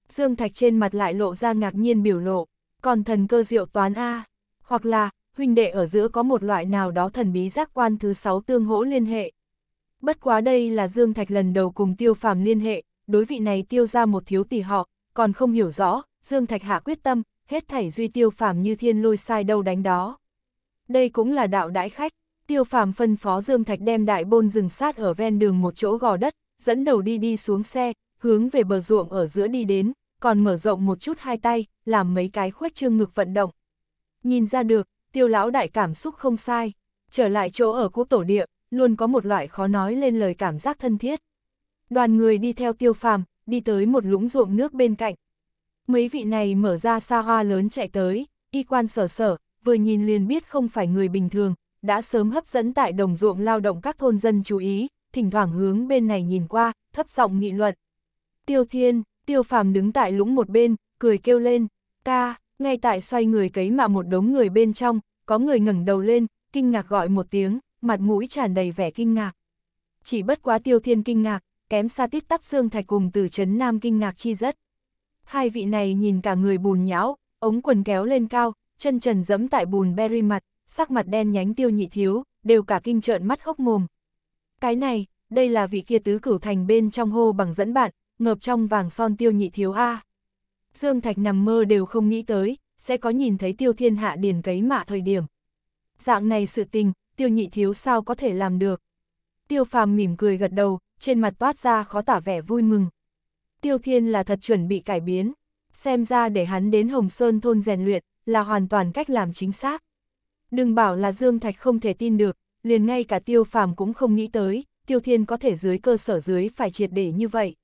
Dương Thạch trên mặt lại lộ ra ngạc nhiên biểu lộ, còn thần cơ diệu toán A, hoặc là, huynh đệ ở giữa có một loại nào đó thần bí giác quan thứ sáu tương hỗ liên hệ. Bất quá đây là Dương Thạch lần đầu cùng tiêu phàm liên hệ, đối vị này tiêu ra một thiếu tỷ họ, còn không hiểu rõ, Dương Thạch hạ quyết tâm, hết thảy duy tiêu phàm như thiên lôi sai đâu đánh đó. Đây cũng là đạo đãi khách, tiêu phàm phân phó Dương Thạch đem đại bôn rừng sát ở ven đường một chỗ gò đất, dẫn đầu đi đi xuống xe, hướng về bờ ruộng ở giữa đi đến, còn mở rộng một chút hai tay, làm mấy cái khuếch trương ngực vận động. Nhìn ra được, tiêu lão đại cảm xúc không sai, trở lại chỗ ở quốc tổ địa, luôn có một loại khó nói lên lời cảm giác thân thiết. Đoàn người đi theo tiêu phàm, đi tới một lũng ruộng nước bên cạnh. Mấy vị này mở ra xa hoa lớn chạy tới, y quan sở sở, vừa nhìn liền biết không phải người bình thường, đã sớm hấp dẫn tại đồng ruộng lao động các thôn dân chú ý, thỉnh thoảng hướng bên này nhìn qua, thấp giọng nghị luận. Tiêu Thiên, Tiêu Phàm đứng tại lũng một bên, cười kêu lên, ca, ngay tại xoay người cấy mà một đống người bên trong, có người ngẩng đầu lên, kinh ngạc gọi một tiếng, mặt mũi tràn đầy vẻ kinh ngạc. Chỉ bất quá tiêu thiên kinh ngạc, kém xa tít tắp xương thạch cùng từ chấn nam kinh ngạc chi rất. Hai vị này nhìn cả người bùn nhão, ống quần kéo lên cao, chân trần dẫm tại bùn berry mặt, sắc mặt đen nhánh tiêu nhị thiếu, đều cả kinh trợn mắt hốc mồm. Cái này, đây là vị kia tứ cửu thành bên trong hô bằng dẫn bạn, ngợp trong vàng son tiêu nhị thiếu A. Dương Thạch nằm mơ đều không nghĩ tới, sẽ có nhìn thấy tiêu thiên hạ điền cấy mạ thời điểm. Dạng này sự tình, tiêu nhị thiếu sao có thể làm được. Tiêu phàm mỉm cười gật đầu, trên mặt toát ra khó tả vẻ vui mừng. Tiêu thiên là thật chuẩn bị cải biến, xem ra để hắn đến Hồng Sơn thôn rèn luyện là hoàn toàn cách làm chính xác. Đừng bảo là Dương Thạch không thể tin được, liền ngay cả tiêu phàm cũng không nghĩ tới, tiêu thiên có thể dưới cơ sở dưới phải triệt để như vậy.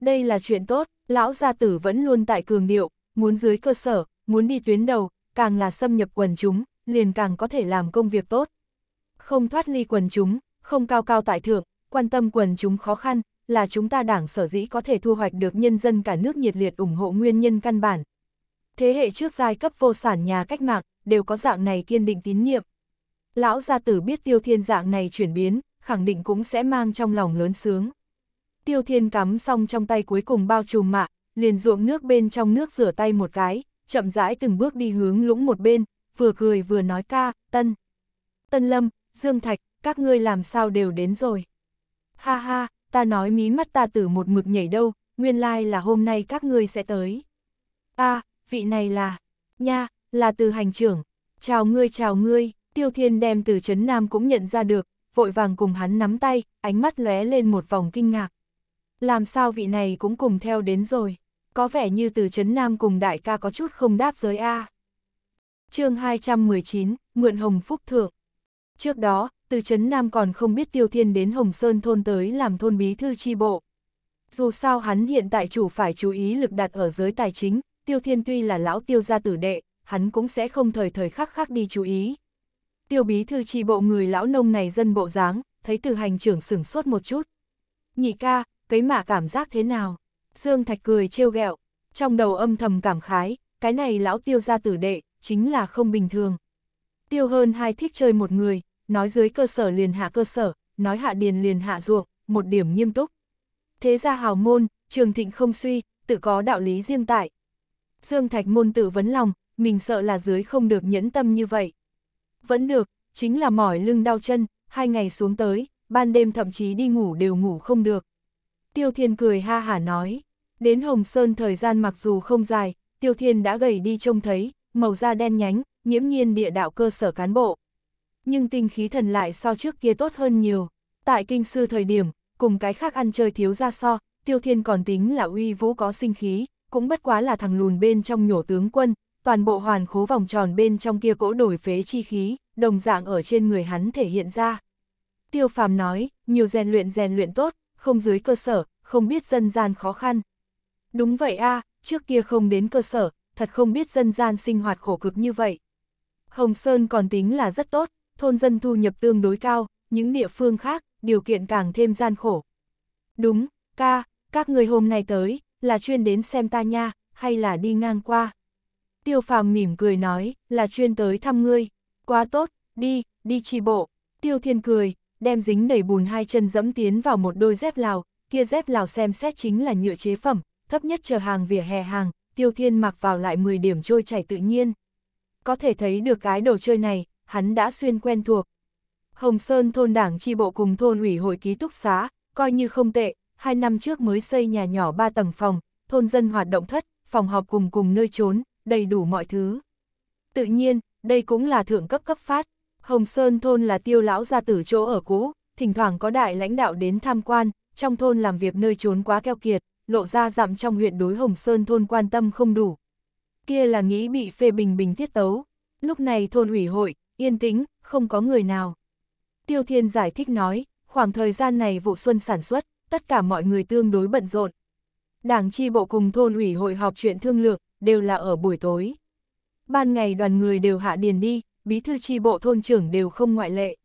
Đây là chuyện tốt, lão gia tử vẫn luôn tại cường điệu, muốn dưới cơ sở, muốn đi tuyến đầu, càng là xâm nhập quần chúng, liền càng có thể làm công việc tốt, không thoát ly quần chúng, không cao cao tại thượng, quan tâm quần chúng khó khăn, là chúng ta đảng sở dĩ có thể thu hoạch được nhân dân cả nước nhiệt liệt ủng hộ nguyên nhân căn bản. Thế hệ trước giai cấp vô sản nhà cách mạng, đều có dạng này kiên định tín nhiệm. Lão gia tử biết tiêu thiên dạng này chuyển biến, khẳng định cũng sẽ mang trong lòng lớn sướng. Tiêu thiên cắm xong trong tay cuối cùng bao trùm mạ, liền ruộng nước bên trong nước rửa tay một cái, chậm rãi từng bước đi hướng lũng một bên, vừa cười vừa nói ca, tân. Tân lâm, Dương Thạch, các ngươi làm sao đều đến rồi. Ha ha, ta nói mí mắt ta tử một mực nhảy đâu, nguyên lai like là hôm nay các ngươi sẽ tới. a vị này là, nha, là từ hành trưởng, chào ngươi chào ngươi, tiêu thiên đem từ Trấn Nam cũng nhận ra được, vội vàng cùng hắn nắm tay, ánh mắt lóe lên một vòng kinh ngạc. Làm sao vị này cũng cùng theo đến rồi, có vẻ như từ Trấn Nam cùng đại ca có chút không đáp giới A. chương 219, Mượn Hồng Phúc Thượng Trước đó, từ Trấn Nam còn không biết Tiêu Thiên đến Hồng Sơn thôn tới làm thôn bí thư chi bộ. Dù sao hắn hiện tại chủ phải chú ý lực đặt ở giới tài chính, Tiêu Thiên tuy là lão tiêu gia tử đệ, hắn cũng sẽ không thời thời khắc khắc đi chú ý. Tiêu bí thư chi bộ người lão nông này dân bộ dáng, thấy từ hành trưởng sửng sốt một chút. Nhị ca, cấy mả cảm giác thế nào? Dương Thạch cười trêu ghẹo, trong đầu âm thầm cảm khái, cái này lão tiêu gia tử đệ, chính là không bình thường. Tiêu hơn hai thích chơi một người, nói dưới cơ sở liền hạ cơ sở, nói hạ điền liền hạ ruộng, một điểm nghiêm túc. Thế ra hào môn, trường thịnh không suy, tự có đạo lý riêng tại. Dương Thạch môn tự vấn lòng, mình sợ là dưới không được nhẫn tâm như vậy. Vẫn được, chính là mỏi lưng đau chân, hai ngày xuống tới, ban đêm thậm chí đi ngủ đều ngủ không được. Tiêu Thiên cười ha hả nói, đến Hồng Sơn thời gian mặc dù không dài, Tiêu Thiên đã gầy đi trông thấy, màu da đen nhánh, nhiễm nhiên địa đạo cơ sở cán bộ nhưng tinh khí thần lại so trước kia tốt hơn nhiều. Tại kinh sư thời điểm, cùng cái khác ăn chơi thiếu ra so, tiêu thiên còn tính là uy vũ có sinh khí, cũng bất quá là thằng lùn bên trong nhổ tướng quân, toàn bộ hoàn khố vòng tròn bên trong kia cỗ đổi phế chi khí, đồng dạng ở trên người hắn thể hiện ra. Tiêu phàm nói, nhiều rèn luyện rèn luyện tốt, không dưới cơ sở, không biết dân gian khó khăn. Đúng vậy a trước kia không đến cơ sở, thật không biết dân gian sinh hoạt khổ cực như vậy. Hồng Sơn còn tính là rất tốt, thôn dân thu nhập tương đối cao, những địa phương khác, điều kiện càng thêm gian khổ. Đúng, ca, các người hôm nay tới, là chuyên đến xem ta nha, hay là đi ngang qua. Tiêu phàm mỉm cười nói, là chuyên tới thăm ngươi, quá tốt, đi, đi chi bộ. Tiêu thiên cười, đem dính đầy bùn hai chân dẫm tiến vào một đôi dép lào, kia dép lào xem xét chính là nhựa chế phẩm, thấp nhất chờ hàng vỉa hè hàng, tiêu thiên mặc vào lại 10 điểm trôi chảy tự nhiên. Có thể thấy được cái đồ chơi này, hắn đã xuyên quen thuộc. Hồng Sơn thôn đảng tri bộ cùng thôn ủy hội ký túc xá, coi như không tệ, hai năm trước mới xây nhà nhỏ ba tầng phòng, thôn dân hoạt động thất, phòng họp cùng cùng nơi trốn, đầy đủ mọi thứ. Tự nhiên, đây cũng là thượng cấp cấp phát. Hồng Sơn thôn là tiêu lão gia tử chỗ ở cũ, thỉnh thoảng có đại lãnh đạo đến tham quan, trong thôn làm việc nơi trốn quá keo kiệt, lộ ra dặm trong huyện đối Hồng Sơn thôn quan tâm không đủ. Kia là nghĩ bị phê bình bình tiết tấu. Lúc này thôn ủy hội, yên tĩnh, không có người nào. Tiêu Thiên giải thích nói, khoảng thời gian này vụ xuân sản xuất, tất cả mọi người tương đối bận rộn. Đảng chi bộ cùng thôn ủy hội họp chuyện thương lược, đều là ở buổi tối. Ban ngày đoàn người đều hạ điền đi, bí thư chi bộ thôn trưởng đều không ngoại lệ.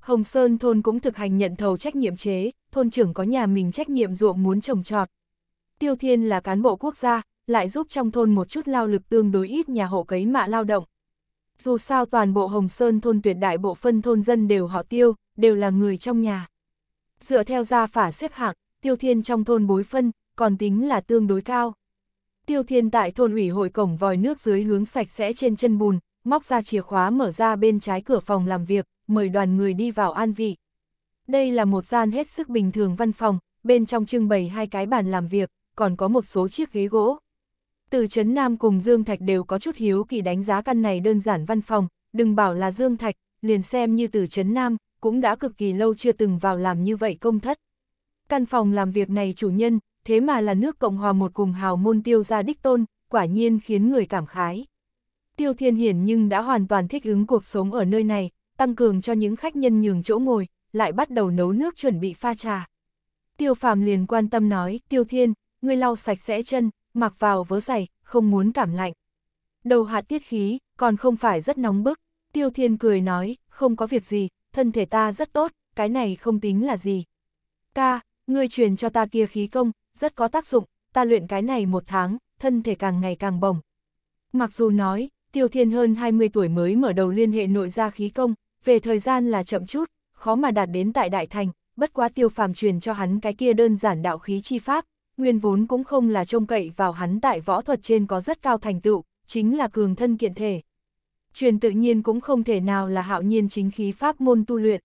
Hồng Sơn thôn cũng thực hành nhận thầu trách nhiệm chế, thôn trưởng có nhà mình trách nhiệm ruộng muốn trồng trọt. Tiêu Thiên là cán bộ quốc gia, lại giúp trong thôn một chút lao lực tương đối ít nhà hộ cấy mạ lao động, dù sao toàn bộ Hồng Sơn thôn tuyệt đại bộ phân thôn dân đều họ tiêu, đều là người trong nhà. Dựa theo gia phả xếp hạng, tiêu thiên trong thôn bối phân, còn tính là tương đối cao. Tiêu thiên tại thôn ủy hội cổng vòi nước dưới hướng sạch sẽ trên chân bùn, móc ra chìa khóa mở ra bên trái cửa phòng làm việc, mời đoàn người đi vào an vị. Đây là một gian hết sức bình thường văn phòng, bên trong trưng bày hai cái bàn làm việc, còn có một số chiếc ghế gỗ. Từ Trấn Nam cùng Dương Thạch đều có chút hiếu kỳ đánh giá căn này đơn giản văn phòng, đừng bảo là Dương Thạch, liền xem như từ Trấn Nam, cũng đã cực kỳ lâu chưa từng vào làm như vậy công thất. Căn phòng làm việc này chủ nhân, thế mà là nước Cộng Hòa một cùng hào môn tiêu gia đích tôn, quả nhiên khiến người cảm khái. Tiêu Thiên Hiển nhưng đã hoàn toàn thích ứng cuộc sống ở nơi này, tăng cường cho những khách nhân nhường chỗ ngồi, lại bắt đầu nấu nước chuẩn bị pha trà. Tiêu Phàm liền quan tâm nói, Tiêu Thiên, ngươi lau sạch sẽ chân, mặc vào vớ giày, không muốn cảm lạnh. Đầu hạt tiết khí, còn không phải rất nóng bức. Tiêu Thiên cười nói, không có việc gì, thân thể ta rất tốt, cái này không tính là gì. Ca, ngươi truyền cho ta kia khí công, rất có tác dụng, ta luyện cái này một tháng, thân thể càng ngày càng bồng. Mặc dù nói, Tiêu Thiên hơn 20 tuổi mới mở đầu liên hệ nội gia khí công, về thời gian là chậm chút, khó mà đạt đến tại Đại Thành, bất quá Tiêu Phàm truyền cho hắn cái kia đơn giản đạo khí chi pháp, nguyên vốn cũng không là trông cậy vào hắn tại võ thuật trên có rất cao thành tựu, chính là cường thân kiện thể. Truyền tự nhiên cũng không thể nào là hạo nhiên chính khí pháp môn tu luyện.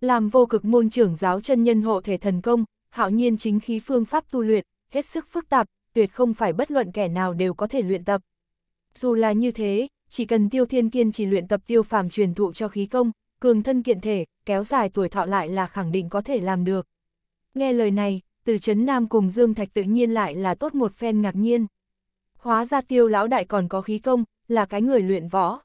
Làm vô cực môn trưởng giáo chân nhân hộ thể thần công, hạo nhiên chính khí phương pháp tu luyện, hết sức phức tạp, tuyệt không phải bất luận kẻ nào đều có thể luyện tập. Dù là như thế, chỉ cần tiêu thiên kiên chỉ luyện tập tiêu phàm truyền thụ cho khí công, cường thân kiện thể, kéo dài tuổi thọ lại là khẳng định có thể làm được. Nghe lời này, từ chấn Nam cùng Dương Thạch tự nhiên lại là tốt một phen ngạc nhiên. Hóa ra tiêu lão đại còn có khí công, là cái người luyện võ.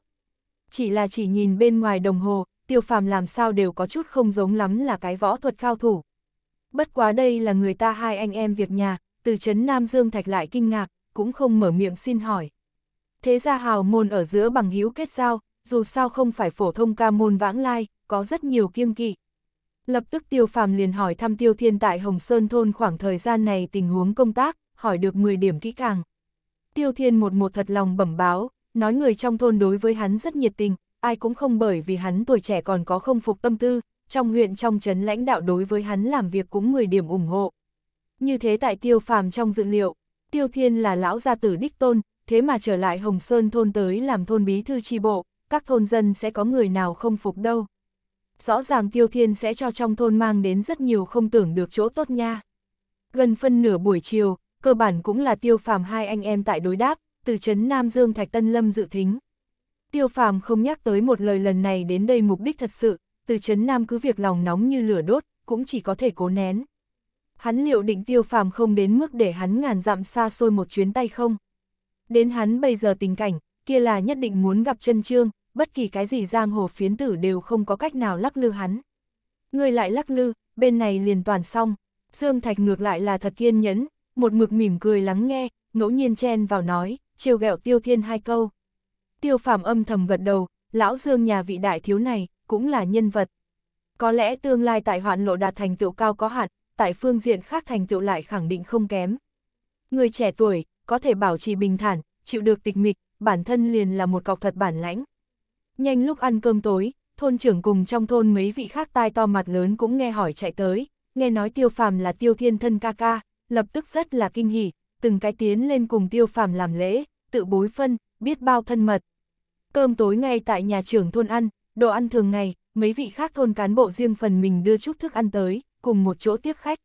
Chỉ là chỉ nhìn bên ngoài đồng hồ, tiêu phàm làm sao đều có chút không giống lắm là cái võ thuật cao thủ. Bất quá đây là người ta hai anh em việc nhà, từ chấn Nam Dương Thạch lại kinh ngạc, cũng không mở miệng xin hỏi. Thế ra hào môn ở giữa bằng hữu kết giao, dù sao không phải phổ thông ca môn vãng lai, có rất nhiều kiêng kỵ. Lập tức Tiêu Phàm liền hỏi thăm Tiêu Thiên tại Hồng Sơn thôn khoảng thời gian này tình huống công tác, hỏi được 10 điểm kỹ càng. Tiêu Thiên một một thật lòng bẩm báo, nói người trong thôn đối với hắn rất nhiệt tình, ai cũng không bởi vì hắn tuổi trẻ còn có không phục tâm tư, trong huyện trong trấn lãnh đạo đối với hắn làm việc cũng 10 điểm ủng hộ. Như thế tại Tiêu Phàm trong dự liệu, Tiêu Thiên là lão gia tử đích tôn, thế mà trở lại Hồng Sơn thôn tới làm thôn bí thư tri bộ, các thôn dân sẽ có người nào không phục đâu rõ ràng Tiêu Thiên sẽ cho trong thôn mang đến rất nhiều không tưởng được chỗ tốt nha. Gần phân nửa buổi chiều, cơ bản cũng là Tiêu Phàm hai anh em tại đối đáp, từ trấn Nam Dương Thạch Tân Lâm dự thính. Tiêu Phàm không nhắc tới một lời lần này đến đây mục đích thật sự, từ trấn Nam cứ việc lòng nóng như lửa đốt, cũng chỉ có thể cố nén. Hắn liệu định Tiêu Phàm không đến mức để hắn ngàn dặm xa xôi một chuyến tay không? Đến hắn bây giờ tình cảnh, kia là nhất định muốn gặp chân trương, bất kỳ cái gì giang hồ phiến tử đều không có cách nào lắc lư hắn. Người lại lắc lư, bên này liền toàn xong, Dương Thạch ngược lại là thật kiên nhẫn, một mực mỉm cười lắng nghe, ngẫu nhiên chen vào nói, chiều gẹo tiêu thiên hai câu. Tiêu phàm âm thầm gật đầu, lão Dương nhà vị đại thiếu này, cũng là nhân vật. Có lẽ tương lai tại hoạn lộ đạt thành tựu cao có hạn, tại phương diện khác thành tựu lại khẳng định không kém. Người trẻ tuổi, có thể bảo trì bình thản, chịu được tịch mịch, bản thân liền là một cọc thật bản lãnh. Nhanh lúc ăn cơm tối, thôn trưởng cùng trong thôn mấy vị khác tai to mặt lớn cũng nghe hỏi chạy tới, nghe nói tiêu phàm là tiêu thiên thân ca ca, lập tức rất là kinh hỉ, từng cái tiến lên cùng tiêu phàm làm lễ, tự bối phân, biết bao thân mật. Cơm tối ngay tại nhà trưởng thôn ăn, đồ ăn thường ngày, mấy vị khác thôn cán bộ riêng phần mình đưa chút thức ăn tới, cùng một chỗ tiếp khách.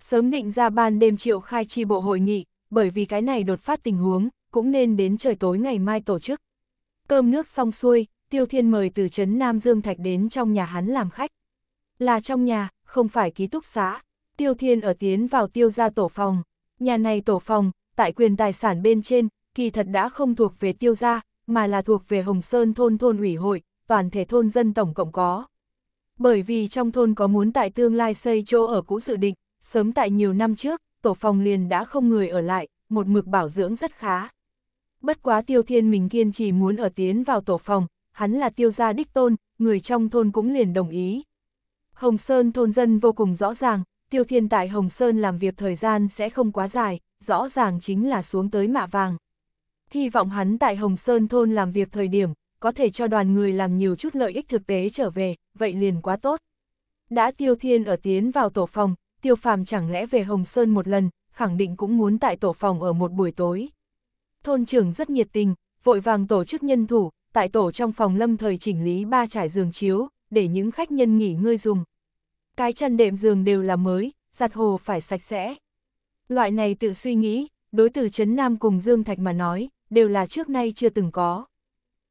Sớm định ra ban đêm triệu khai chi bộ hội nghị, bởi vì cái này đột phát tình huống, cũng nên đến trời tối ngày mai tổ chức. Cơm nước xong xuôi, Tiêu Thiên mời từ trấn Nam Dương Thạch đến trong nhà hắn làm khách. Là trong nhà, không phải ký túc xá. Tiêu Thiên ở tiến vào tiêu gia tổ phòng. Nhà này tổ phòng, tại quyền tài sản bên trên, kỳ thật đã không thuộc về tiêu gia, mà là thuộc về Hồng Sơn thôn thôn ủy hội, toàn thể thôn dân tổng cộng có. Bởi vì trong thôn có muốn tại tương lai xây chỗ ở cũ dự định, sớm tại nhiều năm trước, tổ phòng liền đã không người ở lại, một mực bảo dưỡng rất khá bất quá tiêu thiên mình kiên trì muốn ở tiến vào tổ phòng, hắn là tiêu gia đích tôn, người trong thôn cũng liền đồng ý. Hồng Sơn thôn dân vô cùng rõ ràng, tiêu thiên tại Hồng Sơn làm việc thời gian sẽ không quá dài, rõ ràng chính là xuống tới mạ vàng. Hy vọng hắn tại Hồng Sơn thôn làm việc thời điểm, có thể cho đoàn người làm nhiều chút lợi ích thực tế trở về, vậy liền quá tốt. Đã tiêu thiên ở tiến vào tổ phòng, tiêu phàm chẳng lẽ về Hồng Sơn một lần, khẳng định cũng muốn tại tổ phòng ở một buổi tối thôn trưởng rất nhiệt tình, vội vàng tổ chức nhân thủ, tại tổ trong phòng lâm thời chỉnh lý ba trải giường chiếu, để những khách nhân nghỉ ngơi dùng. Cái chăn đệm giường đều là mới, giặt hồ phải sạch sẽ. Loại này tự suy nghĩ, đối từ Trấn Nam cùng Dương Thạch mà nói, đều là trước nay chưa từng có.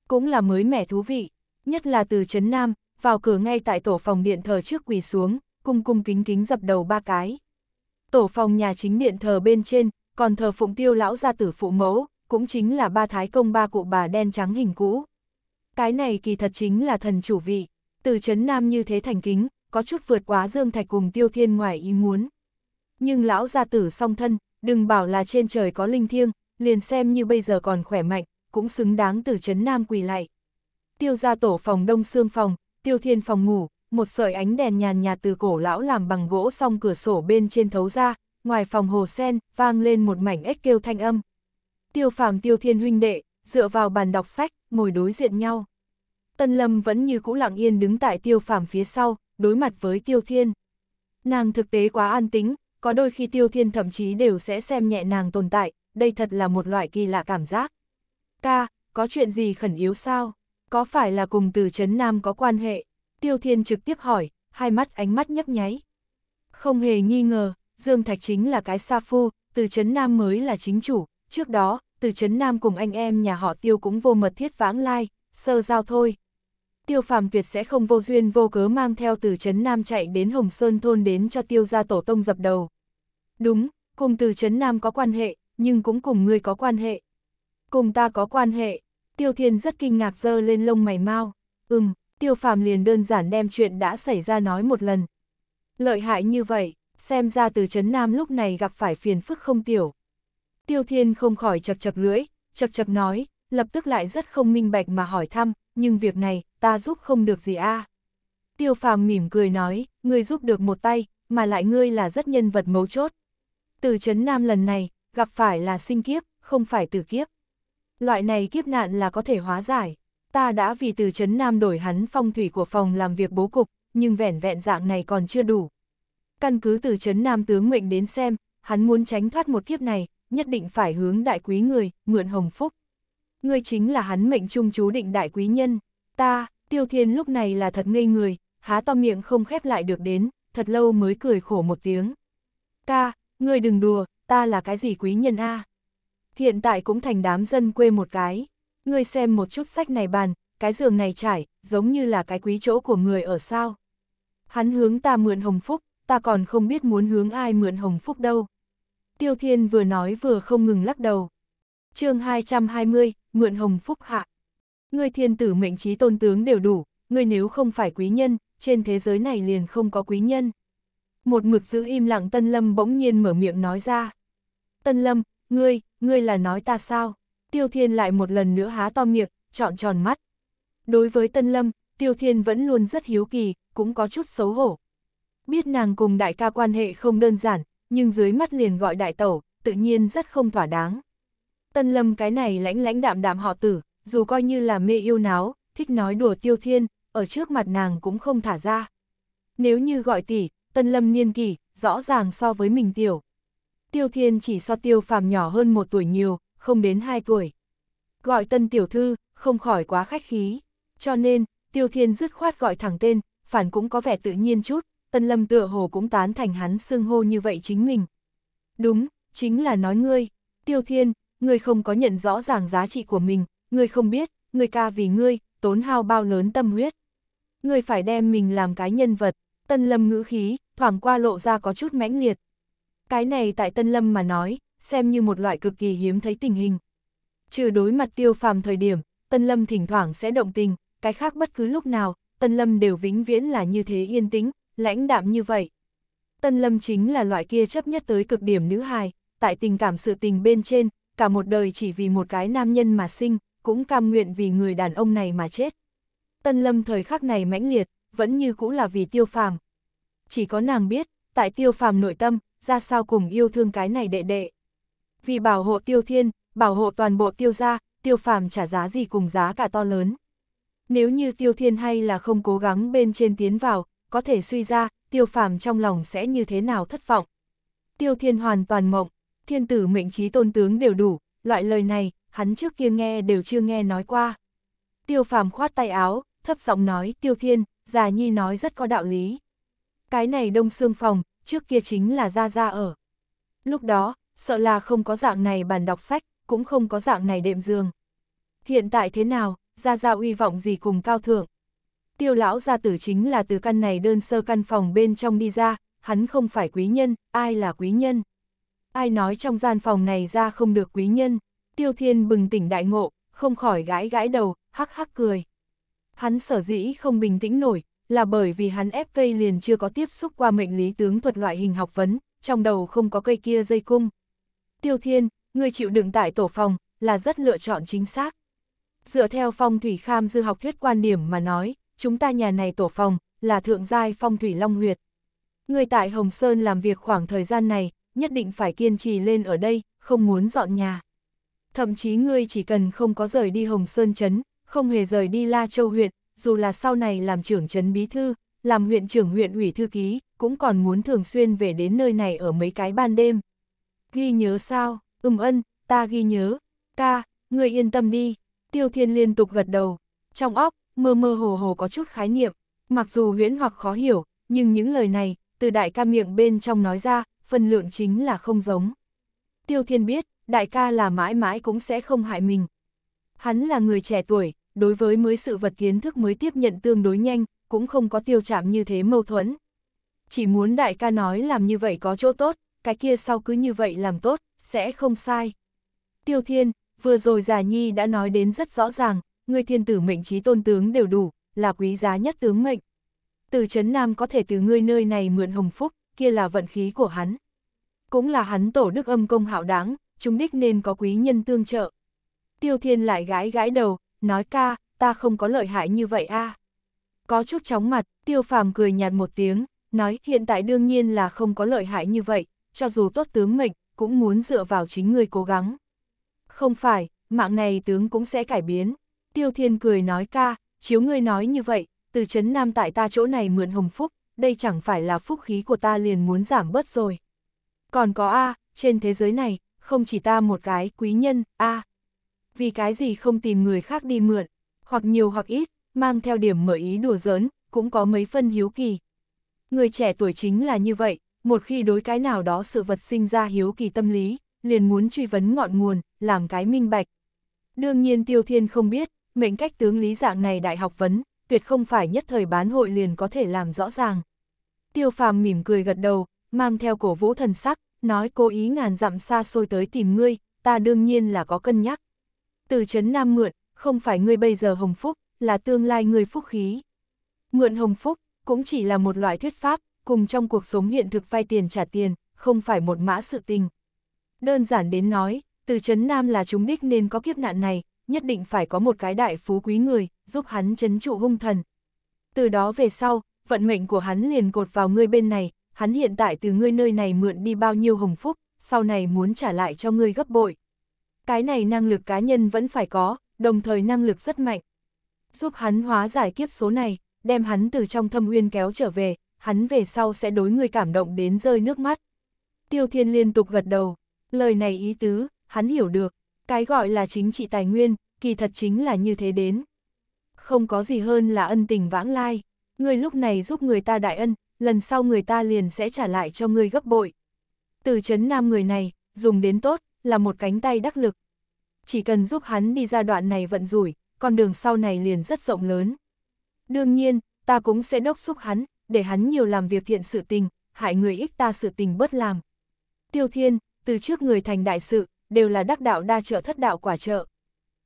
Cũng là mới mẻ thú vị, nhất là từ Trấn Nam, vào cửa ngay tại tổ phòng điện thờ trước quỳ xuống, cung cung kính kính dập đầu ba cái. Tổ phòng nhà chính điện thờ bên trên, còn thờ phụng tiêu lão gia tử phụ mẫu, cũng chính là ba thái công ba cụ bà đen trắng hình cũ. Cái này kỳ thật chính là thần chủ vị, từ chấn nam như thế thành kính, có chút vượt quá Dương Thạch cùng Tiêu Thiên ngoài ý muốn. Nhưng lão gia tử song thân, đừng bảo là trên trời có linh thiêng, liền xem như bây giờ còn khỏe mạnh, cũng xứng đáng từ chấn nam quỳ lại. Tiêu gia tổ phòng đông xương phòng, Tiêu Thiên phòng ngủ, một sợi ánh đèn nhàn nhạt từ cổ lão làm bằng gỗ song cửa sổ bên trên thấu ra, ngoài phòng hồ sen, vang lên một mảnh ếch kêu thanh âm tiêu phàm tiêu thiên huynh đệ, dựa vào bàn đọc sách, ngồi đối diện nhau. Tân Lâm vẫn như cũ lặng yên đứng tại tiêu phàm phía sau, đối mặt với tiêu thiên. Nàng thực tế quá an tính, có đôi khi tiêu thiên thậm chí đều sẽ xem nhẹ nàng tồn tại, đây thật là một loại kỳ lạ cảm giác. Ca, có chuyện gì khẩn yếu sao? Có phải là cùng từ Trấn Nam có quan hệ? Tiêu thiên trực tiếp hỏi, hai mắt ánh mắt nhấp nháy. Không hề nghi ngờ, Dương Thạch chính là cái sa phu, từ Trấn Nam mới là chính chủ, Trước đó, từ Trấn Nam cùng anh em nhà họ Tiêu cũng vô mật thiết vãng lai, sơ giao thôi. Tiêu phàm việt sẽ không vô duyên vô cớ mang theo từ Trấn Nam chạy đến Hồng Sơn Thôn đến cho Tiêu ra tổ tông dập đầu. Đúng, cùng từ Trấn Nam có quan hệ, nhưng cũng cùng người có quan hệ. Cùng ta có quan hệ, Tiêu Thiên rất kinh ngạc dơ lên lông mày mau. Ừm, Tiêu phàm liền đơn giản đem chuyện đã xảy ra nói một lần. Lợi hại như vậy, xem ra từ Trấn Nam lúc này gặp phải phiền phức không tiểu. Tiêu Thiên không khỏi chật chật lưỡi, chật chật nói, lập tức lại rất không minh bạch mà hỏi thăm, nhưng việc này, ta giúp không được gì a. Tiêu phàm mỉm cười nói, ngươi giúp được một tay, mà lại ngươi là rất nhân vật mấu chốt. Từ Trấn nam lần này, gặp phải là sinh kiếp, không phải tử kiếp. Loại này kiếp nạn là có thể hóa giải. Ta đã vì từ Trấn nam đổi hắn phong thủy của phòng làm việc bố cục, nhưng vẻn vẹn dạng này còn chưa đủ. Căn cứ từ Trấn nam tướng mệnh đến xem, hắn muốn tránh thoát một kiếp này, nhất định phải hướng đại quý người, mượn hồng phúc. Ngươi chính là hắn mệnh trung chú định đại quý nhân. Ta, tiêu thiên lúc này là thật ngây người, há to miệng không khép lại được đến, thật lâu mới cười khổ một tiếng. Ca, ngươi đừng đùa, ta là cái gì quý nhân a? Hiện tại cũng thành đám dân quê một cái. Ngươi xem một chút sách này bàn, cái giường này trải, giống như là cái quý chỗ của người ở sao. Hắn hướng ta mượn hồng phúc, ta còn không biết muốn hướng ai mượn hồng phúc đâu. Tiêu Thiên vừa nói vừa không ngừng lắc đầu. chương 220, Mượn Hồng Phúc Hạ. Ngươi thiên tử mệnh trí tôn tướng đều đủ, ngươi nếu không phải quý nhân, trên thế giới này liền không có quý nhân. Một mực giữ im lặng Tân Lâm bỗng nhiên mở miệng nói ra. Tân Lâm, ngươi, ngươi là nói ta sao? Tiêu Thiên lại một lần nữa há to miệng, trọn tròn mắt. Đối với Tân Lâm, Tiêu Thiên vẫn luôn rất hiếu kỳ, cũng có chút xấu hổ. Biết nàng cùng đại ca quan hệ không đơn giản, nhưng dưới mắt liền gọi đại tẩu, tự nhiên rất không thỏa đáng. Tân lâm cái này lãnh lãnh đạm đạm họ tử, dù coi như là mê yêu náo, thích nói đùa tiêu thiên, ở trước mặt nàng cũng không thả ra. Nếu như gọi tỷ, tân lâm niên kỷ, rõ ràng so với mình tiểu. Tiêu thiên chỉ so tiêu phàm nhỏ hơn một tuổi nhiều, không đến hai tuổi. Gọi tân tiểu thư, không khỏi quá khách khí. Cho nên, tiêu thiên dứt khoát gọi thẳng tên, phản cũng có vẻ tự nhiên chút, Tân Lâm tựa hồ cũng tán thành hắn xưng hô như vậy chính mình. Đúng, chính là nói ngươi, Tiêu Thiên, ngươi không có nhận rõ ràng giá trị của mình, ngươi không biết, ngươi ca vì ngươi, tốn hao bao lớn tâm huyết. Ngươi phải đem mình làm cái nhân vật, Tân Lâm ngữ khí, thoảng qua lộ ra có chút mãnh liệt. Cái này tại Tân Lâm mà nói, xem như một loại cực kỳ hiếm thấy tình hình. Trừ đối mặt tiêu phàm thời điểm, Tân Lâm thỉnh thoảng sẽ động tình, cái khác bất cứ lúc nào, Tân Lâm đều vĩnh viễn là như thế yên tĩnh, lãnh đạm như vậy. Tân Lâm chính là loại kia chấp nhất tới cực điểm nữ hài, tại tình cảm sự tình bên trên, cả một đời chỉ vì một cái nam nhân mà sinh, cũng cam nguyện vì người đàn ông này mà chết. Tân Lâm thời khắc này mãnh liệt, vẫn như cũ là vì tiêu phàm. Chỉ có nàng biết, tại tiêu phàm nội tâm, ra sao cùng yêu thương cái này đệ đệ. Vì bảo hộ tiêu thiên, bảo hộ toàn bộ tiêu gia, tiêu phàm trả giá gì cùng giá cả to lớn. Nếu như tiêu thiên hay là không cố gắng bên trên tiến vào, có thể suy ra, tiêu phàm trong lòng sẽ như thế nào thất vọng. Tiêu thiên hoàn toàn mộng, thiên tử mệnh trí tôn tướng đều đủ, loại lời này, hắn trước kia nghe đều chưa nghe nói qua. Tiêu phàm khoát tay áo, thấp giọng nói, tiêu thiên, già nhi nói rất có đạo lý. Cái này đông xương phòng, trước kia chính là ra ra ở. Lúc đó, sợ là không có dạng này bàn đọc sách, cũng không có dạng này đệm giường. Hiện tại thế nào, ra ra uy vọng gì cùng cao thượng tiêu lão gia tử chính là từ căn này đơn sơ căn phòng bên trong đi ra, hắn không phải quý nhân, ai là quý nhân? Ai nói trong gian phòng này ra không được quý nhân? Tiêu thiên bừng tỉnh đại ngộ, không khỏi gãi gãi đầu, hắc hắc cười. Hắn sở dĩ không bình tĩnh nổi, là bởi vì hắn ép cây liền chưa có tiếp xúc qua mệnh lý tướng thuật loại hình học vấn, trong đầu không có cây kia dây cung. Tiêu thiên, người chịu đựng tại tổ phòng, là rất lựa chọn chính xác. Dựa theo phong thủy kham dư học thuyết quan điểm mà nói, chúng ta nhà này tổ phòng, là thượng giai phong thủy long huyệt. Người tại Hồng Sơn làm việc khoảng thời gian này, nhất định phải kiên trì lên ở đây, không muốn dọn nhà. Thậm chí ngươi chỉ cần không có rời đi Hồng Sơn Trấn, không hề rời đi La Châu huyện, dù là sau này làm trưởng trấn bí thư, làm huyện trưởng huyện ủy thư ký, cũng còn muốn thường xuyên về đến nơi này ở mấy cái ban đêm. Ghi nhớ sao, ừm ân, ta ghi nhớ, ca, ngươi yên tâm đi, tiêu thiên liên tục gật đầu, trong óc, mơ mơ hồ hồ có chút khái niệm, mặc dù huyễn hoặc khó hiểu, nhưng những lời này, từ đại ca miệng bên trong nói ra, phần lượng chính là không giống. Tiêu Thiên biết, đại ca là mãi mãi cũng sẽ không hại mình. Hắn là người trẻ tuổi, đối với mới sự vật kiến thức mới tiếp nhận tương đối nhanh, cũng không có tiêu chạm như thế mâu thuẫn. Chỉ muốn đại ca nói làm như vậy có chỗ tốt, cái kia sau cứ như vậy làm tốt, sẽ không sai. Tiêu Thiên, vừa rồi Già Nhi đã nói đến rất rõ ràng, ngươi thiên tử mệnh trí tôn tướng đều đủ, là quý giá nhất tướng mệnh. Từ Trấn Nam có thể từ ngươi nơi này mượn hồng phúc, kia là vận khí của hắn. Cũng là hắn tổ đức âm công hạo đáng, chúng đích nên có quý nhân tương trợ. Tiêu Thiên lại gãi gãi đầu, nói ca, ta không có lợi hại như vậy a. Có chút chóng mặt, Tiêu Phàm cười nhạt một tiếng, nói hiện tại đương nhiên là không có lợi hại như vậy, cho dù tốt tướng mệnh, cũng muốn dựa vào chính người cố gắng. Không phải, mạng này tướng cũng sẽ cải biến. Tiêu Thiên cười nói ca, chiếu ngươi nói như vậy, từ chấn nam tại ta chỗ này mượn hồng phúc, đây chẳng phải là phúc khí của ta liền muốn giảm bớt rồi. Còn có A, trên thế giới này, không chỉ ta một cái quý nhân, A. Vì cái gì không tìm người khác đi mượn, hoặc nhiều hoặc ít, mang theo điểm mở ý đùa giỡn, cũng có mấy phân hiếu kỳ. Người trẻ tuổi chính là như vậy, một khi đối cái nào đó sự vật sinh ra hiếu kỳ tâm lý, liền muốn truy vấn ngọn nguồn, làm cái minh bạch. Đương nhiên Tiêu Thiên không biết, mệnh cách tướng lý dạng này đại học vấn, tuyệt không phải nhất thời bán hội liền có thể làm rõ ràng. Tiêu phàm mỉm cười gật đầu, mang theo cổ vũ thần sắc, nói cố ý ngàn dặm xa xôi tới tìm ngươi, ta đương nhiên là có cân nhắc. Từ chấn Nam mượn, không phải ngươi bây giờ hồng phúc, là tương lai ngươi phúc khí. Mượn hồng phúc, cũng chỉ là một loại thuyết pháp, cùng trong cuộc sống hiện thực vay tiền trả tiền, không phải một mã sự tình. Đơn giản đến nói, từ chấn Nam là chúng đích nên có kiếp nạn này, nhất định phải có một cái đại phú quý người, giúp hắn chấn trụ hung thần. Từ đó về sau, vận mệnh của hắn liền cột vào ngươi bên này, hắn hiện tại từ ngươi nơi này mượn đi bao nhiêu hồng phúc, sau này muốn trả lại cho ngươi gấp bội. Cái này năng lực cá nhân vẫn phải có, đồng thời năng lực rất mạnh. Giúp hắn hóa giải kiếp số này, đem hắn từ trong thâm uyên kéo trở về, hắn về sau sẽ đối ngươi cảm động đến rơi nước mắt. Tiêu Thiên liên tục gật đầu, lời này ý tứ, hắn hiểu được. Cái gọi là chính trị tài nguyên, kỳ thật chính là như thế đến. Không có gì hơn là ân tình vãng lai, người lúc này giúp người ta đại ân, lần sau người ta liền sẽ trả lại cho người gấp bội. Từ chấn nam người này, dùng đến tốt, là một cánh tay đắc lực. Chỉ cần giúp hắn đi ra đoạn này vận rủi, con đường sau này liền rất rộng lớn. Đương nhiên, ta cũng sẽ đốc xúc hắn, để hắn nhiều làm việc thiện sự tình, hại người ích ta sự tình bớt làm. Tiêu Thiên, từ trước người thành đại sự, đều là đắc đạo đa trợ thất đạo quả trợ.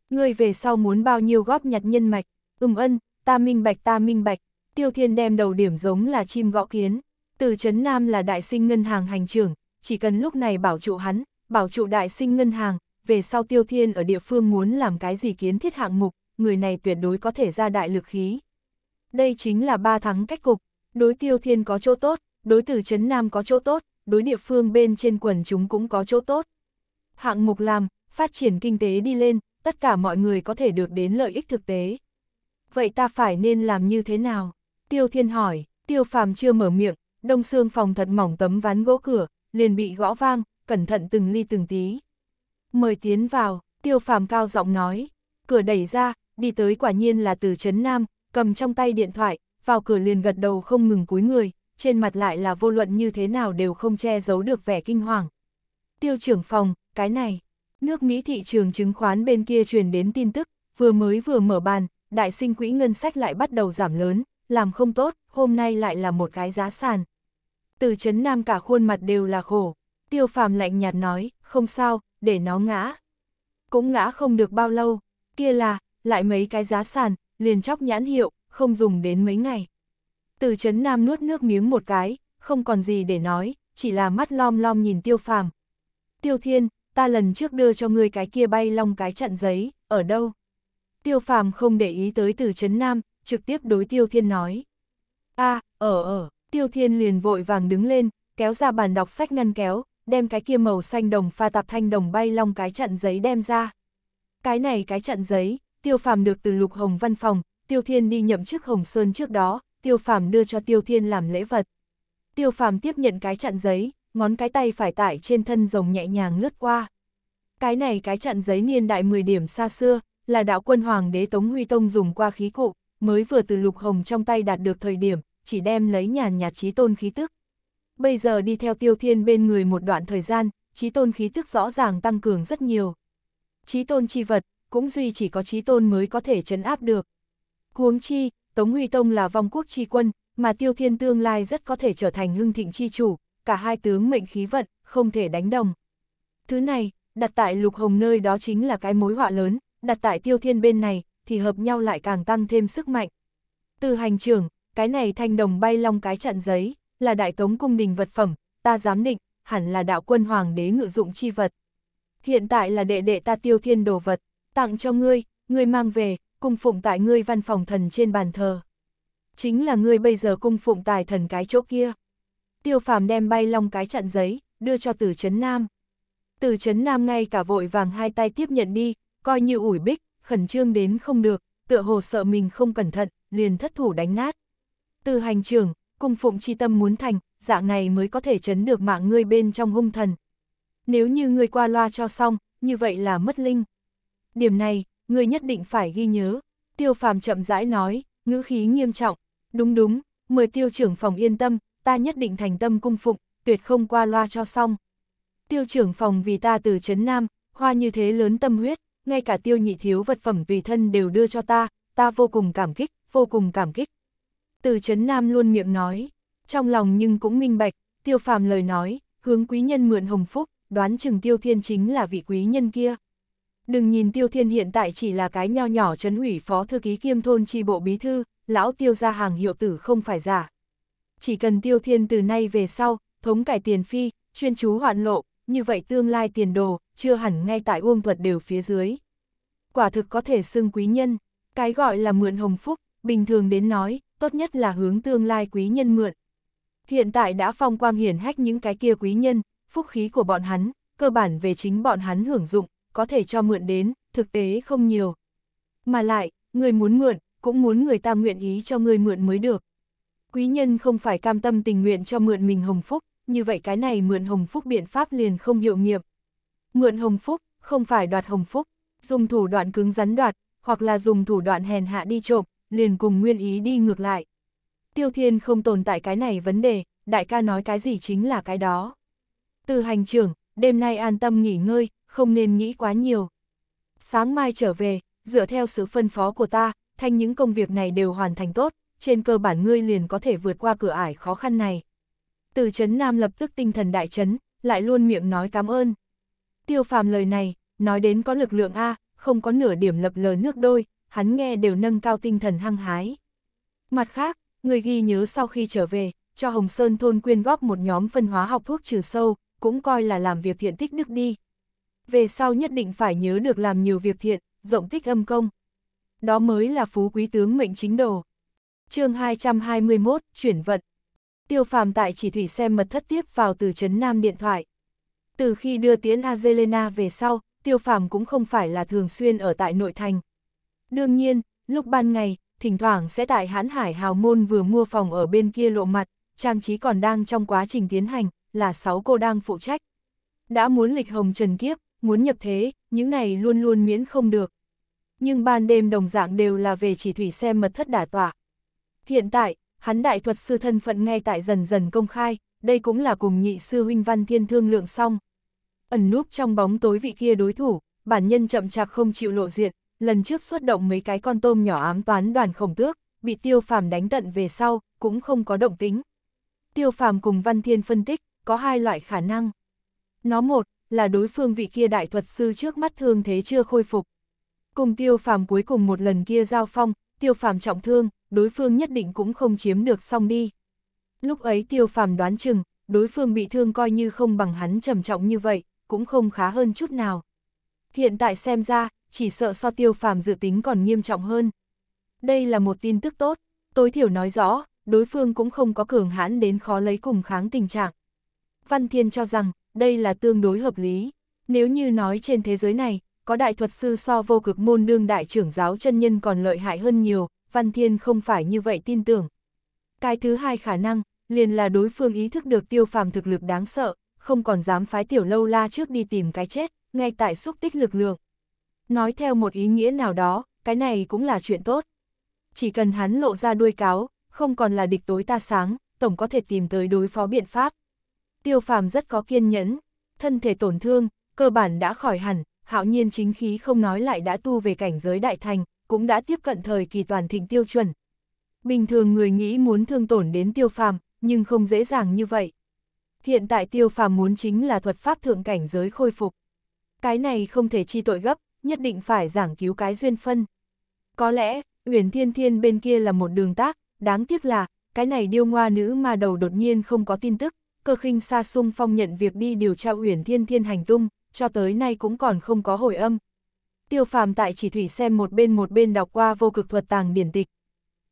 Ngươi về sau muốn bao nhiêu góp nhặt nhân mạch, ừm ân, ta minh bạch ta minh bạch, tiêu thiên đem đầu điểm giống là chim gõ kiến. Từ chấn Nam là đại sinh ngân hàng hành trưởng, chỉ cần lúc này bảo trụ hắn, bảo trụ đại sinh ngân hàng, về sau tiêu thiên ở địa phương muốn làm cái gì kiến thiết hạng mục, người này tuyệt đối có thể ra đại lực khí. Đây chính là ba thắng cách cục, đối tiêu thiên có chỗ tốt, đối từ chấn Nam có chỗ tốt, đối địa phương bên trên quần chúng cũng có chỗ tốt hạng mục làm, phát triển kinh tế đi lên, tất cả mọi người có thể được đến lợi ích thực tế. Vậy ta phải nên làm như thế nào? Tiêu Thiên hỏi, Tiêu Phàm chưa mở miệng, đông xương phòng thật mỏng tấm ván gỗ cửa, liền bị gõ vang, cẩn thận từng ly từng tí. Mời tiến vào, Tiêu Phàm cao giọng nói, cửa đẩy ra, đi tới quả nhiên là từ Trấn Nam, cầm trong tay điện thoại, vào cửa liền gật đầu không ngừng cúi người, trên mặt lại là vô luận như thế nào đều không che giấu được vẻ kinh hoàng. Tiêu trưởng phòng, cái này, nước Mỹ thị trường chứng khoán bên kia truyền đến tin tức, vừa mới vừa mở bàn, đại sinh quỹ ngân sách lại bắt đầu giảm lớn, làm không tốt, hôm nay lại là một cái giá sàn. Từ chấn nam cả khuôn mặt đều là khổ, tiêu phàm lạnh nhạt nói, không sao, để nó ngã. Cũng ngã không được bao lâu, kia là, lại mấy cái giá sàn, liền chóc nhãn hiệu, không dùng đến mấy ngày. Từ chấn nam nuốt nước miếng một cái, không còn gì để nói, chỉ là mắt lom lom nhìn tiêu phàm. Tiêu thiên, ta lần trước đưa cho ngươi cái kia bay long cái trận giấy, ở đâu? Tiêu phàm không để ý tới từ Trấn Nam, trực tiếp đối Tiêu Thiên nói. a ở ở, Tiêu Thiên liền vội vàng đứng lên, kéo ra bàn đọc sách ngăn kéo, đem cái kia màu xanh đồng pha tạp thanh đồng bay long cái trận giấy đem ra. Cái này cái trận giấy, Tiêu phàm được từ Lục Hồng văn phòng, Tiêu Thiên đi nhậm chức Hồng Sơn trước đó, Tiêu phàm đưa cho Tiêu Thiên làm lễ vật. Tiêu phàm tiếp nhận cái trận giấy, ngón cái tay phải tại trên thân rồng nhẹ nhàng lướt qua. Cái này cái trận giấy niên đại 10 điểm xa xưa, là đạo quân hoàng đế Tống Huy Tông dùng qua khí cụ, mới vừa từ lục hồng trong tay đạt được thời điểm, chỉ đem lấy nhàn nhạt trí tôn khí tức. Bây giờ đi theo tiêu thiên bên người một đoạn thời gian, trí tôn khí tức rõ ràng tăng cường rất nhiều. Trí tôn chi vật, cũng duy chỉ có trí tôn mới có thể chấn áp được. Huống chi, Tống Huy Tông là vong quốc chi quân, mà tiêu thiên tương lai rất có thể trở thành hưng thịnh chi chủ, cả hai tướng mệnh khí vận, không thể đánh đồng. Thứ này, đặt tại lục hồng nơi đó chính là cái mối họa lớn, đặt tại tiêu thiên bên này, thì hợp nhau lại càng tăng thêm sức mạnh. Từ hành trưởng, cái này thanh đồng bay long cái trận giấy, là đại tống cung đình vật phẩm, ta dám định, hẳn là đạo quân hoàng đế ngự dụng chi vật. Hiện tại là đệ đệ ta tiêu thiên đồ vật, tặng cho ngươi, ngươi mang về, cung phụng tại ngươi văn phòng thần trên bàn thờ. Chính là ngươi bây giờ cung phụng tài thần cái chỗ kia tiêu phàm đem bay long cái chặn giấy, đưa cho Tử chấn nam. Tử chấn nam ngay cả vội vàng hai tay tiếp nhận đi, coi như ủi bích, khẩn trương đến không được, tựa hồ sợ mình không cẩn thận, liền thất thủ đánh nát. Từ hành trưởng, cung phụng chi tâm muốn thành, dạng này mới có thể chấn được mạng ngươi bên trong hung thần. Nếu như ngươi qua loa cho xong, như vậy là mất linh. Điểm này, ngươi nhất định phải ghi nhớ. Tiêu phàm chậm rãi nói, ngữ khí nghiêm trọng. Đúng đúng, mời tiêu trưởng phòng yên tâm, ta nhất định thành tâm cung phụng, tuyệt không qua loa cho xong. Tiêu trưởng phòng vì ta từ Trấn Nam, hoa như thế lớn tâm huyết, ngay cả tiêu nhị thiếu vật phẩm tùy thân đều đưa cho ta, ta vô cùng cảm kích, vô cùng cảm kích. Từ Trấn Nam luôn miệng nói, trong lòng nhưng cũng minh bạch, tiêu phàm lời nói, hướng quý nhân mượn hồng phúc, đoán chừng tiêu thiên chính là vị quý nhân kia. Đừng nhìn tiêu thiên hiện tại chỉ là cái nho nhỏ trấn ủy phó thư ký kiêm thôn chi bộ bí thư, lão tiêu ra hàng hiệu tử không phải giả chỉ cần tiêu thiên từ nay về sau, thống cải tiền phi, chuyên chú hoạn lộ, như vậy tương lai tiền đồ, chưa hẳn ngay tại uông thuật đều phía dưới. Quả thực có thể xưng quý nhân, cái gọi là mượn hồng phúc, bình thường đến nói, tốt nhất là hướng tương lai quý nhân mượn. Hiện tại đã phong quang hiển hách những cái kia quý nhân, phúc khí của bọn hắn, cơ bản về chính bọn hắn hưởng dụng, có thể cho mượn đến, thực tế không nhiều. Mà lại, người muốn mượn, cũng muốn người ta nguyện ý cho người mượn mới được quý nhân không phải cam tâm tình nguyện cho mượn mình hồng phúc, như vậy cái này mượn hồng phúc biện pháp liền không hiệu nghiệm. Mượn hồng phúc, không phải đoạt hồng phúc, dùng thủ đoạn cứng rắn đoạt, hoặc là dùng thủ đoạn hèn hạ đi trộm, liền cùng nguyên ý đi ngược lại. Tiêu thiên không tồn tại cái này vấn đề, đại ca nói cái gì chính là cái đó. Từ hành trưởng, đêm nay an tâm nghỉ ngơi, không nên nghĩ quá nhiều. Sáng mai trở về, dựa theo sự phân phó của ta, thanh những công việc này đều hoàn thành tốt, trên cơ bản ngươi liền có thể vượt qua cửa ải khó khăn này. Từ chấn nam lập tức tinh thần đại chấn, lại luôn miệng nói cảm ơn. Tiêu phàm lời này, nói đến có lực lượng A, không có nửa điểm lập lờ nước đôi, hắn nghe đều nâng cao tinh thần hăng hái. Mặt khác, người ghi nhớ sau khi trở về, cho Hồng Sơn thôn quyên góp một nhóm phân hóa học thuốc trừ sâu, cũng coi là làm việc thiện tích đức đi. Về sau nhất định phải nhớ được làm nhiều việc thiện, rộng tích âm công. Đó mới là phú quý tướng mệnh chính đồ chương 221, chuyển vận. Tiêu phàm tại chỉ thủy xem mật thất tiếp vào từ Trấn Nam điện thoại. Từ khi đưa tiến Azelena về sau, tiêu phàm cũng không phải là thường xuyên ở tại nội thành. Đương nhiên, lúc ban ngày, thỉnh thoảng sẽ tại hãn hải hào môn vừa mua phòng ở bên kia lộ mặt, trang trí còn đang trong quá trình tiến hành, là sáu cô đang phụ trách. Đã muốn lịch hồng trần kiếp, muốn nhập thế, những này luôn luôn miễn không được. Nhưng ban đêm đồng dạng đều là về chỉ thủy xem mật thất đả tọa, Hiện tại, hắn đại thuật sư thân phận ngay tại dần dần công khai, đây cũng là cùng nhị sư huynh văn thiên thương lượng xong. Ẩn núp trong bóng tối vị kia đối thủ, bản nhân chậm chạp không chịu lộ diện, lần trước xuất động mấy cái con tôm nhỏ ám toán đoàn khổng tước, bị tiêu phàm đánh tận về sau, cũng không có động tính. Tiêu phàm cùng văn thiên phân tích, có hai loại khả năng. Nó một, là đối phương vị kia đại thuật sư trước mắt thương thế chưa khôi phục. Cùng tiêu phàm cuối cùng một lần kia giao phong, tiêu phàm trọng thương, đối phương nhất định cũng không chiếm được xong đi. Lúc ấy tiêu phàm đoán chừng, đối phương bị thương coi như không bằng hắn trầm trọng như vậy, cũng không khá hơn chút nào. Hiện tại xem ra, chỉ sợ so tiêu phàm dự tính còn nghiêm trọng hơn. Đây là một tin tức tốt, tối thiểu nói rõ, đối phương cũng không có cường hãn đến khó lấy cùng kháng tình trạng. Văn Thiên cho rằng, đây là tương đối hợp lý. Nếu như nói trên thế giới này, có đại thuật sư so vô cực môn đương đại trưởng giáo chân nhân còn lợi hại hơn nhiều, Văn Thiên không phải như vậy tin tưởng. Cái thứ hai khả năng, liền là đối phương ý thức được tiêu phàm thực lực đáng sợ, không còn dám phái tiểu lâu la trước đi tìm cái chết, ngay tại xúc tích lực lượng. Nói theo một ý nghĩa nào đó, cái này cũng là chuyện tốt. Chỉ cần hắn lộ ra đuôi cáo, không còn là địch tối ta sáng, tổng có thể tìm tới đối phó biện pháp. Tiêu phàm rất có kiên nhẫn, thân thể tổn thương, cơ bản đã khỏi hẳn, hạo nhiên chính khí không nói lại đã tu về cảnh giới đại thành, cũng đã tiếp cận thời kỳ toàn thịnh tiêu chuẩn. Bình thường người nghĩ muốn thương tổn đến tiêu phàm, nhưng không dễ dàng như vậy. Hiện tại tiêu phàm muốn chính là thuật pháp thượng cảnh giới khôi phục. Cái này không thể chi tội gấp, nhất định phải giảng cứu cái duyên phân. Có lẽ, Uyển Thiên Thiên bên kia là một đường tác, đáng tiếc là, cái này điêu ngoa nữ mà đầu đột nhiên không có tin tức, cơ khinh xa sung phong nhận việc đi điều tra Uyển Thiên Thiên hành tung, cho tới nay cũng còn không có hồi âm. Tiêu phàm tại chỉ thủy xem một bên một bên đọc qua vô cực thuật tàng điển tịch.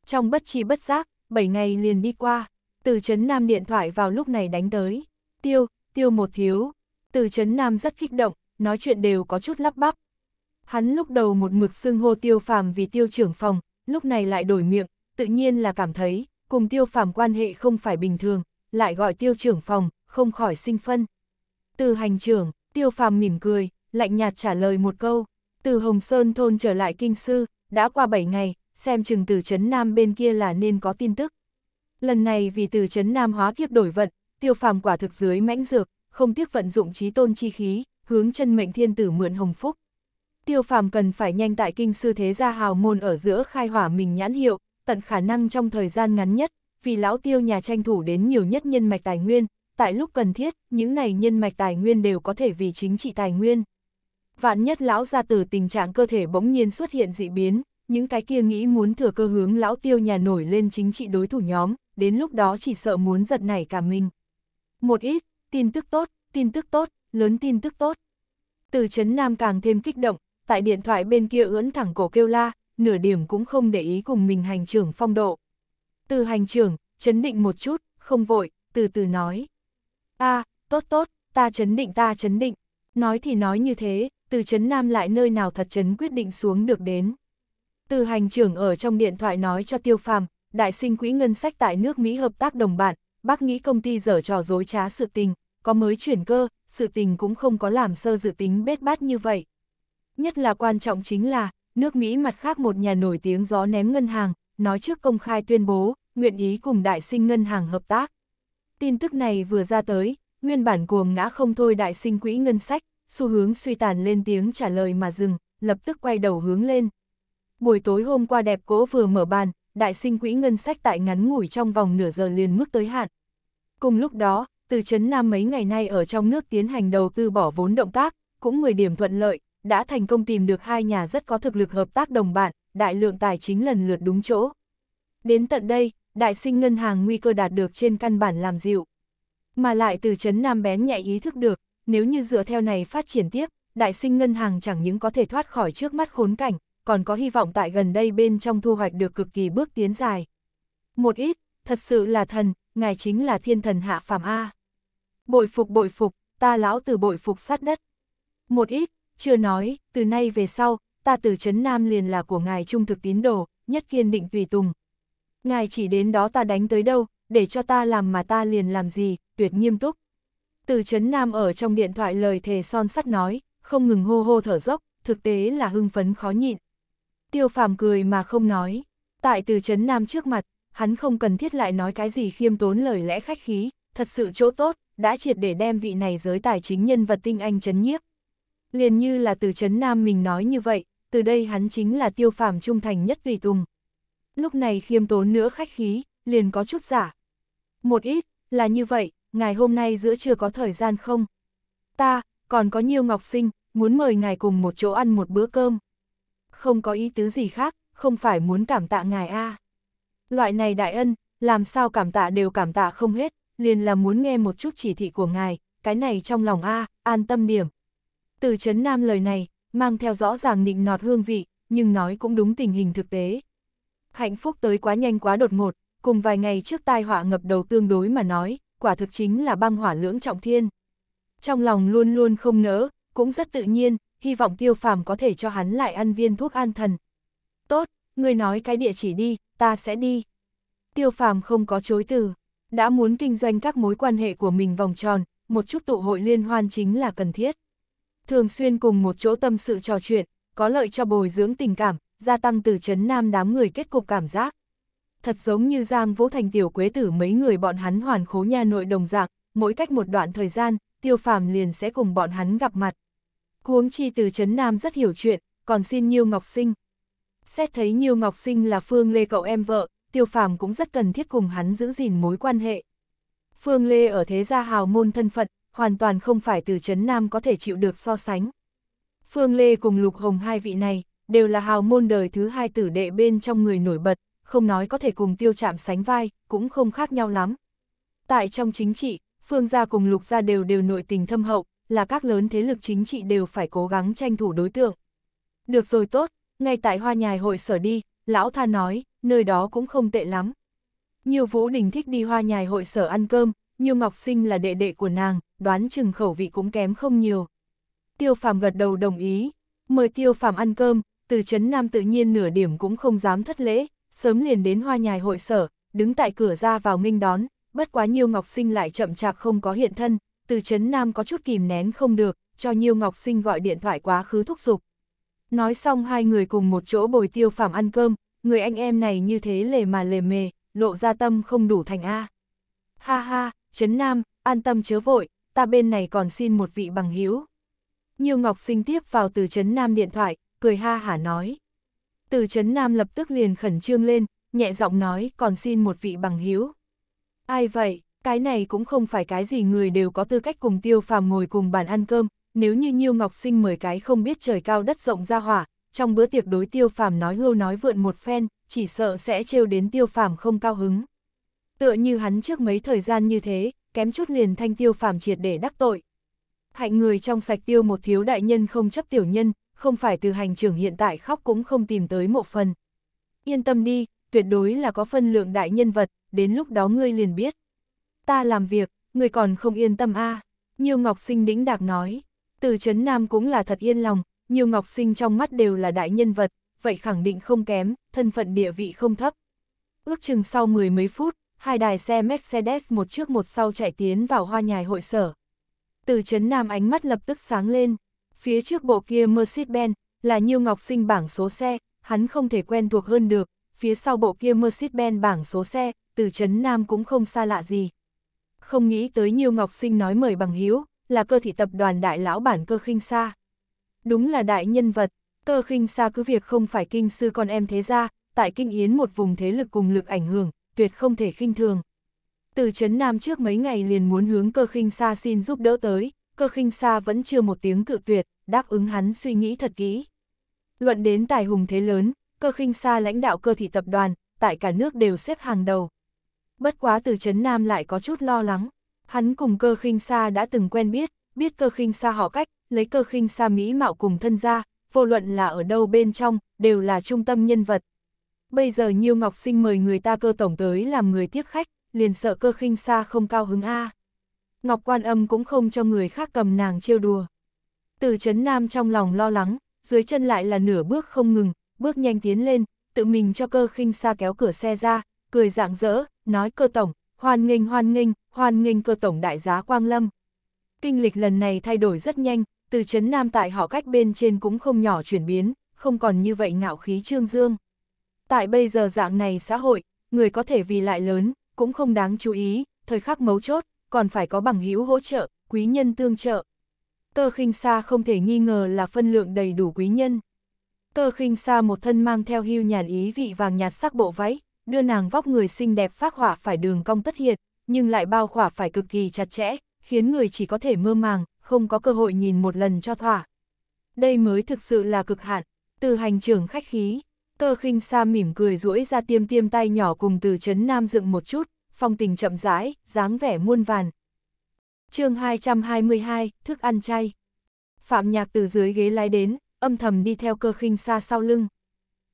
Trong bất chi bất giác, 7 ngày liền đi qua, từ chấn nam điện thoại vào lúc này đánh tới. Tiêu, tiêu một thiếu, từ chấn nam rất kích động, nói chuyện đều có chút lắp bắp. Hắn lúc đầu một mực xưng hô tiêu phàm vì tiêu trưởng phòng, lúc này lại đổi miệng, tự nhiên là cảm thấy, cùng tiêu phàm quan hệ không phải bình thường, lại gọi tiêu trưởng phòng, không khỏi sinh phân. Từ hành trưởng, tiêu phàm mỉm cười, lạnh nhạt trả lời một câu. Từ Hồng Sơn thôn trở lại kinh sư, đã qua 7 ngày, xem chừng từ Trấn Nam bên kia là nên có tin tức. Lần này vì từ Trấn Nam hóa kiếp đổi vận, tiêu phàm quả thực dưới mãnh dược, không tiếc vận dụng trí tôn chi khí, hướng chân mệnh thiên tử mượn hồng phúc. Tiêu phàm cần phải nhanh tại kinh sư thế gia hào môn ở giữa khai hỏa mình nhãn hiệu, tận khả năng trong thời gian ngắn nhất, vì lão tiêu nhà tranh thủ đến nhiều nhất nhân mạch tài nguyên, tại lúc cần thiết, những này nhân mạch tài nguyên đều có thể vì chính trị tài nguyên. Vạn nhất lão ra từ tình trạng cơ thể bỗng nhiên xuất hiện dị biến, những cái kia nghĩ muốn thừa cơ hướng lão tiêu nhà nổi lên chính trị đối thủ nhóm, đến lúc đó chỉ sợ muốn giật nảy cả mình. Một ít, tin tức tốt, tin tức tốt, lớn tin tức tốt. Từ chấn Nam càng thêm kích động, tại điện thoại bên kia ưỡn thẳng cổ kêu la, nửa điểm cũng không để ý cùng mình hành trưởng phong độ. Từ hành trưởng, chấn định một chút, không vội, từ từ nói a à, tốt tốt, ta chấn định ta chấn định. Nói thì nói như thế, từ chấn nam lại nơi nào thật chấn quyết định xuống được đến. Từ hành trưởng ở trong điện thoại nói cho tiêu phàm, đại sinh quỹ ngân sách tại nước Mỹ hợp tác đồng bạn, bác nghĩ công ty dở trò dối trá sự tình, có mới chuyển cơ, sự tình cũng không có làm sơ dự tính bết bát như vậy. Nhất là quan trọng chính là, nước Mỹ mặt khác một nhà nổi tiếng gió ném ngân hàng, nói trước công khai tuyên bố, nguyện ý cùng đại sinh ngân hàng hợp tác. Tin tức này vừa ra tới, nguyên bản cuồng ngã không thôi đại sinh quỹ ngân sách, xu hướng suy tàn lên tiếng trả lời mà dừng, lập tức quay đầu hướng lên. Buổi tối hôm qua đẹp cỗ vừa mở bàn, đại sinh quỹ ngân sách tại ngắn ngủi trong vòng nửa giờ liền mức tới hạn. Cùng lúc đó, từ chấn Nam mấy ngày nay ở trong nước tiến hành đầu tư bỏ vốn động tác, cũng 10 điểm thuận lợi, đã thành công tìm được hai nhà rất có thực lực hợp tác đồng bạn, đại lượng tài chính lần lượt đúng chỗ. Đến tận đây, đại sinh ngân hàng nguy cơ đạt được trên căn bản làm dịu. Mà lại từ chấn Nam bén nhạy ý thức được, nếu như dựa theo này phát triển tiếp, đại sinh ngân hàng chẳng những có thể thoát khỏi trước mắt khốn cảnh, còn có hy vọng tại gần đây bên trong thu hoạch được cực kỳ bước tiến dài. Một ít, thật sự là thần, ngài chính là thiên thần hạ phàm A. Bội phục bội phục, ta lão từ bội phục sát đất. Một ít, chưa nói, từ nay về sau, ta từ chấn Nam liền là của ngài trung thực tín đồ, nhất kiên định tùy tùng, ngài chỉ đến đó ta đánh tới đâu, để cho ta làm mà ta liền làm gì, tuyệt nghiêm túc. Từ Trấn Nam ở trong điện thoại lời thề son sắt nói, không ngừng hô hô thở dốc, thực tế là hưng phấn khó nhịn. Tiêu phàm cười mà không nói, tại từ Trấn Nam trước mặt, hắn không cần thiết lại nói cái gì khiêm tốn lời lẽ khách khí, thật sự chỗ tốt, đã triệt để đem vị này giới tài chính nhân vật tinh anh chấn nhiếp. Liền như là từ Trấn Nam mình nói như vậy, từ đây hắn chính là tiêu phàm trung thành nhất vì tùng, lúc này khiêm tốn nữa khách khí, liền có chút giả. Một ít, là như vậy, ngài hôm nay giữa trưa có thời gian không? Ta, còn có nhiều ngọc sinh, muốn mời ngài cùng một chỗ ăn một bữa cơm. Không có ý tứ gì khác, không phải muốn cảm tạ ngài a Loại này đại ân, làm sao cảm tạ đều cảm tạ không hết, liền là muốn nghe một chút chỉ thị của ngài, cái này trong lòng a an tâm điểm. Từ chấn nam lời này, mang theo rõ ràng nịnh nọt hương vị, nhưng nói cũng đúng tình hình thực tế hạnh phúc tới quá nhanh quá đột ngột, cùng vài ngày trước tai họa ngập đầu tương đối mà nói, quả thực chính là băng hỏa lưỡng trọng thiên. Trong lòng luôn luôn không nỡ, cũng rất tự nhiên, hy vọng tiêu phàm có thể cho hắn lại ăn viên thuốc an thần. Tốt, ngươi nói cái địa chỉ đi, ta sẽ đi. Tiêu phàm không có chối từ, đã muốn kinh doanh các mối quan hệ của mình vòng tròn, một chút tụ hội liên hoan chính là cần thiết. Thường xuyên cùng một chỗ tâm sự trò chuyện, có lợi cho bồi dưỡng tình cảm, gia tăng từ chấn nam đám người kết cục cảm giác. Thật giống như Giang Vũ Thành tiểu quế tử mấy người bọn hắn hoàn khố nhà nội đồng dạng, mỗi cách một đoạn thời gian, tiêu phàm liền sẽ cùng bọn hắn gặp mặt. Huống chi từ chấn nam rất hiểu chuyện, còn xin Nhiêu Ngọc Sinh. Xét thấy Nhiêu Ngọc Sinh là Phương Lê cậu em vợ, tiêu phàm cũng rất cần thiết cùng hắn giữ gìn mối quan hệ. Phương Lê ở thế gia hào môn thân phận, hoàn toàn không phải từ chấn nam có thể chịu được so sánh. Phương Lê cùng Lục Hồng hai vị này, đều là hào môn đời thứ hai tử đệ bên trong người nổi bật, không nói có thể cùng tiêu chạm sánh vai, cũng không khác nhau lắm. Tại trong chính trị, Phương gia cùng Lục gia đều đều nội tình thâm hậu, là các lớn thế lực chính trị đều phải cố gắng tranh thủ đối tượng. Được rồi tốt, ngay tại hoa nhài hội sở đi, lão tha nói, nơi đó cũng không tệ lắm. Nhiều Vũ Đình thích đi hoa nhài hội sở ăn cơm, Nhiều Ngọc Sinh là đệ đệ của nàng, đoán chừng khẩu vị cũng kém không nhiều. Tiêu Phàm gật đầu đồng ý, mời Tiêu Phàm ăn cơm, từ chấn nam tự nhiên nửa điểm cũng không dám thất lễ, sớm liền đến hoa nhài hội sở, đứng tại cửa ra vào nghênh đón, bất quá Nhiêu Ngọc Sinh lại chậm chạp không có hiện thân, từ chấn nam có chút kìm nén không được, cho Nhiêu Ngọc Sinh gọi điện thoại quá khứ thúc giục. Nói xong hai người cùng một chỗ bồi tiêu phàm ăn cơm, người anh em này như thế lề mà lề mề, lộ ra tâm không đủ thành A. Ha ha, chấn nam, an tâm chớ vội, ta bên này còn xin một vị bằng hiếu. Nhiêu Ngọc Sinh tiếp vào từ chấn nam điện thoại, cười ha hả nói. Từ chấn Nam lập tức liền khẩn trương lên, nhẹ giọng nói còn xin một vị bằng hiếu. Ai vậy, cái này cũng không phải cái gì người đều có tư cách cùng tiêu phàm ngồi cùng bàn ăn cơm, nếu như Nhiêu Ngọc Sinh mời cái không biết trời cao đất rộng ra hỏa, trong bữa tiệc đối tiêu phàm nói hưu nói vượn một phen, chỉ sợ sẽ trêu đến tiêu phàm không cao hứng. Tựa như hắn trước mấy thời gian như thế, kém chút liền thanh tiêu phàm triệt để đắc tội. Hạnh người trong sạch tiêu một thiếu đại nhân không chấp tiểu nhân, không phải từ hành trưởng hiện tại khóc cũng không tìm tới mộ phần. Yên tâm đi, tuyệt đối là có phân lượng đại nhân vật, đến lúc đó ngươi liền biết. Ta làm việc, ngươi còn không yên tâm a à. Nhiều Ngọc Sinh đĩnh đạc nói, từ chấn Nam cũng là thật yên lòng, Nhiều Ngọc Sinh trong mắt đều là đại nhân vật, vậy khẳng định không kém, thân phận địa vị không thấp. Ước chừng sau mười mấy phút, hai đài xe Mercedes một trước một sau chạy tiến vào hoa nhài hội sở. Từ chấn Nam ánh mắt lập tức sáng lên, Phía trước bộ kia Mercedes-Benz là Nhiêu Ngọc Sinh bảng số xe, hắn không thể quen thuộc hơn được, phía sau bộ kia Mercedes-Benz bảng số xe, từ Trấn Nam cũng không xa lạ gì. Không nghĩ tới Nhiêu Ngọc Sinh nói mời bằng hiếu, là cơ thị tập đoàn đại lão bản cơ khinh xa. Đúng là đại nhân vật, cơ khinh xa cứ việc không phải kinh sư con em thế ra, tại kinh yến một vùng thế lực cùng lực ảnh hưởng, tuyệt không thể khinh thường. Từ Trấn Nam trước mấy ngày liền muốn hướng cơ khinh xa xin giúp đỡ tới, cơ khinh xa vẫn chưa một tiếng cự tuyệt, đáp ứng hắn suy nghĩ thật kỹ. Luận đến tài hùng thế lớn, cơ khinh xa lãnh đạo cơ thị tập đoàn, tại cả nước đều xếp hàng đầu. Bất quá từ Trấn Nam lại có chút lo lắng, hắn cùng cơ khinh xa đã từng quen biết, biết cơ khinh xa họ cách, lấy cơ khinh xa mỹ mạo cùng thân gia, vô luận là ở đâu bên trong, đều là trung tâm nhân vật. Bây giờ Nhiêu Ngọc Sinh mời người ta cơ tổng tới làm người tiếp khách, liền sợ cơ khinh xa không cao hứng A. Ngọc Quan Âm cũng không cho người khác cầm nàng trêu đùa. Từ Trấn nam trong lòng lo lắng, dưới chân lại là nửa bước không ngừng, bước nhanh tiến lên, tự mình cho cơ khinh xa kéo cửa xe ra, cười rạng rỡ, nói cơ tổng, hoan nghênh hoan nghênh, hoan nghênh cơ tổng đại giá Quang Lâm. Kinh lịch lần này thay đổi rất nhanh, từ Trấn nam tại họ cách bên trên cũng không nhỏ chuyển biến, không còn như vậy ngạo khí trương dương. Tại bây giờ dạng này xã hội, người có thể vì lại lớn, cũng không đáng chú ý, thời khắc mấu chốt, còn phải có bằng hữu hỗ trợ, quý nhân tương trợ. Cơ khinh xa không thể nghi ngờ là phân lượng đầy đủ quý nhân. Cơ khinh xa một thân mang theo hưu nhàn ý vị vàng nhạt sắc bộ váy, đưa nàng vóc người xinh đẹp phát hỏa phải đường cong tất hiện, nhưng lại bao khỏa phải cực kỳ chặt chẽ, khiến người chỉ có thể mơ màng, không có cơ hội nhìn một lần cho thỏa. Đây mới thực sự là cực hạn, từ hành trưởng khách khí, cơ khinh xa mỉm cười duỗi ra tiêm tiêm tay nhỏ cùng từ chấn nam dựng một chút, phong tình chậm rãi, dáng vẻ muôn vàn. chương 222, thức ăn chay. Phạm Nhạc từ dưới ghế lái đến, âm thầm đi theo cơ khinh xa sau lưng.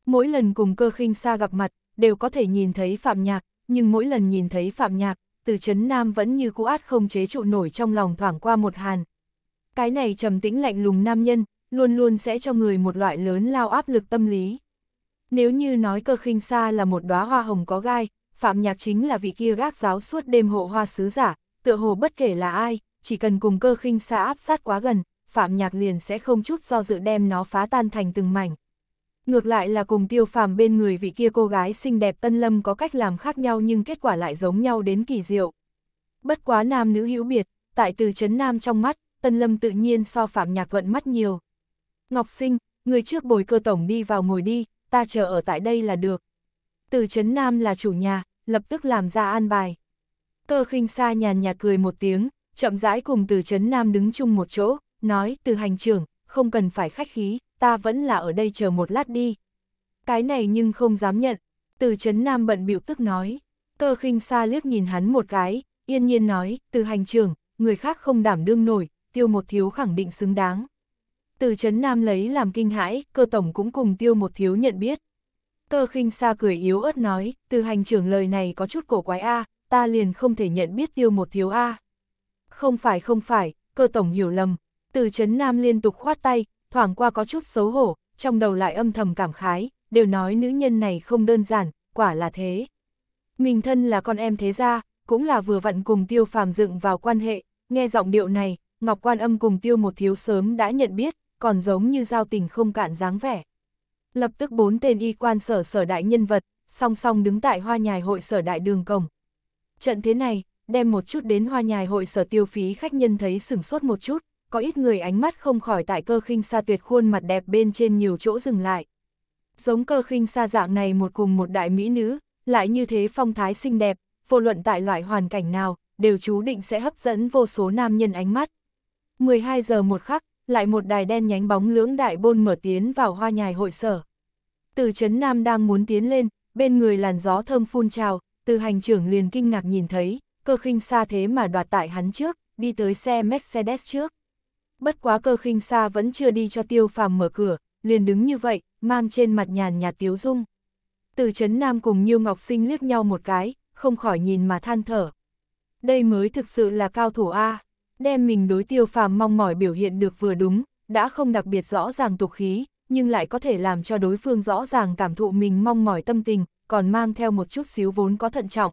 Mỗi lần cùng cơ khinh xa gặp mặt, đều có thể nhìn thấy Phạm Nhạc, nhưng mỗi lần nhìn thấy Phạm Nhạc, từ chấn Nam vẫn như cũ át không chế trụ nổi trong lòng thoảng qua một hàn. Cái này trầm tĩnh lạnh lùng nam nhân, luôn luôn sẽ cho người một loại lớn lao áp lực tâm lý. Nếu như nói cơ khinh xa là một đóa hoa hồng có gai, Phạm Nhạc chính là vị kia gác giáo suốt đêm hộ hoa sứ giả, tựa hồ bất kể là ai, chỉ cần cùng cơ khinh xa áp sát quá gần, Phạm Nhạc liền sẽ không chút do dự đem nó phá tan thành từng mảnh. Ngược lại là cùng tiêu phàm bên người vị kia cô gái xinh đẹp tân lâm có cách làm khác nhau nhưng kết quả lại giống nhau đến kỳ diệu. Bất quá nam nữ hữu biệt, tại từ chấn nam trong mắt, tân lâm tự nhiên so phạm nhạc vận mắt nhiều. Ngọc sinh, người trước bồi cơ tổng đi vào ngồi đi, ta chờ ở tại đây là được. Từ chấn nam là chủ nhà, lập tức làm ra an bài. Cơ khinh sa nhàn nhạt cười một tiếng, chậm rãi cùng từ chấn Nam đứng chung một chỗ, nói từ hành trưởng, không cần phải khách khí, ta vẫn là ở đây chờ một lát đi. Cái này nhưng không dám nhận, từ chấn Nam bận biểu tức nói. Cơ khinh sa liếc nhìn hắn một cái, yên nhiên nói, từ hành trưởng, người khác không đảm đương nổi, tiêu một thiếu khẳng định xứng đáng. Từ chấn Nam lấy làm kinh hãi, cơ tổng cũng cùng tiêu một thiếu nhận biết. Cơ khinh xa cười yếu ớt nói, từ hành trưởng lời này có chút cổ quái a, ta liền không thể nhận biết tiêu một thiếu a. Không phải không phải, cơ tổng hiểu lầm, từ chấn nam liên tục khoát tay, thoảng qua có chút xấu hổ, trong đầu lại âm thầm cảm khái, đều nói nữ nhân này không đơn giản, quả là thế. Mình thân là con em thế gia, cũng là vừa vặn cùng tiêu phàm dựng vào quan hệ, nghe giọng điệu này, Ngọc Quan Âm cùng tiêu một thiếu sớm đã nhận biết, còn giống như giao tình không cạn dáng vẻ. Lập tức bốn tên y quan sở sở đại nhân vật, song song đứng tại hoa nhài hội sở đại đường cổng. Trận thế này, đem một chút đến hoa nhài hội sở tiêu phí khách nhân thấy sửng sốt một chút, có ít người ánh mắt không khỏi tại cơ khinh xa tuyệt khuôn mặt đẹp bên trên nhiều chỗ dừng lại. Giống cơ khinh xa dạng này một cùng một đại mỹ nữ, lại như thế phong thái xinh đẹp, vô luận tại loại hoàn cảnh nào, đều chú định sẽ hấp dẫn vô số nam nhân ánh mắt. 12 giờ một khắc, lại một đài đen nhánh bóng lưỡng đại bôn mở tiến vào hoa nhài hội sở. Từ chấn Nam đang muốn tiến lên, bên người làn gió thơm phun trào, từ hành trưởng liền kinh ngạc nhìn thấy, cơ khinh xa thế mà đoạt tại hắn trước, đi tới xe Mercedes trước. Bất quá cơ khinh xa vẫn chưa đi cho tiêu phàm mở cửa, liền đứng như vậy, mang trên mặt nhàn nhạt tiếu dung. Từ chấn Nam cùng Nhiêu Ngọc Sinh liếc nhau một cái, không khỏi nhìn mà than thở. Đây mới thực sự là cao thủ A đem mình đối tiêu phàm mong mỏi biểu hiện được vừa đúng, đã không đặc biệt rõ ràng tục khí, nhưng lại có thể làm cho đối phương rõ ràng cảm thụ mình mong mỏi tâm tình, còn mang theo một chút xíu vốn có thận trọng.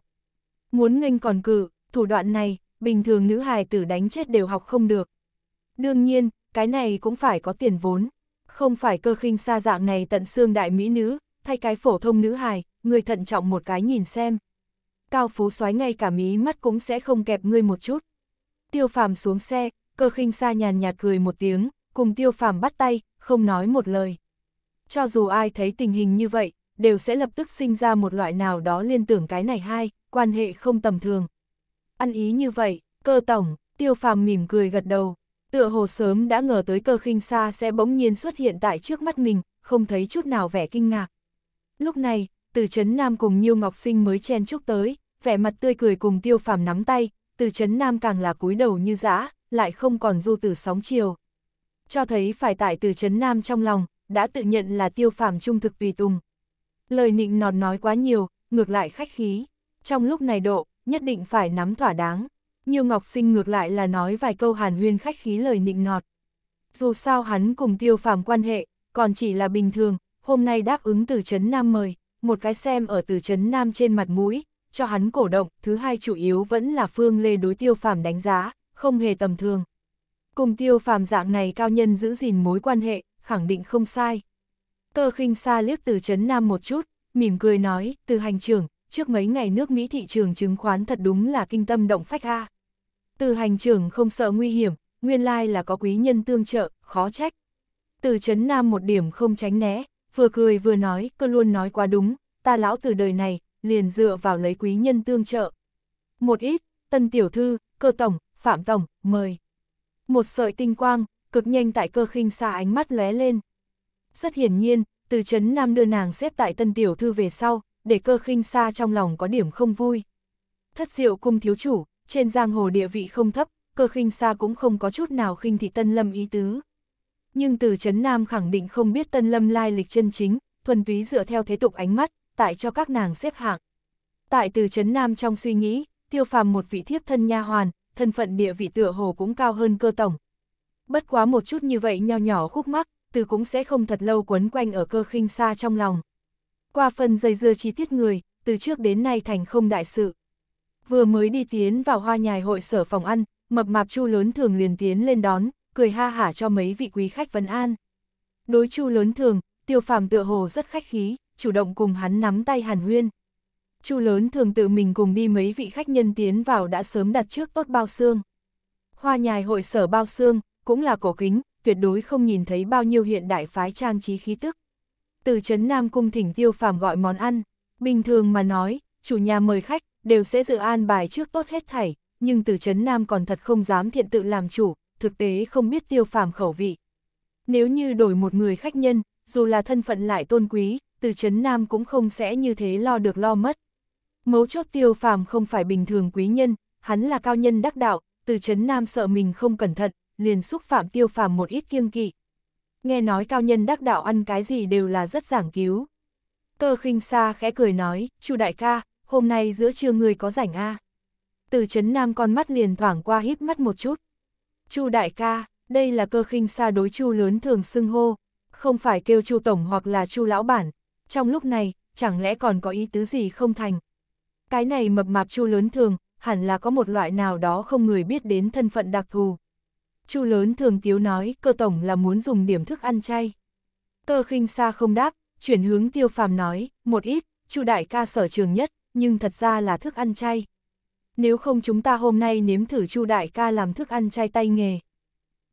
Muốn nghênh còn cự, thủ đoạn này, bình thường nữ hài tử đánh chết đều học không được. Đương nhiên, cái này cũng phải có tiền vốn, không phải cơ khinh xa dạng này tận xương đại mỹ nữ, thay cái phổ thông nữ hài, người thận trọng một cái nhìn xem. Cao Phú xoáy ngay cả mí mắt cũng sẽ không kẹp ngươi một chút tiêu phàm xuống xe, cơ khinh Sa nhàn nhạt cười một tiếng, cùng tiêu phàm bắt tay, không nói một lời. Cho dù ai thấy tình hình như vậy, đều sẽ lập tức sinh ra một loại nào đó liên tưởng cái này hai, quan hệ không tầm thường. Ăn ý như vậy, cơ tổng, tiêu phàm mỉm cười gật đầu, tựa hồ sớm đã ngờ tới cơ khinh Sa sẽ bỗng nhiên xuất hiện tại trước mắt mình, không thấy chút nào vẻ kinh ngạc. Lúc này, từ Chấn Nam cùng Nhiêu Ngọc Sinh mới chen chúc tới, vẻ mặt tươi cười cùng tiêu phàm nắm tay, từ chấn Nam càng là cúi đầu như dã lại không còn du từ sóng chiều. Cho thấy phải tại từ chấn Nam trong lòng, đã tự nhận là tiêu phàm trung thực tùy tùng. Lời nịnh nọt nói quá nhiều, ngược lại khách khí. Trong lúc này độ, nhất định phải nắm thỏa đáng. Nhiều Ngọc Sinh ngược lại là nói vài câu hàn huyên khách khí lời nịnh nọt. Dù sao hắn cùng tiêu phàm quan hệ, còn chỉ là bình thường, hôm nay đáp ứng từ Trấn Nam mời, một cái xem ở từ Trấn Nam trên mặt mũi, cho hắn cổ động, thứ hai chủ yếu vẫn là Phương Lê đối tiêu phàm đánh giá, không hề tầm thường. Cùng tiêu phàm dạng này cao nhân giữ gìn mối quan hệ, khẳng định không sai. Cơ khinh xa liếc từ Trấn Nam một chút, mỉm cười nói, từ hành trưởng, trước mấy ngày nước Mỹ thị trường chứng khoán thật đúng là kinh tâm động phách a. Từ hành trưởng không sợ nguy hiểm, nguyên lai là có quý nhân tương trợ, khó trách. Từ Trấn Nam một điểm không tránh né, vừa cười vừa nói, cơ luôn nói quá đúng, ta lão từ đời này, liền dựa vào lấy quý nhân tương trợ. Một ít, tân tiểu thư, cơ tổng, phạm tổng, mời. Một sợi tinh quang, cực nhanh tại cơ khinh xa ánh mắt lóe lên. Rất hiển nhiên, từ chấn nam đưa nàng xếp tại tân tiểu thư về sau, để cơ khinh xa trong lòng có điểm không vui. Thất diệu cung thiếu chủ, trên giang hồ địa vị không thấp, cơ khinh xa cũng không có chút nào khinh thị tân lâm ý tứ. Nhưng từ chấn nam khẳng định không biết tân lâm lai lịch chân chính, thuần túy dựa theo thế tục ánh mắt, tại cho các nàng xếp hạng. Tại từ Trấn Nam trong suy nghĩ, tiêu phàm một vị thiếp thân nha hoàn, thân phận địa vị tựa hồ cũng cao hơn cơ tổng. Bất quá một chút như vậy nho nhỏ khúc mắc, từ cũng sẽ không thật lâu quấn quanh ở cơ khinh xa trong lòng. Qua phần dây dưa chi tiết người, từ trước đến nay thành không đại sự. Vừa mới đi tiến vào hoa nhài hội sở phòng ăn, mập mạp chu lớn thường liền tiến lên đón, cười ha hả cho mấy vị quý khách vấn an. Đối chu lớn thường, tiêu phàm tựa hồ rất khách khí chủ động cùng hắn nắm tay Hàn Huyên. Chu lớn thường tự mình cùng đi mấy vị khách nhân tiến vào đã sớm đặt trước tốt bao xương. Hoa nhài hội sở bao xương, cũng là cổ kính, tuyệt đối không nhìn thấy bao nhiêu hiện đại phái trang trí khí tức. Từ chấn Nam Cung thỉnh tiêu phàm gọi món ăn, bình thường mà nói, chủ nhà mời khách, đều sẽ dự an bài trước tốt hết thảy, nhưng từ chấn Nam còn thật không dám thiện tự làm chủ, thực tế không biết tiêu phàm khẩu vị. Nếu như đổi một người khách nhân, dù là thân phận lại tôn quý, từ Chấn Nam cũng không sẽ như thế lo được lo mất. Mấu chốt tiêu phàm không phải bình thường quý nhân, hắn là cao nhân đắc đạo, từ Chấn Nam sợ mình không cẩn thận, liền xúc phạm tiêu phàm một ít kiêng kỵ. Nghe nói cao nhân đắc đạo ăn cái gì đều là rất giảng cứu. Cơ khinh xa khẽ cười nói, chu đại ca, hôm nay giữa trưa người có rảnh a à. Từ Trấn Nam con mắt liền thoảng qua híp mắt một chút. chu đại ca, đây là cơ khinh xa đối chu lớn thường xưng hô, không phải kêu chu tổng hoặc là chu lão bản, trong lúc này, chẳng lẽ còn có ý tứ gì không thành. Cái này mập mạp chu lớn thường, hẳn là có một loại nào đó không người biết đến thân phận đặc thù. Chu lớn thường tiếu nói cơ tổng là muốn dùng điểm thức ăn chay. Cơ khinh xa không đáp, chuyển hướng tiêu phàm nói, một ít, chu đại ca sở trường nhất, nhưng thật ra là thức ăn chay. Nếu không chúng ta hôm nay nếm thử chu đại ca làm thức ăn chay tay nghề.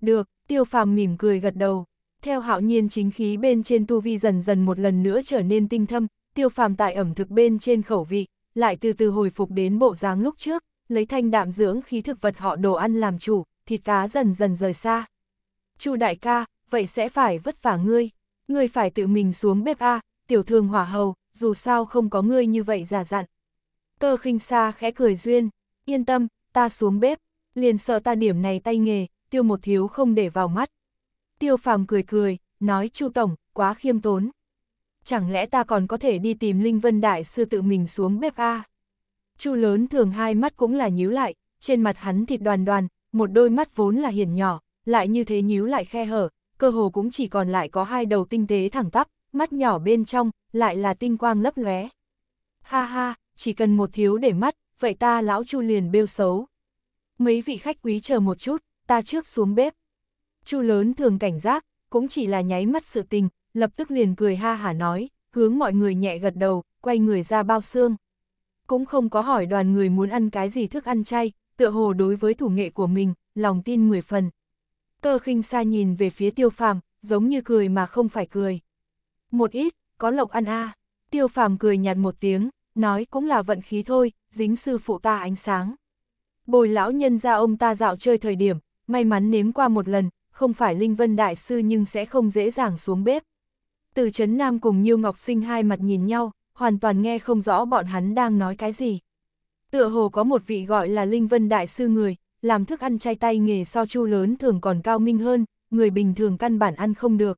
Được, tiêu phàm mỉm cười gật đầu. Theo hạo nhiên chính khí bên trên tu vi dần dần một lần nữa trở nên tinh thâm, tiêu phàm tại ẩm thực bên trên khẩu vị, lại từ từ hồi phục đến bộ dáng lúc trước, lấy thanh đạm dưỡng khí thực vật họ đồ ăn làm chủ, thịt cá dần dần rời xa. Chu đại ca, vậy sẽ phải vất vả ngươi, ngươi phải tự mình xuống bếp A, tiểu thương hỏa hầu, dù sao không có ngươi như vậy giả dặn. Cơ khinh xa khẽ cười duyên, yên tâm, ta xuống bếp, liền sợ ta điểm này tay nghề, tiêu một thiếu không để vào mắt. Tiêu phàm cười cười, nói Chu Tổng, quá khiêm tốn. Chẳng lẽ ta còn có thể đi tìm Linh Vân Đại Sư tự mình xuống bếp A? Chu lớn thường hai mắt cũng là nhíu lại, trên mặt hắn thịt đoàn đoàn, một đôi mắt vốn là hiền nhỏ, lại như thế nhíu lại khe hở, cơ hồ cũng chỉ còn lại có hai đầu tinh tế thẳng tắp, mắt nhỏ bên trong, lại là tinh quang lấp lóe. Ha ha, chỉ cần một thiếu để mắt, vậy ta lão chu liền bêu xấu. Mấy vị khách quý chờ một chút, ta trước xuống bếp. Chu lớn thường cảnh giác, cũng chỉ là nháy mắt sự tình, lập tức liền cười ha hả nói, hướng mọi người nhẹ gật đầu, quay người ra bao xương. Cũng không có hỏi đoàn người muốn ăn cái gì thức ăn chay, tựa hồ đối với thủ nghệ của mình, lòng tin mười phần. Cơ khinh xa nhìn về phía tiêu phàm, giống như cười mà không phải cười. Một ít, có lộc ăn a à. Tiêu phàm cười nhạt một tiếng, nói cũng là vận khí thôi, dính sư phụ ta ánh sáng. Bồi lão nhân ra ông ta dạo chơi thời điểm, may mắn nếm qua một lần, không phải Linh Vân Đại Sư nhưng sẽ không dễ dàng xuống bếp. Từ Trấn Nam cùng như Ngọc Sinh hai mặt nhìn nhau, hoàn toàn nghe không rõ bọn hắn đang nói cái gì. Tựa hồ có một vị gọi là Linh Vân Đại Sư người, làm thức ăn chay tay nghề so chu lớn thường còn cao minh hơn, người bình thường căn bản ăn không được.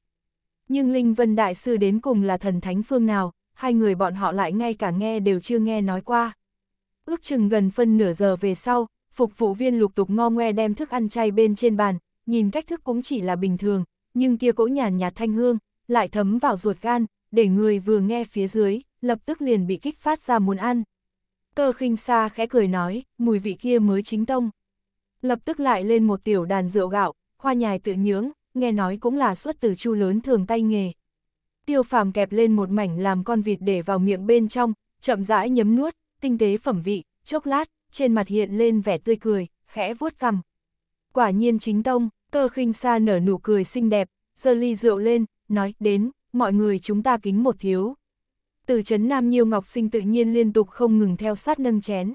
Nhưng Linh Vân Đại Sư đến cùng là thần thánh phương nào, hai người bọn họ lại ngay cả nghe đều chưa nghe nói qua. Ước chừng gần phân nửa giờ về sau, phục vụ viên lục tục ngo ngoe đem thức ăn chay bên trên bàn, nhìn cách thức cũng chỉ là bình thường, nhưng kia cỗ nhàn nhạt thanh hương, lại thấm vào ruột gan, để người vừa nghe phía dưới, lập tức liền bị kích phát ra muốn ăn. Cơ khinh xa khẽ cười nói, mùi vị kia mới chính tông. Lập tức lại lên một tiểu đàn rượu gạo, hoa nhài tự nhướng nghe nói cũng là xuất từ chu lớn thường tay nghề. Tiêu phàm kẹp lên một mảnh làm con vịt để vào miệng bên trong, chậm rãi nhấm nuốt, tinh tế phẩm vị, chốc lát, trên mặt hiện lên vẻ tươi cười, khẽ vuốt cằm. Quả nhiên chính tông, Cơ khinh xa nở nụ cười xinh đẹp, giơ ly rượu lên, nói, đến, mọi người chúng ta kính một thiếu. Từ chấn Nam Nhiêu Ngọc Sinh tự nhiên liên tục không ngừng theo sát nâng chén.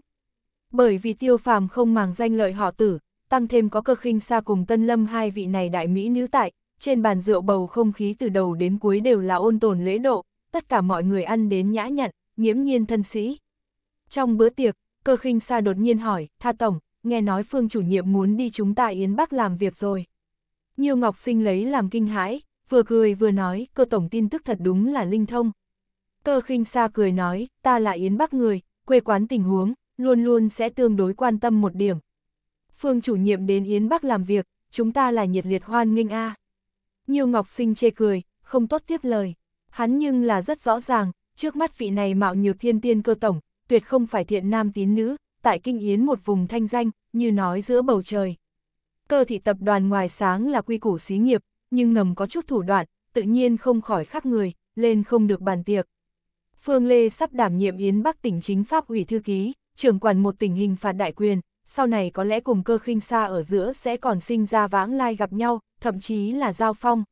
Bởi vì tiêu phàm không màng danh lợi họ tử, tăng thêm có cơ khinh xa cùng tân lâm hai vị này đại mỹ nữ tại, trên bàn rượu bầu không khí từ đầu đến cuối đều là ôn tồn lễ độ, tất cả mọi người ăn đến nhã nhặn, nghiễm nhiên thân sĩ. Trong bữa tiệc, cơ khinh xa đột nhiên hỏi, tha tổng, nghe nói Phương chủ nhiệm muốn đi chúng ta Yến Bắc làm việc rồi. Nhiều Ngọc Sinh lấy làm kinh hãi, vừa cười vừa nói, cơ tổng tin tức thật đúng là linh thông. Cơ khinh xa cười nói, ta là Yến Bắc người, quê quán tình huống, luôn luôn sẽ tương đối quan tâm một điểm. Phương chủ nhiệm đến Yến Bắc làm việc, chúng ta là nhiệt liệt hoan nghênh a. À. Nhiều Ngọc Sinh chê cười, không tốt tiếp lời. Hắn nhưng là rất rõ ràng, trước mắt vị này mạo nhược thiên tiên cơ tổng, tuyệt không phải thiện nam tín nữ, tại Kinh Yến một vùng thanh danh, như nói giữa bầu trời. Cơ thị tập đoàn ngoài sáng là quy củ xí nghiệp, nhưng ngầm có chút thủ đoạn, tự nhiên không khỏi khác người, lên không được bàn tiệc. Phương Lê sắp đảm nhiệm Yến Bắc tỉnh chính pháp ủy thư ký, trưởng quản một tình hình phạt đại quyền, sau này có lẽ cùng cơ khinh xa ở giữa sẽ còn sinh ra vãng lai gặp nhau, thậm chí là giao phong.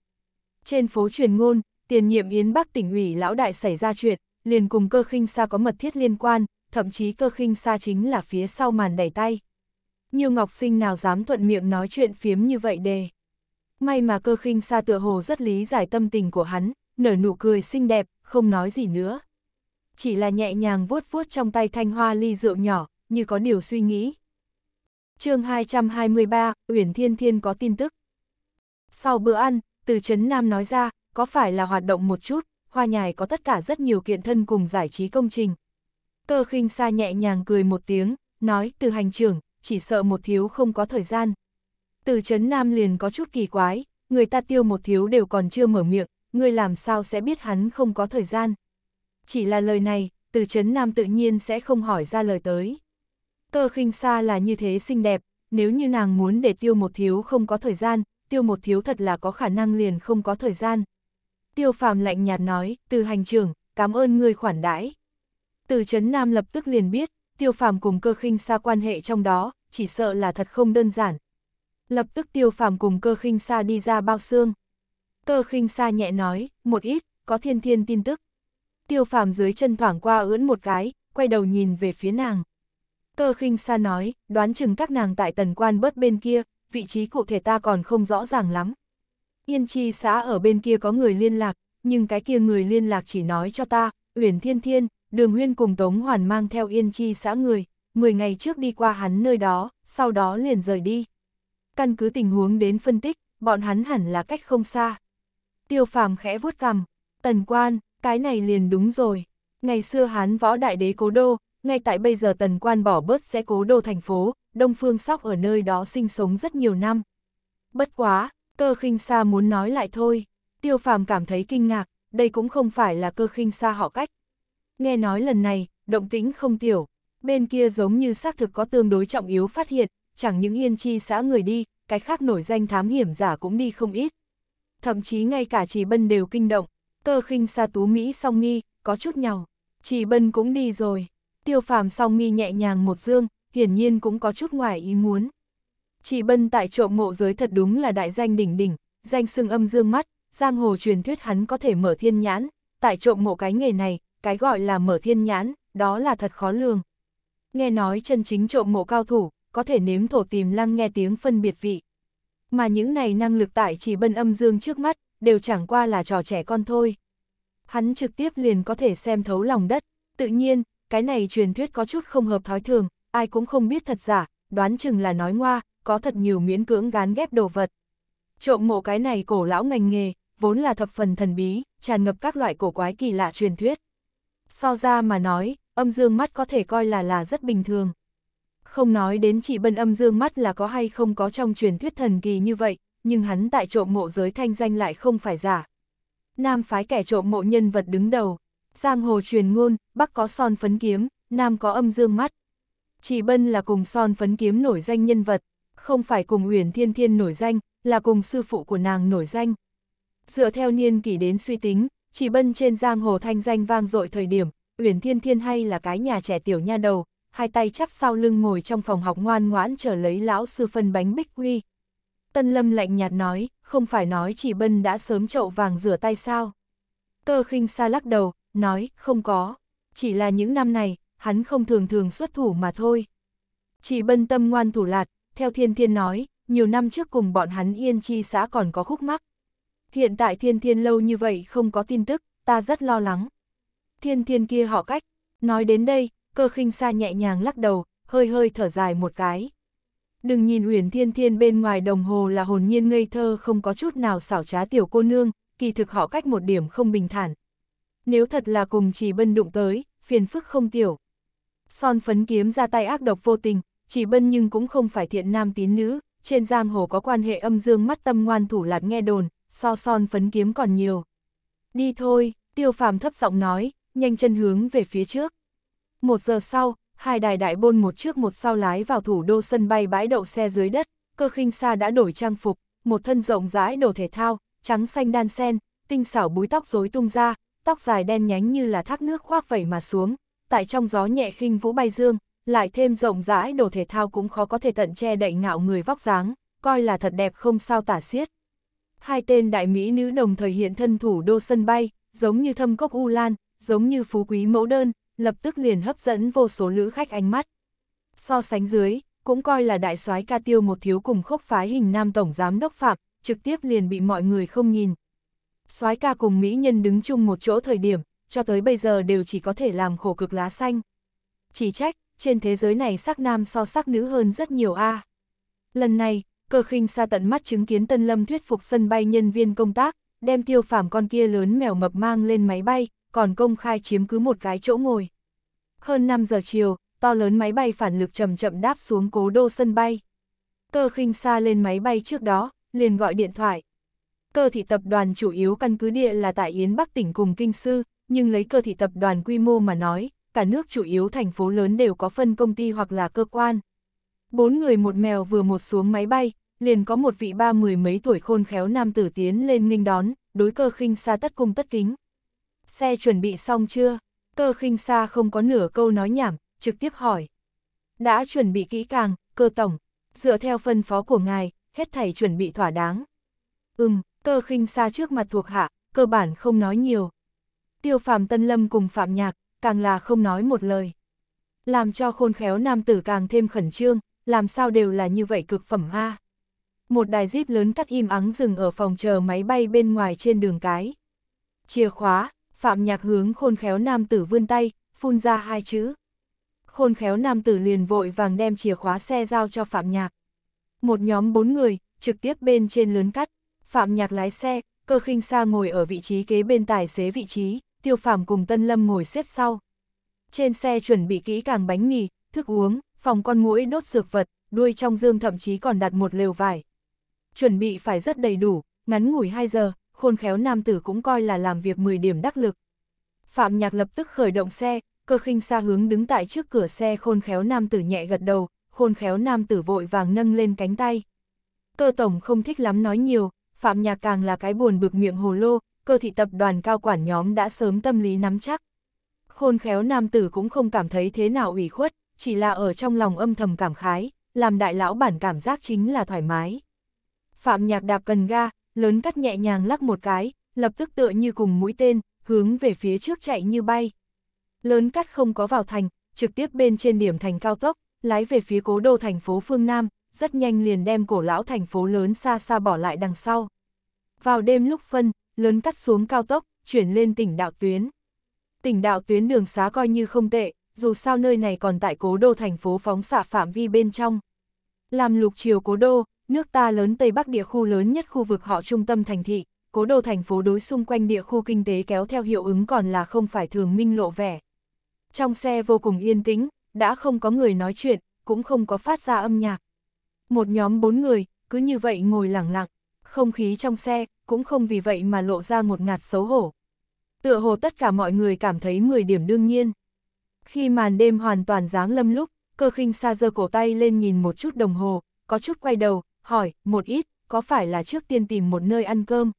Trên phố truyền ngôn, tiền nhiệm Yến Bắc tỉnh ủy lão đại xảy ra chuyện, liền cùng cơ khinh xa có mật thiết liên quan, thậm chí cơ khinh xa chính là phía sau màn đẩy tay. Nhiều ngọc sinh nào dám thuận miệng nói chuyện phiếm như vậy đề. May mà cơ khinh xa tựa hồ rất lý giải tâm tình của hắn, nở nụ cười xinh đẹp, không nói gì nữa. Chỉ là nhẹ nhàng vuốt vuốt trong tay thanh hoa ly rượu nhỏ, như có điều suy nghĩ. chương 223, Uyển Thiên Thiên có tin tức. Sau bữa ăn, từ Trấn Nam nói ra, có phải là hoạt động một chút, hoa nhài có tất cả rất nhiều kiện thân cùng giải trí công trình, Cơ khinh xa nhẹ nhàng cười một tiếng, nói từ hành trưởng, chỉ sợ một thiếu không có thời gian. Từ chấn nam liền có chút kỳ quái, người ta tiêu một thiếu đều còn chưa mở miệng, người làm sao sẽ biết hắn không có thời gian. Chỉ là lời này, từ chấn nam tự nhiên sẽ không hỏi ra lời tới. Cơ khinh xa là như thế xinh đẹp, nếu như nàng muốn để tiêu một thiếu không có thời gian, tiêu một thiếu thật là có khả năng liền không có thời gian. Tiêu phàm lạnh nhạt nói, từ hành trưởng, cảm ơn người khoản đãi. Từ chấn Nam lập tức liền biết, Tiêu Phàm cùng cơ khinh xa quan hệ trong đó, chỉ sợ là thật không đơn giản. Lập tức Tiêu Phàm cùng cơ khinh xa đi ra bao xương. Cơ khinh xa nhẹ nói, một ít, có thiên thiên tin tức. Tiêu Phàm dưới chân thoảng qua ưỡn một cái, quay đầu nhìn về phía nàng. Cơ khinh xa nói, đoán chừng các nàng tại tần quan bớt bên kia, vị trí cụ thể ta còn không rõ ràng lắm. Yên chi xã ở bên kia có người liên lạc, nhưng cái kia người liên lạc chỉ nói cho ta, Uyển Thiên Thiên, đường huyên cùng Tống Hoàn mang theo yên chi xã người, 10 ngày trước đi qua hắn nơi đó, sau đó liền rời đi. Căn cứ tình huống đến phân tích, bọn hắn hẳn là cách không xa. Tiêu phàm khẽ vuốt cằm, tần quan, cái này liền đúng rồi. Ngày xưa hắn võ đại đế cố đô, ngay tại bây giờ tần quan bỏ bớt sẽ cố đô thành phố, Đông Phương Sóc ở nơi đó sinh sống rất nhiều năm. Bất quá, cơ khinh xa muốn nói lại thôi. Tiêu phàm cảm thấy kinh ngạc, đây cũng không phải là cơ khinh xa họ cách, Nghe nói lần này, động tĩnh không tiểu, bên kia giống như xác thực có tương đối trọng yếu phát hiện, chẳng những yên chi xã người đi, cái khác nổi danh thám hiểm giả cũng đi không ít. Thậm chí ngay cả Trì Bân đều kinh động, tơ khinh xa tú Mỹ song nghi, có chút nhào, Trì Bân cũng đi rồi, tiêu phàm song nghi nhẹ nhàng một dương, hiển nhiên cũng có chút ngoài ý muốn. Trì Bân tại trộm mộ giới thật đúng là đại danh đỉnh đỉnh, danh xưng âm dương mắt, giang hồ truyền thuyết hắn có thể mở thiên nhãn, tại trộm mộ cái nghề này, cái gọi là mở thiên nhãn, đó là thật khó lường. Nghe nói chân chính trộm mộ cao thủ, có thể nếm thổ tìm lăng nghe tiếng phân biệt vị. Mà những này năng lực tại chỉ bân âm dương trước mắt, đều chẳng qua là trò trẻ con thôi. Hắn trực tiếp liền có thể xem thấu lòng đất, tự nhiên, cái này truyền thuyết có chút không hợp thói thường, ai cũng không biết thật giả, đoán chừng là nói ngoa, có thật nhiều miễn cưỡng gán ghép đồ vật. Trộm mộ cái này cổ lão ngành nghề, vốn là thập phần thần bí, tràn ngập các loại cổ quái kỳ lạ truyền thuyết. So ra mà nói, âm dương mắt có thể coi là là rất bình thường. Không nói đến chỉ bân âm dương mắt là có hay không có trong truyền thuyết thần kỳ như vậy, nhưng hắn tại trộm mộ giới thanh danh lại không phải giả. Nam phái kẻ trộm mộ nhân vật đứng đầu, giang hồ truyền ngôn, bắc có son phấn kiếm, nam có âm dương mắt. Chỉ bân là cùng son phấn kiếm nổi danh nhân vật, không phải cùng Uyển Thiên Thiên nổi danh, là cùng sư phụ của nàng nổi danh. Dựa theo niên kỷ đến suy tính, chỉ bân trên giang hồ thanh danh vang dội thời điểm, Uyển Thiên Thiên hay là cái nhà trẻ tiểu nha đầu, hai tay chắp sau lưng ngồi trong phòng học ngoan ngoãn chờ lấy lão sư phân bánh bích quy. Tân Lâm lạnh nhạt nói, không phải nói chỉ bân đã sớm chậu vàng rửa tay sao. Cơ khinh xa lắc đầu, nói, không có, chỉ là những năm này, hắn không thường thường xuất thủ mà thôi. Chỉ bân tâm ngoan thủ lạt, theo thiên thiên nói, nhiều năm trước cùng bọn hắn yên chi xã còn có khúc mắc. Hiện tại thiên thiên lâu như vậy không có tin tức, ta rất lo lắng. Thiên thiên kia họ cách, nói đến đây, cơ khinh xa nhẹ nhàng lắc đầu, hơi hơi thở dài một cái. Đừng nhìn Uyển Thiên Thiên bên ngoài đồng hồ là hồn nhiên ngây thơ không có chút nào xảo trá tiểu cô nương, kỳ thực họ cách một điểm không bình thản. Nếu thật là cùng chỉ bân đụng tới, phiền phức không tiểu. Son phấn kiếm ra tay ác độc vô tình, chỉ bân nhưng cũng không phải thiện nam tín nữ, trên giang hồ có quan hệ âm dương mắt tâm ngoan thủ lạt nghe đồn, so son phấn kiếm còn nhiều. Đi thôi, tiêu phàm thấp giọng nói, nhanh chân hướng về phía trước. Một giờ sau, hai đài đại bôn một trước một sau lái vào thủ đô sân bay bãi đậu xe dưới đất, cơ khinh xa đã đổi trang phục, một thân rộng rãi đồ thể thao, trắng xanh đan sen, tinh xảo búi tóc rối tung ra, tóc dài đen nhánh như là thác nước khoác vẩy mà xuống, tại trong gió nhẹ khinh vũ bay dương, lại thêm rộng rãi đồ thể thao cũng khó có thể tận che đậy ngạo người vóc dáng, coi là thật đẹp không sao tả xiết hai tên đại mỹ nữ đồng thời hiện thân thủ đô sân bay, giống như thâm cốc U Lan, giống như phú quý mẫu đơn, lập tức liền hấp dẫn vô số lữ khách ánh mắt. So sánh dưới, cũng coi là đại soái ca tiêu một thiếu cùng khốc phái hình nam tổng giám đốc phạm, trực tiếp liền bị mọi người không nhìn. Soái ca cùng mỹ nhân đứng chung một chỗ thời điểm, cho tới bây giờ đều chỉ có thể làm khổ cực lá xanh. Chỉ trách, trên thế giới này sắc nam so sắc nữ hơn rất nhiều a. À. Lần này, Cơ khinh xa tận mắt chứng kiến Tân Lâm thuyết phục sân bay nhân viên công tác, đem tiêu Phạm con kia lớn mèo mập mang lên máy bay, còn công khai chiếm cứ một cái chỗ ngồi. Hơn 5 giờ chiều, to lớn máy bay phản lực chậm chậm đáp xuống cố đô sân bay. Cơ khinh xa lên máy bay trước đó, liền gọi điện thoại. Cơ thị tập đoàn chủ yếu căn cứ địa là tại Yến Bắc tỉnh cùng Kinh Sư, nhưng lấy cơ thị tập đoàn quy mô mà nói, cả nước chủ yếu thành phố lớn đều có phân công ty hoặc là cơ quan. Bốn người một mèo vừa một xuống máy bay, liền có một vị ba mười mấy tuổi khôn khéo nam tử tiến lên nghênh đón, đối cơ khinh xa tất cung tất kính. Xe chuẩn bị xong chưa? Cơ khinh xa không có nửa câu nói nhảm, trực tiếp hỏi. Đã chuẩn bị kỹ càng, cơ tổng, dựa theo phân phó của ngài, hết thảy chuẩn bị thỏa đáng. Ừm, cơ khinh xa trước mặt thuộc hạ, cơ bản không nói nhiều. Tiêu phàm tân lâm cùng phạm nhạc, càng là không nói một lời. Làm cho khôn khéo nam tử càng thêm khẩn trương, làm sao đều là như vậy cực phẩm a một đài jeep lớn cắt im ắng dừng ở phòng chờ máy bay bên ngoài trên đường cái. Chìa khóa, Phạm Nhạc hướng khôn khéo nam tử vươn tay, phun ra hai chữ. Khôn khéo nam tử liền vội vàng đem chìa khóa xe giao cho Phạm Nhạc. Một nhóm bốn người, trực tiếp bên trên lớn cắt, Phạm Nhạc lái xe, cơ khinh xa ngồi ở vị trí kế bên tài xế vị trí, tiêu phạm cùng Tân Lâm ngồi xếp sau. Trên xe chuẩn bị kỹ càng bánh mì, thức uống, phòng con mũi đốt dược vật, đuôi trong dương thậm chí còn đặt một lều vải, chuẩn bị phải rất đầy đủ, ngắn ngủi 2 giờ, khôn khéo nam tử cũng coi là làm việc 10 điểm đắc lực. Phạm Nhạc lập tức khởi động xe, cơ khinh xa hướng đứng tại trước cửa xe khôn khéo nam tử nhẹ gật đầu, khôn khéo nam tử vội vàng nâng lên cánh tay. Cơ tổng không thích lắm nói nhiều, Phạm Nhạc càng là cái buồn bực miệng hồ lô, cơ thị tập đoàn cao quản nhóm đã sớm tâm lý nắm chắc. Khôn khéo nam tử cũng không cảm thấy thế nào ủy khuất, chỉ là ở trong lòng âm thầm cảm khái, làm đại lão bản cảm giác chính là thoải mái. Phạm Nhạc đạp cần ga, lớn cắt nhẹ nhàng lắc một cái, lập tức tựa như cùng mũi tên, hướng về phía trước chạy như bay. Lớn cắt không có vào thành, trực tiếp bên trên điểm thành cao tốc, lái về phía cố đô thành phố phương Nam, rất nhanh liền đem cổ lão thành phố lớn xa xa bỏ lại đằng sau. Vào đêm lúc phân, lớn cắt xuống cao tốc, chuyển lên tỉnh đạo tuyến. Tỉnh đạo tuyến đường xá coi như không tệ, dù sao nơi này còn tại cố đô thành phố phóng xạ phạm vi bên trong. Làm lục chiều cố đô, nước ta lớn Tây Bắc địa khu lớn nhất khu vực họ trung tâm thành thị, cố đô thành phố đối xung quanh địa khu kinh tế kéo theo hiệu ứng còn là không phải thường minh lộ vẻ. Trong xe vô cùng yên tĩnh, đã không có người nói chuyện, cũng không có phát ra âm nhạc. Một nhóm bốn người, cứ như vậy ngồi lặng lặng, không khí trong xe, cũng không vì vậy mà lộ ra một ngạt xấu hổ. Tựa hồ tất cả mọi người cảm thấy 10 điểm đương nhiên. Khi màn đêm hoàn toàn giáng lâm lúc, cơ khinh xa giơ cổ tay lên nhìn một chút đồng hồ, có chút quay đầu, hỏi, một ít, có phải là trước tiên tìm một nơi ăn cơm?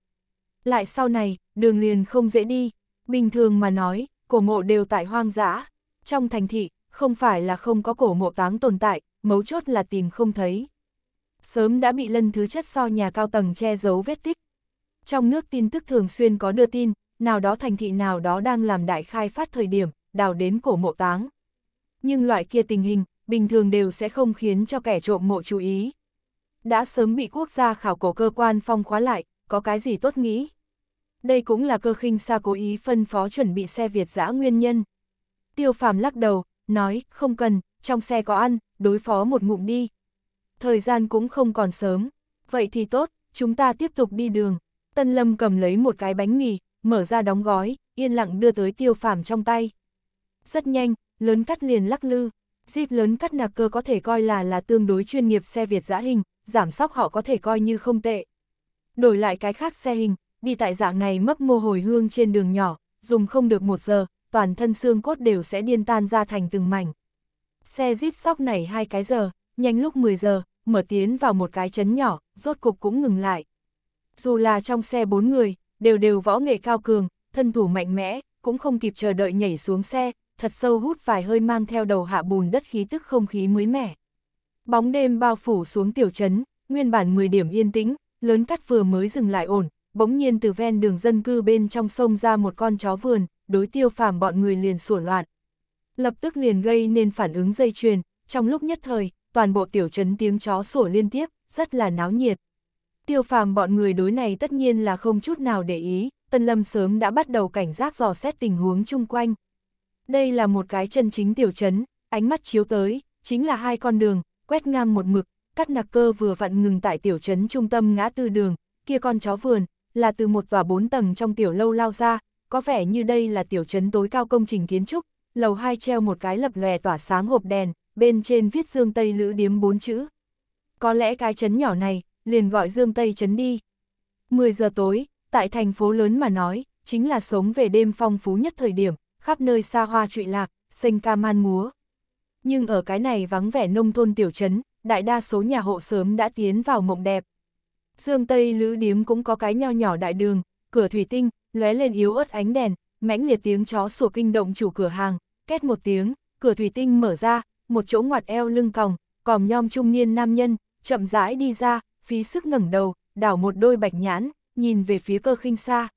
Lại sau này, đường liền không dễ đi, bình thường mà nói, cổ mộ đều tại hoang dã. Trong thành thị, không phải là không có cổ mộ táng tồn tại, mấu chốt là tìm không thấy. Sớm đã bị lân thứ chất so nhà cao tầng che giấu vết tích. Trong nước tin tức thường xuyên có đưa tin, nào đó thành thị nào đó đang làm đại khai phát thời điểm, đào đến cổ mộ táng. Nhưng loại kia tình hình, bình thường đều sẽ không khiến cho kẻ trộm mộ chú ý đã sớm bị quốc gia khảo cổ cơ quan phong khóa lại, có cái gì tốt nghĩ. Đây cũng là cơ khinh xa cố ý phân phó chuẩn bị xe Việt giã nguyên nhân. Tiêu phàm lắc đầu, nói, không cần, trong xe có ăn, đối phó một ngụm đi. Thời gian cũng không còn sớm, vậy thì tốt, chúng ta tiếp tục đi đường. Tân Lâm cầm lấy một cái bánh mì, mở ra đóng gói, yên lặng đưa tới tiêu phàm trong tay. Rất nhanh, lớn cắt liền lắc lư, dịp lớn cắt nạc cơ có thể coi là là tương đối chuyên nghiệp xe Việt giã hình, giảm sóc họ có thể coi như không tệ. Đổi lại cái khác xe hình, đi tại dạng này mấp mô hồi hương trên đường nhỏ, dùng không được một giờ, toàn thân xương cốt đều sẽ điên tan ra thành từng mảnh. Xe jeep sóc này hai cái giờ, nhanh lúc 10 giờ, mở tiến vào một cái chấn nhỏ, rốt cục cũng ngừng lại. Dù là trong xe bốn người, đều đều võ nghệ cao cường, thân thủ mạnh mẽ, cũng không kịp chờ đợi nhảy xuống xe, thật sâu hút vài hơi mang theo đầu hạ bùn đất khí tức không khí mới mẻ. Bóng đêm bao phủ xuống tiểu trấn, nguyên bản 10 điểm yên tĩnh, lớn cắt vừa mới dừng lại ổn, bỗng nhiên từ ven đường dân cư bên trong sông ra một con chó vườn, đối tiêu phàm bọn người liền sủa loạn. Lập tức liền gây nên phản ứng dây chuyền, trong lúc nhất thời, toàn bộ tiểu trấn tiếng chó sủa liên tiếp, rất là náo nhiệt. Tiêu phàm bọn người đối này tất nhiên là không chút nào để ý, Tân Lâm sớm đã bắt đầu cảnh giác dò xét tình huống chung quanh. Đây là một cái chân chính tiểu trấn, ánh mắt chiếu tới, chính là hai con đường, quét ngang một mực, cắt nạc cơ vừa vặn ngừng tại tiểu trấn trung tâm ngã tư đường, kia con chó vườn, là từ một tòa bốn tầng trong tiểu lâu lao ra, có vẻ như đây là tiểu trấn tối cao công trình kiến trúc, lầu hai treo một cái lập lòe tỏa sáng hộp đèn, bên trên viết Dương Tây Lữ Điếm bốn chữ. Có lẽ cái trấn nhỏ này, liền gọi Dương Tây trấn đi. 10 giờ tối, tại thành phố lớn mà nói, chính là sống về đêm phong phú nhất thời điểm, khắp nơi xa hoa trụy lạc, xanh ca man múa, nhưng ở cái này vắng vẻ nông thôn tiểu trấn, đại đa số nhà hộ sớm đã tiến vào mộng đẹp. Dương Tây Lữ Điếm cũng có cái nho nhỏ đại đường, cửa thủy tinh, lóe lên yếu ớt ánh đèn, mãnh liệt tiếng chó sủa kinh động chủ cửa hàng, két một tiếng, cửa thủy tinh mở ra, một chỗ ngoặt eo lưng còng, còm nhom trung niên nam nhân, chậm rãi đi ra, phí sức ngẩng đầu, đảo một đôi bạch nhãn, nhìn về phía cơ khinh xa.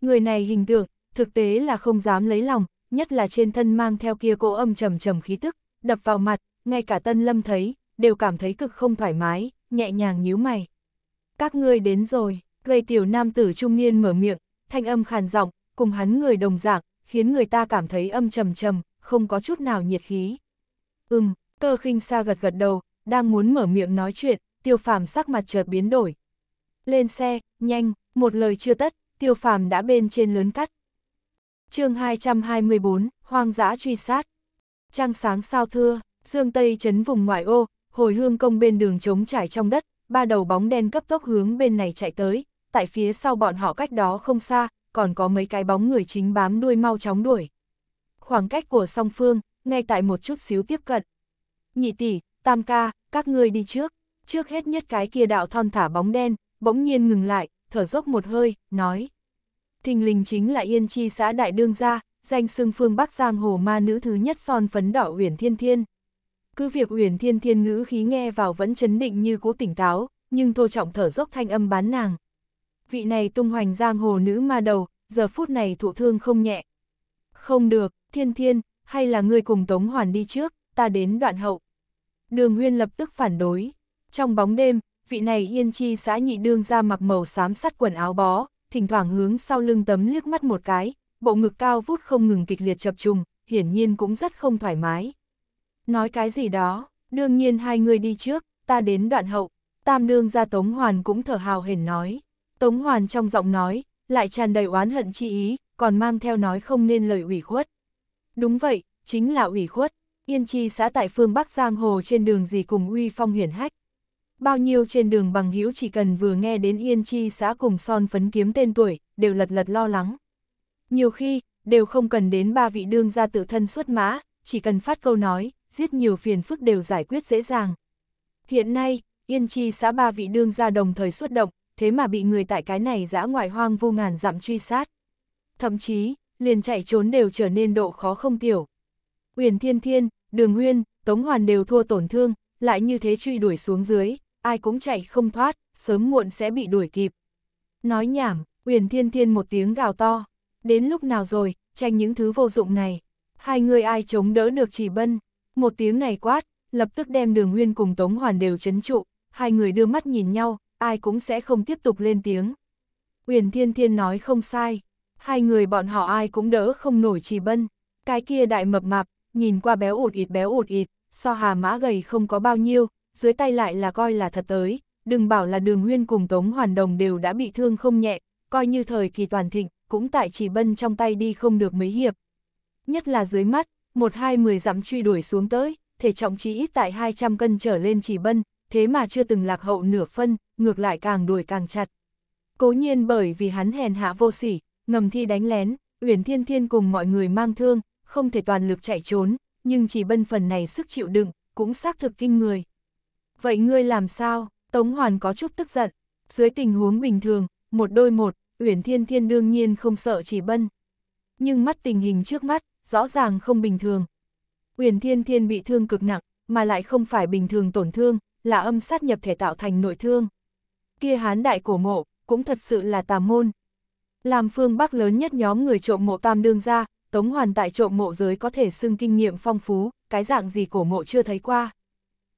Người này hình tượng, thực tế là không dám lấy lòng, nhất là trên thân mang theo kia cô âm trầm trầm khí tức, đập vào mặt, ngay cả Tân Lâm thấy, đều cảm thấy cực không thoải mái, nhẹ nhàng nhíu mày. Các ngươi đến rồi, gây tiểu nam tử trung niên mở miệng, thanh âm khàn giọng, cùng hắn người đồng dạng, khiến người ta cảm thấy âm trầm trầm, không có chút nào nhiệt khí. Ừm, cơ khinh xa gật gật đầu, đang muốn mở miệng nói chuyện, tiêu phàm sắc mặt chợt biến đổi. Lên xe, nhanh, một lời chưa tất, tiêu phàm đã bên trên lớn cắt. chương 224, hoang dã truy sát trăng sáng sao thưa, dương tây chấn vùng ngoại ô, hồi hương công bên đường trống trải trong đất, ba đầu bóng đen cấp tốc hướng bên này chạy tới, tại phía sau bọn họ cách đó không xa, còn có mấy cái bóng người chính bám đuôi mau chóng đuổi. Khoảng cách của song phương, ngay tại một chút xíu tiếp cận. Nhị tỷ, tam ca, các ngươi đi trước, trước hết nhất cái kia đạo thon thả bóng đen, bỗng nhiên ngừng lại, thở dốc một hơi, nói. Thình lình chính là Yên Chi xã Đại Đương gia, danh xưng phương Bắc Giang hồ ma nữ thứ nhất son phấn đỏ Uyển Thiên Thiên. Cứ việc Uyển Thiên Thiên ngữ khí nghe vào vẫn chấn định như cố tỉnh táo, nhưng thô Trọng thở dốc thanh âm bán nàng. Vị này tung hoành giang hồ nữ ma đầu, giờ phút này thụ thương không nhẹ. Không được, Thiên Thiên, hay là ngươi cùng Tống Hoàn đi trước, ta đến đoạn hậu. Đường Huyên lập tức phản đối. Trong bóng đêm, vị này yên chi xã nhị đương ra mặc màu xám sắt quần áo bó, thỉnh thoảng hướng sau lưng tấm liếc mắt một cái, bộ ngực cao vút không ngừng kịch liệt chập trùng, hiển nhiên cũng rất không thoải mái. Nói cái gì đó, đương nhiên hai người đi trước, ta đến đoạn hậu, tam nương ra Tống Hoàn cũng thở hào hển nói. Tống Hoàn trong giọng nói, lại tràn đầy oán hận chi ý, còn mang theo nói không nên lời ủy khuất. Đúng vậy, chính là ủy khuất, yên chi xã tại phương Bắc Giang Hồ trên đường gì cùng uy phong hiển hách. Bao nhiêu trên đường bằng hữu chỉ cần vừa nghe đến yên chi xã cùng son phấn kiếm tên tuổi, đều lật lật lo lắng. Nhiều khi, đều không cần đến ba vị đương gia tự thân xuất mã, chỉ cần phát câu nói, giết nhiều phiền phức đều giải quyết dễ dàng. Hiện nay, Yên Chi xã ba vị đương gia đồng thời xuất động, thế mà bị người tại cái này giã ngoại hoang vô ngàn dặm truy sát. Thậm chí, liền chạy trốn đều trở nên độ khó không tiểu. Uyển Thiên Thiên, Đường Huyên, Tống Hoàn đều thua tổn thương, lại như thế truy đuổi xuống dưới, ai cũng chạy không thoát, sớm muộn sẽ bị đuổi kịp. Nói nhảm, Uyển Thiên Thiên một tiếng gào to. Đến lúc nào rồi, tranh những thứ vô dụng này. Hai người ai chống đỡ được chỉ bân. Một tiếng này quát, lập tức đem đường nguyên cùng Tống Hoàn đều chấn trụ. Hai người đưa mắt nhìn nhau, ai cũng sẽ không tiếp tục lên tiếng. Uyển Thiên Thiên nói không sai. Hai người bọn họ ai cũng đỡ không nổi chỉ bân. Cái kia đại mập mạp, nhìn qua béo ụt ịt béo ụt ịt, so hà mã gầy không có bao nhiêu, dưới tay lại là coi là thật tới, đừng bảo là đường nguyên cùng Tống Hoàn Đồng đều đã bị thương không nhẹ, coi như thời kỳ toàn thịnh, cũng tại chỉ bân trong tay đi không được mấy hiệp. Nhất là dưới mắt, một hai mười dặm truy đuổi xuống tới, thể trọng chỉ ít tại 200 cân trở lên chỉ bân, thế mà chưa từng lạc hậu nửa phân, ngược lại càng đuổi càng chặt. Cố nhiên bởi vì hắn hèn hạ vô sỉ, ngầm thi đánh lén, Uyển Thiên Thiên cùng mọi người mang thương, không thể toàn lực chạy trốn, nhưng chỉ bân phần này sức chịu đựng, cũng xác thực kinh người. Vậy ngươi làm sao? Tống Hoàn có chút tức giận. Dưới tình huống bình thường, một đôi một, Uyển Thiên Thiên đương nhiên không sợ chỉ bân. Nhưng mắt tình hình trước mắt, rõ ràng không bình thường. Uyển Thiên Thiên bị thương cực nặng, mà lại không phải bình thường tổn thương, là âm sát nhập thể tạo thành nội thương. Kia hán đại cổ mộ, cũng thật sự là tà môn. Làm phương Bắc lớn nhất nhóm người trộm mộ tam đương ra, Tống Hoàn tại trộm mộ giới có thể xưng kinh nghiệm phong phú, cái dạng gì cổ mộ chưa thấy qua.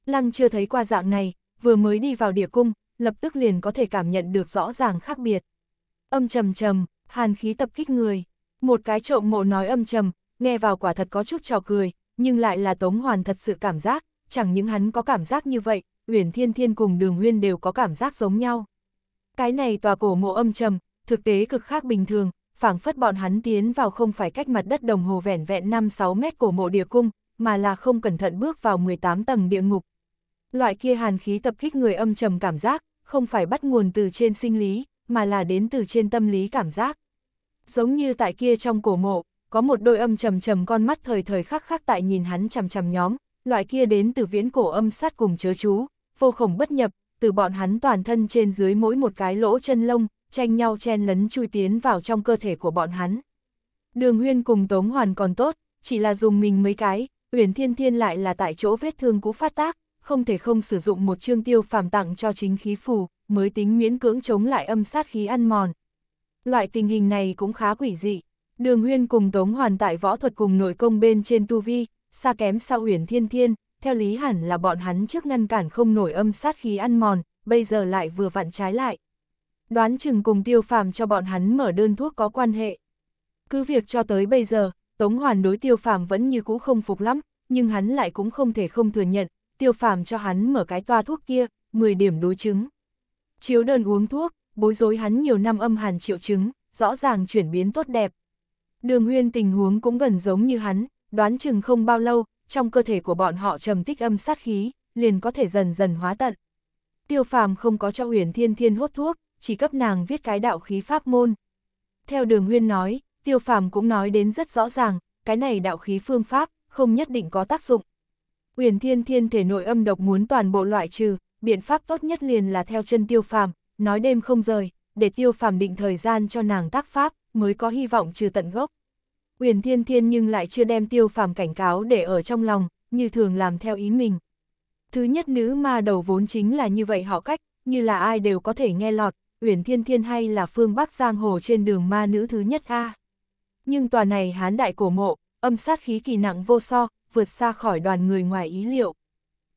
Lăng chưa thấy qua dạng này, vừa mới đi vào địa cung, lập tức liền có thể cảm nhận được rõ ràng khác biệt âm trầm trầm, hàn khí tập kích người. Một cái trộm mộ nói âm trầm, nghe vào quả thật có chút trò cười, nhưng lại là Tống Hoàn thật sự cảm giác, chẳng những hắn có cảm giác như vậy, Uyển Thiên Thiên cùng Đường nguyên đều có cảm giác giống nhau. Cái này tòa cổ mộ âm trầm, thực tế cực khác bình thường, phảng phất bọn hắn tiến vào không phải cách mặt đất đồng hồ vẻn vẹn 5-6 mét cổ mộ địa cung, mà là không cẩn thận bước vào 18 tầng địa ngục. Loại kia hàn khí tập kích người âm trầm cảm giác, không phải bắt nguồn từ trên sinh lý, mà là đến từ trên tâm lý cảm giác. Giống như tại kia trong cổ mộ, có một đôi âm trầm trầm con mắt thời thời khắc khắc tại nhìn hắn chằm chằm nhóm, loại kia đến từ viễn cổ âm sát cùng chớ chú, vô khổng bất nhập, từ bọn hắn toàn thân trên dưới mỗi một cái lỗ chân lông, tranh nhau chen lấn chui tiến vào trong cơ thể của bọn hắn. Đường Huyên cùng Tống Hoàn còn tốt, chỉ là dùng mình mấy cái, Huyền Thiên Thiên lại là tại chỗ vết thương cũ phát tác, không thể không sử dụng một chương tiêu phàm tặng cho chính khí phù, mới tính miễn cưỡng chống lại âm sát khí ăn mòn. Loại tình hình này cũng khá quỷ dị. Đường Huyên cùng Tống Hoàn tại võ thuật cùng nội công bên trên tu vi, xa kém sao huyền Thiên Thiên, theo lý hẳn là bọn hắn trước ngăn cản không nổi âm sát khí ăn mòn, bây giờ lại vừa vặn trái lại. Đoán chừng cùng Tiêu Phàm cho bọn hắn mở đơn thuốc có quan hệ. Cứ việc cho tới bây giờ, Tống Hoàn đối Tiêu Phàm vẫn như cũ không phục lắm, nhưng hắn lại cũng không thể không thừa nhận, Tiêu Phàm cho hắn mở cái toa thuốc kia, 10 điểm đối chứng. Chiếu đơn uống thuốc, bối rối hắn nhiều năm âm hàn triệu chứng, rõ ràng chuyển biến tốt đẹp. Đường huyên tình huống cũng gần giống như hắn, đoán chừng không bao lâu, trong cơ thể của bọn họ trầm tích âm sát khí, liền có thể dần dần hóa tận. Tiêu phàm không có cho huyền thiên thiên hốt thuốc, chỉ cấp nàng viết cái đạo khí pháp môn. Theo đường huyên nói, tiêu phàm cũng nói đến rất rõ ràng, cái này đạo khí phương pháp, không nhất định có tác dụng. Huyền thiên thiên thể nội âm độc muốn toàn bộ loại trừ, biện pháp tốt nhất liền là theo chân tiêu phàm, nói đêm không rời, để tiêu phàm định thời gian cho nàng tác pháp, mới có hy vọng trừ tận gốc. Uyển Thiên Thiên nhưng lại chưa đem tiêu phàm cảnh cáo để ở trong lòng, như thường làm theo ý mình. Thứ nhất nữ ma đầu vốn chính là như vậy họ cách, như là ai đều có thể nghe lọt, Uyển Thiên Thiên hay là phương Bắc Giang Hồ trên đường ma nữ thứ nhất A. Nhưng tòa này hán đại cổ mộ, âm sát khí kỳ nặng vô so, vượt xa khỏi đoàn người ngoài ý liệu.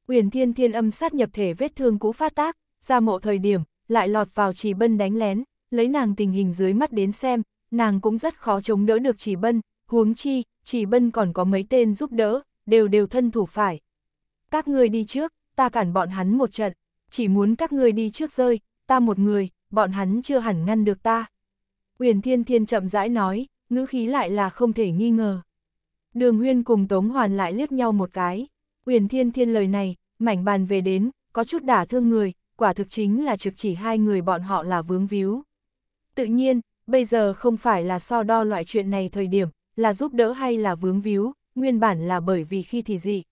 Uyển Thiên Thiên âm sát nhập thể vết thương cũ phát tác, ra mộ thời điểm, lại lọt vào trì Bân đánh lén, lấy nàng tình hình dưới mắt đến xem, nàng cũng rất khó chống đỡ được trì Bân, huống chi, trì Bân còn có mấy tên giúp đỡ, đều đều thân thủ phải. Các ngươi đi trước, ta cản bọn hắn một trận, chỉ muốn các ngươi đi trước rơi, ta một người, bọn hắn chưa hẳn ngăn được ta. Uyển Thiên Thiên chậm rãi nói, ngữ khí lại là không thể nghi ngờ. Đường Huyên cùng Tống Hoàn lại liếc nhau một cái. Uyển Thiên Thiên lời này, mảnh bàn về đến, có chút đả thương người, quả thực chính là trực chỉ hai người bọn họ là vướng víu. Tự nhiên, bây giờ không phải là so đo loại chuyện này thời điểm, là giúp đỡ hay là vướng víu, nguyên bản là bởi vì khi thì gì.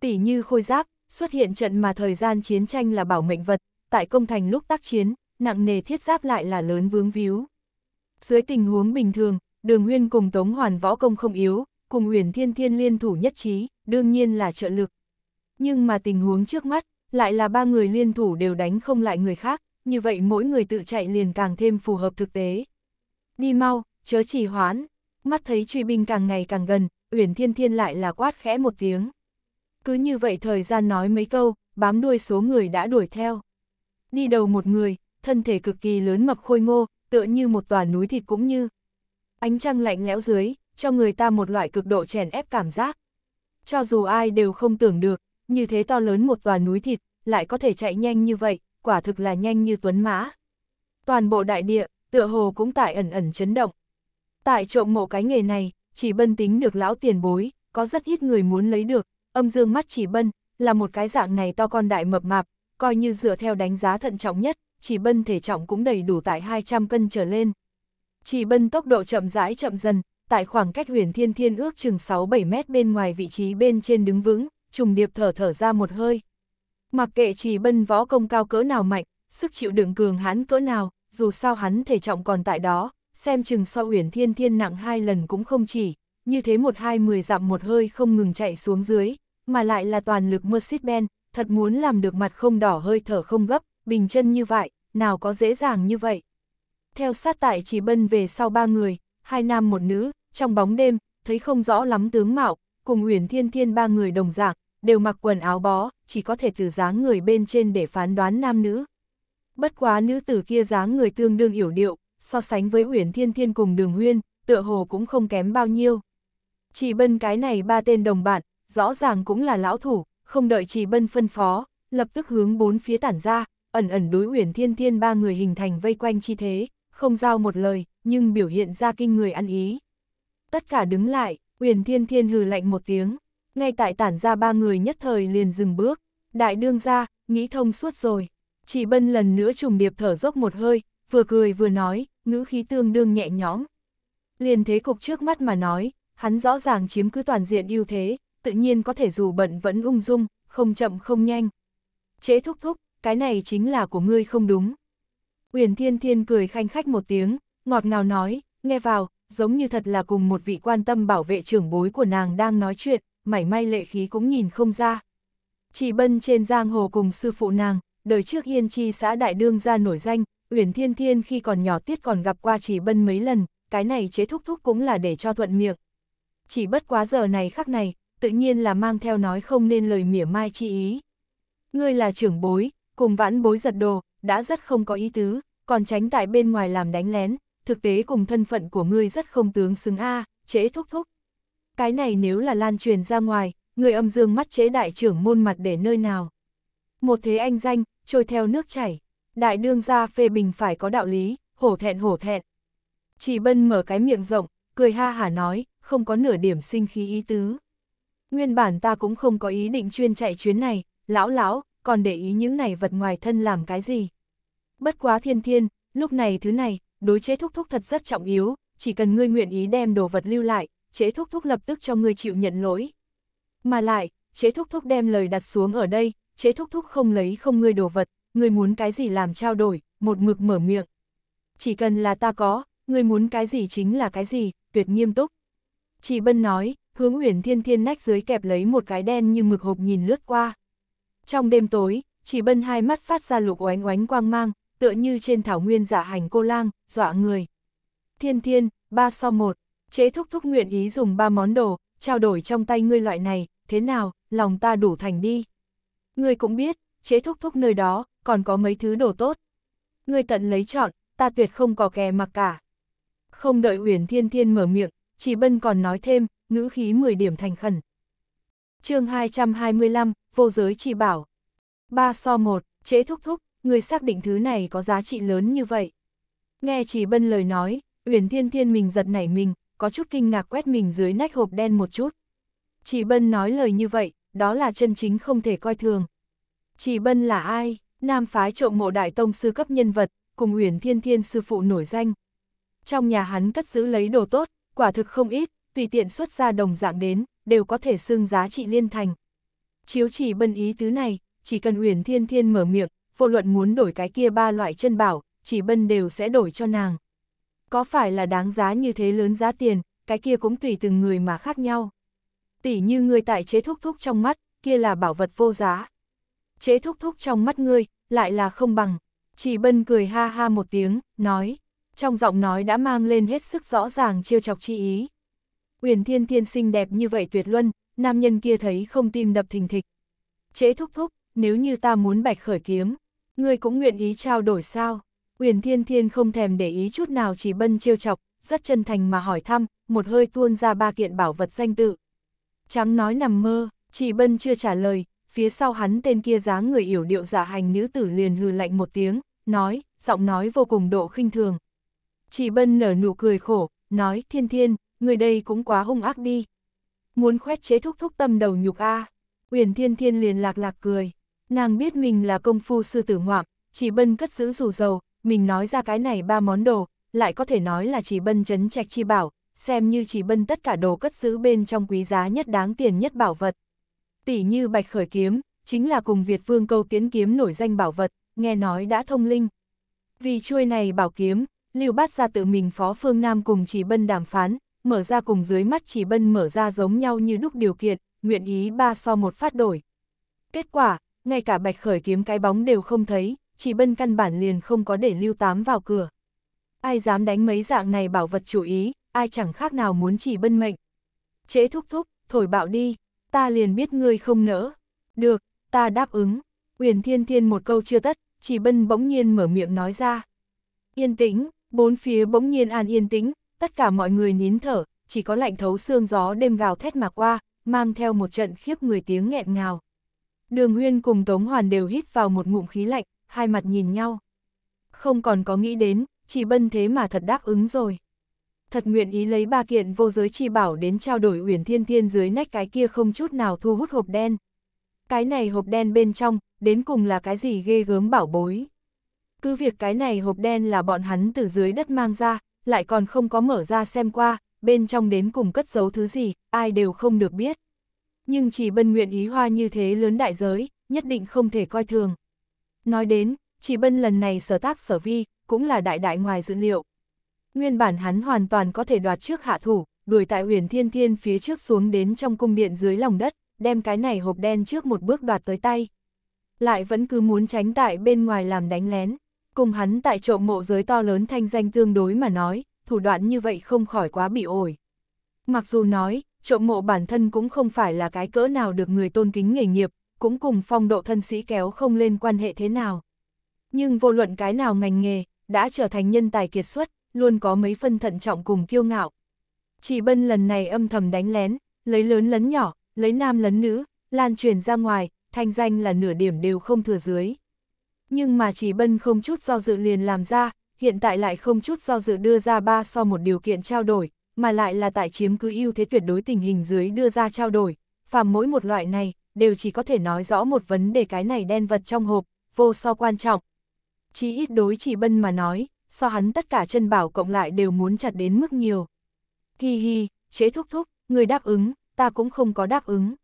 Tỷ như khôi giáp, xuất hiện trận mà thời gian chiến tranh là bảo mệnh vật, tại công thành lúc tác chiến, nặng nề thiết giáp lại là lớn vướng víu. Dưới tình huống bình thường, đường huyên cùng Tống Hoàn võ công không yếu, cùng huyền thiên thiên liên thủ nhất trí, đương nhiên là trợ lực, nhưng mà tình huống trước mắt, lại là ba người liên thủ đều đánh không lại người khác, như vậy mỗi người tự chạy liền càng thêm phù hợp thực tế. Đi mau, chớ trì hoãn, mắt thấy truy binh càng ngày càng gần, Uyển Thiên Thiên lại là quát khẽ một tiếng. Cứ như vậy thời gian nói mấy câu, bám đuôi số người đã đuổi theo. Đi đầu một người, thân thể cực kỳ lớn mập khôi ngô, tựa như một tòa núi thịt cũng như. Ánh trăng lạnh lẽo dưới, cho người ta một loại cực độ chèn ép cảm giác. Cho dù ai đều không tưởng được, như thế to lớn một tòa núi thịt, lại có thể chạy nhanh như vậy, quả thực là nhanh như tuấn mã. Toàn bộ đại địa, tựa hồ cũng tại ẩn ẩn chấn động. Tại trộm mộ cái nghề này, chỉ bân tính được lão tiền bối, có rất ít người muốn lấy được, âm dương mắt chỉ bân, là một cái dạng này to con đại mập mạp, coi như dựa theo đánh giá thận trọng nhất, chỉ bân thể trọng cũng đầy đủ tại 200 cân trở lên. Chỉ bân tốc độ chậm rãi chậm dần, tại khoảng cách huyền thiên thiên ước chừng 6-7 mét bên ngoài vị trí bên trên đứng vững, trùng điệp thở thở ra một hơi. Mặc kệ chỉ bân võ công cao cỡ nào mạnh, sức chịu đựng cường hãn cỡ nào, dù sao hắn thể trọng còn tại đó, xem chừng so uyển thiên thiên nặng hai lần cũng không chỉ, như thế một hai mười dặm một hơi không ngừng chạy xuống dưới, mà lại là toàn lực mưa Mercedes-Benz, thật muốn làm được mặt không đỏ hơi thở không gấp, bình chân như vậy, nào có dễ dàng như vậy. Theo sát tại chỉ bân về sau ba người, hai nam một nữ, trong bóng đêm, thấy không rõ lắm tướng mạo, cùng Uyển Thiên Thiên ba người đồng dạng, đều mặc quần áo bó, chỉ có thể từ dáng người bên trên để phán đoán nam nữ. Bất quá nữ tử kia dáng người tương đương yểu điệu, so sánh với Uyển Thiên Thiên cùng Đường Huyên, tựa hồ cũng không kém bao nhiêu. Chỉ bân cái này ba tên đồng bạn, rõ ràng cũng là lão thủ, không đợi chỉ bân phân phó, lập tức hướng bốn phía tản ra, ẩn ẩn đối Uyển Thiên Thiên ba người hình thành vây quanh chi thế, không giao một lời, nhưng biểu hiện ra kinh người ăn ý. Tất cả đứng lại, Uyển Thiên Thiên hừ lạnh một tiếng ngay tại tản ra ba người nhất thời liền dừng bước, đại đương ra, nghĩ thông suốt rồi. Chỉ bân lần nữa trùng điệp thở dốc một hơi, vừa cười vừa nói, ngữ khí tương đương nhẹ nhõm. Liền thế cục trước mắt mà nói, hắn rõ ràng chiếm cứ toàn diện ưu thế, tự nhiên có thể dù bận vẫn ung dung, không chậm không nhanh. Chế thúc thúc, cái này chính là của ngươi không đúng. Uyển Thiên Thiên cười khanh khách một tiếng, ngọt ngào nói, nghe vào, giống như thật là cùng một vị quan tâm bảo vệ trưởng bối của nàng đang nói chuyện, mảy may lệ khí cũng nhìn không ra. Chỉ bân trên giang hồ cùng sư phụ nàng, đời trước yên chi xã đại đương ra nổi danh, Uyển Thiên Thiên khi còn nhỏ tiết còn gặp qua chỉ bân mấy lần, cái này chế thúc thúc cũng là để cho thuận miệng. Chỉ bất quá giờ này khắc này, tự nhiên là mang theo nói không nên lời mỉa mai chi ý. Ngươi là trưởng bối, cùng vãn bối giật đồ, đã rất không có ý tứ, còn tránh tại bên ngoài làm đánh lén, thực tế cùng thân phận của ngươi rất không tướng xứng a chế thúc thúc. Cái này nếu là lan truyền ra ngoài, người âm dương mắt chế đại trưởng môn mặt để nơi nào. Một thế anh danh, trôi theo nước chảy. Đại đương gia phê bình phải có đạo lý, hổ thẹn hổ thẹn. Chỉ bân mở cái miệng rộng, cười ha hả nói, không có nửa điểm sinh khí ý tứ. Nguyên bản ta cũng không có ý định chuyên chạy chuyến này, lão lão, còn để ý những này vật ngoài thân làm cái gì. Bất quá thiên thiên, lúc này thứ này, đối chế thúc thúc thật rất trọng yếu, chỉ cần ngươi nguyện ý đem đồ vật lưu lại, chế thúc thúc lập tức cho ngươi chịu nhận lỗi. Mà lại, chế thúc thúc đem lời đặt xuống ở đây, chế thúc thúc không lấy không ngươi đồ vật, ngươi muốn cái gì làm trao đổi, một mực mở miệng. Chỉ cần là ta có, ngươi muốn cái gì chính là cái gì, tuyệt nghiêm túc. Chị Bân nói, hướng Huyền Thiên Thiên nách dưới kẹp lấy một cái đen như mực hộp nhìn lướt qua. Trong đêm tối, chị Bân hai mắt phát ra lục oánh oánh quang mang, tựa như trên thảo nguyên giả dạ hành cô lang, dọa người. Thiên Thiên, ba so một Chế thúc thúc nguyện ý dùng ba món đồ, trao đổi trong tay ngươi loại này, thế nào, lòng ta đủ thành đi. Ngươi cũng biết, chế thúc thúc nơi đó, còn có mấy thứ đồ tốt. Ngươi tận lấy chọn, ta tuyệt không có kè mặc cả. Không đợi Uyển Thiên Thiên mở miệng, chỉ Bân còn nói thêm, ngữ khí 10 điểm thành khẩn. chương 225, vô giới chỉ bảo. 3 so 1, chế thúc thúc, người xác định thứ này có giá trị lớn như vậy. Nghe chỉ Bân lời nói, Uyển Thiên Thiên mình giật nảy mình, có chút kinh ngạc quét mình dưới nách hộp đen một chút. Chị Bân nói lời như vậy, đó là chân chính không thể coi thường. Chị Bân là ai? Nam phái trộm mộ đại tông sư cấp nhân vật, cùng Uyển Thiên Thiên sư phụ nổi danh. Trong nhà hắn cất giữ lấy đồ tốt, quả thực không ít, tùy tiện xuất ra đồng dạng đến, đều có thể xưng giá trị liên thành. Chiếu chỉ bân ý tứ này, chỉ cần Uyển Thiên Thiên mở miệng, vô luận muốn đổi cái kia ba loại chân bảo, chỉ bân đều sẽ đổi cho nàng. Có phải là đáng giá như thế lớn giá tiền, cái kia cũng tùy từng người mà khác nhau. tỷ như người tại chế thúc thúc trong mắt, kia là bảo vật vô giá. Chế thúc thúc trong mắt ngươi, lại là không bằng. Chỉ bân cười ha ha một tiếng, nói. Trong giọng nói đã mang lên hết sức rõ ràng trêu chọc chi ý. Uyển thiên thiên sinh đẹp như vậy tuyệt luân, nam nhân kia thấy không tim đập thình thịch. Chế thúc thúc, nếu như ta muốn bạch khởi kiếm, ngươi cũng nguyện ý trao đổi sao? Uyển Thiên Thiên không thèm để ý chút nào chỉ bân trêu chọc, rất chân thành mà hỏi thăm, một hơi tuôn ra ba kiện bảo vật danh tự. Trắng nói nằm mơ, chỉ bân chưa trả lời, phía sau hắn tên kia dáng người yểu điệu giả dạ hành nữ tử liền hừ lạnh một tiếng, nói, giọng nói vô cùng độ khinh thường. Chỉ bân nở nụ cười khổ, nói, thiên thiên, người đây cũng quá hung ác đi. Muốn khoét chế thúc thúc tâm đầu nhục a à. Uyển thiên thiên liền lạc lạc cười. Nàng biết mình là công phu sư tử ngoạm, chỉ bân cất giữ rủ dầu, mình nói ra cái này ba món đồ, lại có thể nói là chỉ bân chấn trạch chi bảo, xem như chỉ bân tất cả đồ cất giữ bên trong quý giá nhất đáng tiền nhất bảo vật. Tỷ như bạch khởi kiếm, chính là cùng Việt vương câu tiến kiếm nổi danh bảo vật, nghe nói đã thông linh. Vì chuôi này bảo kiếm, Lưu Bát ra tự mình phó phương Nam cùng chỉ bân đàm phán, mở ra cùng dưới mắt chỉ bân mở ra giống nhau như đúc điều kiện, nguyện ý ba so một phát đổi. Kết quả, ngay cả bạch khởi kiếm cái bóng đều không thấy, chỉ bân căn bản liền không có để lưu tám vào cửa. Ai dám đánh mấy dạng này bảo vật chủ ý, ai chẳng khác nào muốn chỉ bân mệnh. Chế thúc thúc, thổi bạo đi, ta liền biết ngươi không nỡ. Được, ta đáp ứng. Uyển Thiên Thiên một câu chưa tất, chỉ bân bỗng nhiên mở miệng nói ra. Yên tĩnh, bốn phía bỗng nhiên an yên tĩnh, tất cả mọi người nín thở, chỉ có lạnh thấu xương gió đêm gào thét mà qua, mang theo một trận khiếp người tiếng nghẹn ngào. Đường Huyên cùng Tống Hoàn đều hít vào một ngụm khí lạnh, hai mặt nhìn nhau. Không còn có nghĩ đến, chỉ bân thế mà thật đáp ứng rồi. Thật nguyện ý lấy ba kiện vô giới chi bảo đến trao đổi uyển thiên thiên dưới nách cái kia không chút nào thu hút hộp đen. Cái này hộp đen bên trong, đến cùng là cái gì ghê gớm bảo bối. Cứ việc cái này hộp đen là bọn hắn từ dưới đất mang ra, lại còn không có mở ra xem qua, bên trong đến cùng cất giấu thứ gì, ai đều không được biết. Nhưng chỉ bân nguyện ý hoa như thế lớn đại giới, nhất định không thể coi thường. Nói đến, chỉ bân lần này sở tác sở vi, cũng là đại đại ngoài dữ liệu. Nguyên bản hắn hoàn toàn có thể đoạt trước hạ thủ, đuổi tại huyền thiên thiên phía trước xuống đến trong cung điện dưới lòng đất, đem cái này hộp đen trước một bước đoạt tới tay. Lại vẫn cứ muốn tránh tại bên ngoài làm đánh lén, cùng hắn tại trộm mộ giới to lớn thanh danh tương đối mà nói, thủ đoạn như vậy không khỏi quá bị ổi. Mặc dù nói, trộm mộ bản thân cũng không phải là cái cỡ nào được người tôn kính nghề nghiệp, cũng cùng phong độ thân sĩ kéo không lên quan hệ thế nào. Nhưng vô luận cái nào ngành nghề, đã trở thành nhân tài kiệt xuất, luôn có mấy phân thận trọng cùng kiêu ngạo. Chỉ bân lần này âm thầm đánh lén, lấy lớn lấn nhỏ, lấy nam lấn nữ, lan truyền ra ngoài, thanh danh là nửa điểm đều không thừa dưới. Nhưng mà chỉ bân không chút do dự liền làm ra, hiện tại lại không chút do dự đưa ra ba so một điều kiện trao đổi, mà lại là tại chiếm cứ ưu thế tuyệt đối tình hình dưới đưa ra trao đổi, phàm mỗi một loại này, đều chỉ có thể nói rõ một vấn đề cái này đen vật trong hộp, vô so quan trọng. Chí ít đối chỉ bân mà nói, so hắn tất cả chân bảo cộng lại đều muốn chặt đến mức nhiều. Hi hi, chế thúc thúc, người đáp ứng, ta cũng không có đáp ứng.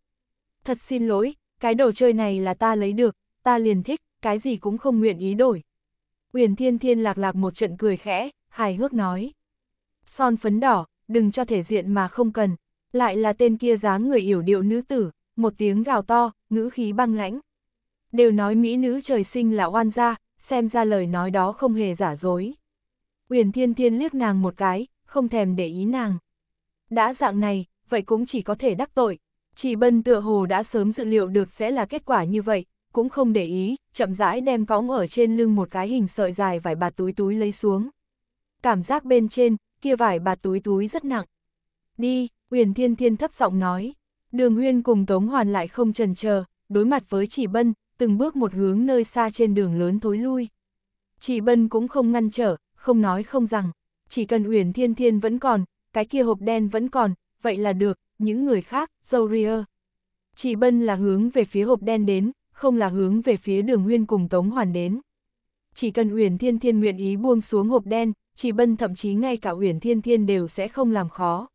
Thật xin lỗi, cái đồ chơi này là ta lấy được, ta liền thích, cái gì cũng không nguyện ý đổi. Uyển thiên thiên lạc lạc một trận cười khẽ, hài hước nói. Son phấn đỏ, đừng cho thể diện mà không cần, lại là tên kia dáng người yểu điệu nữ tử, một tiếng gào to, ngữ khí băng lãnh. Đều nói mỹ nữ trời sinh là oan gia, xem ra lời nói đó không hề giả dối. Uyển Thiên Thiên liếc nàng một cái, không thèm để ý nàng. Đã dạng này, vậy cũng chỉ có thể đắc tội. Chỉ bân tựa hồ đã sớm dự liệu được sẽ là kết quả như vậy, cũng không để ý, chậm rãi đem cõng ở trên lưng một cái hình sợi dài vải bạt túi túi lấy xuống. Cảm giác bên trên, kia vải bạt túi túi rất nặng. Đi, Uyển Thiên Thiên thấp giọng nói. Đường Huyên cùng Tống Hoàn lại không trần chờ, đối mặt với chỉ bân, từng bước một hướng nơi xa trên đường lớn thối lui. Chỉ bân cũng không ngăn trở, không nói không rằng, chỉ cần Uyển Thiên Thiên vẫn còn, cái kia hộp đen vẫn còn, vậy là được, những người khác, dâu ria. Chỉ bân là hướng về phía hộp đen đến, không là hướng về phía đường Huyên cùng Tống Hoàn đến. Chỉ cần Uyển Thiên Thiên nguyện ý buông xuống hộp đen, chỉ bân thậm chí ngay cả Uyển Thiên Thiên đều sẽ không làm khó.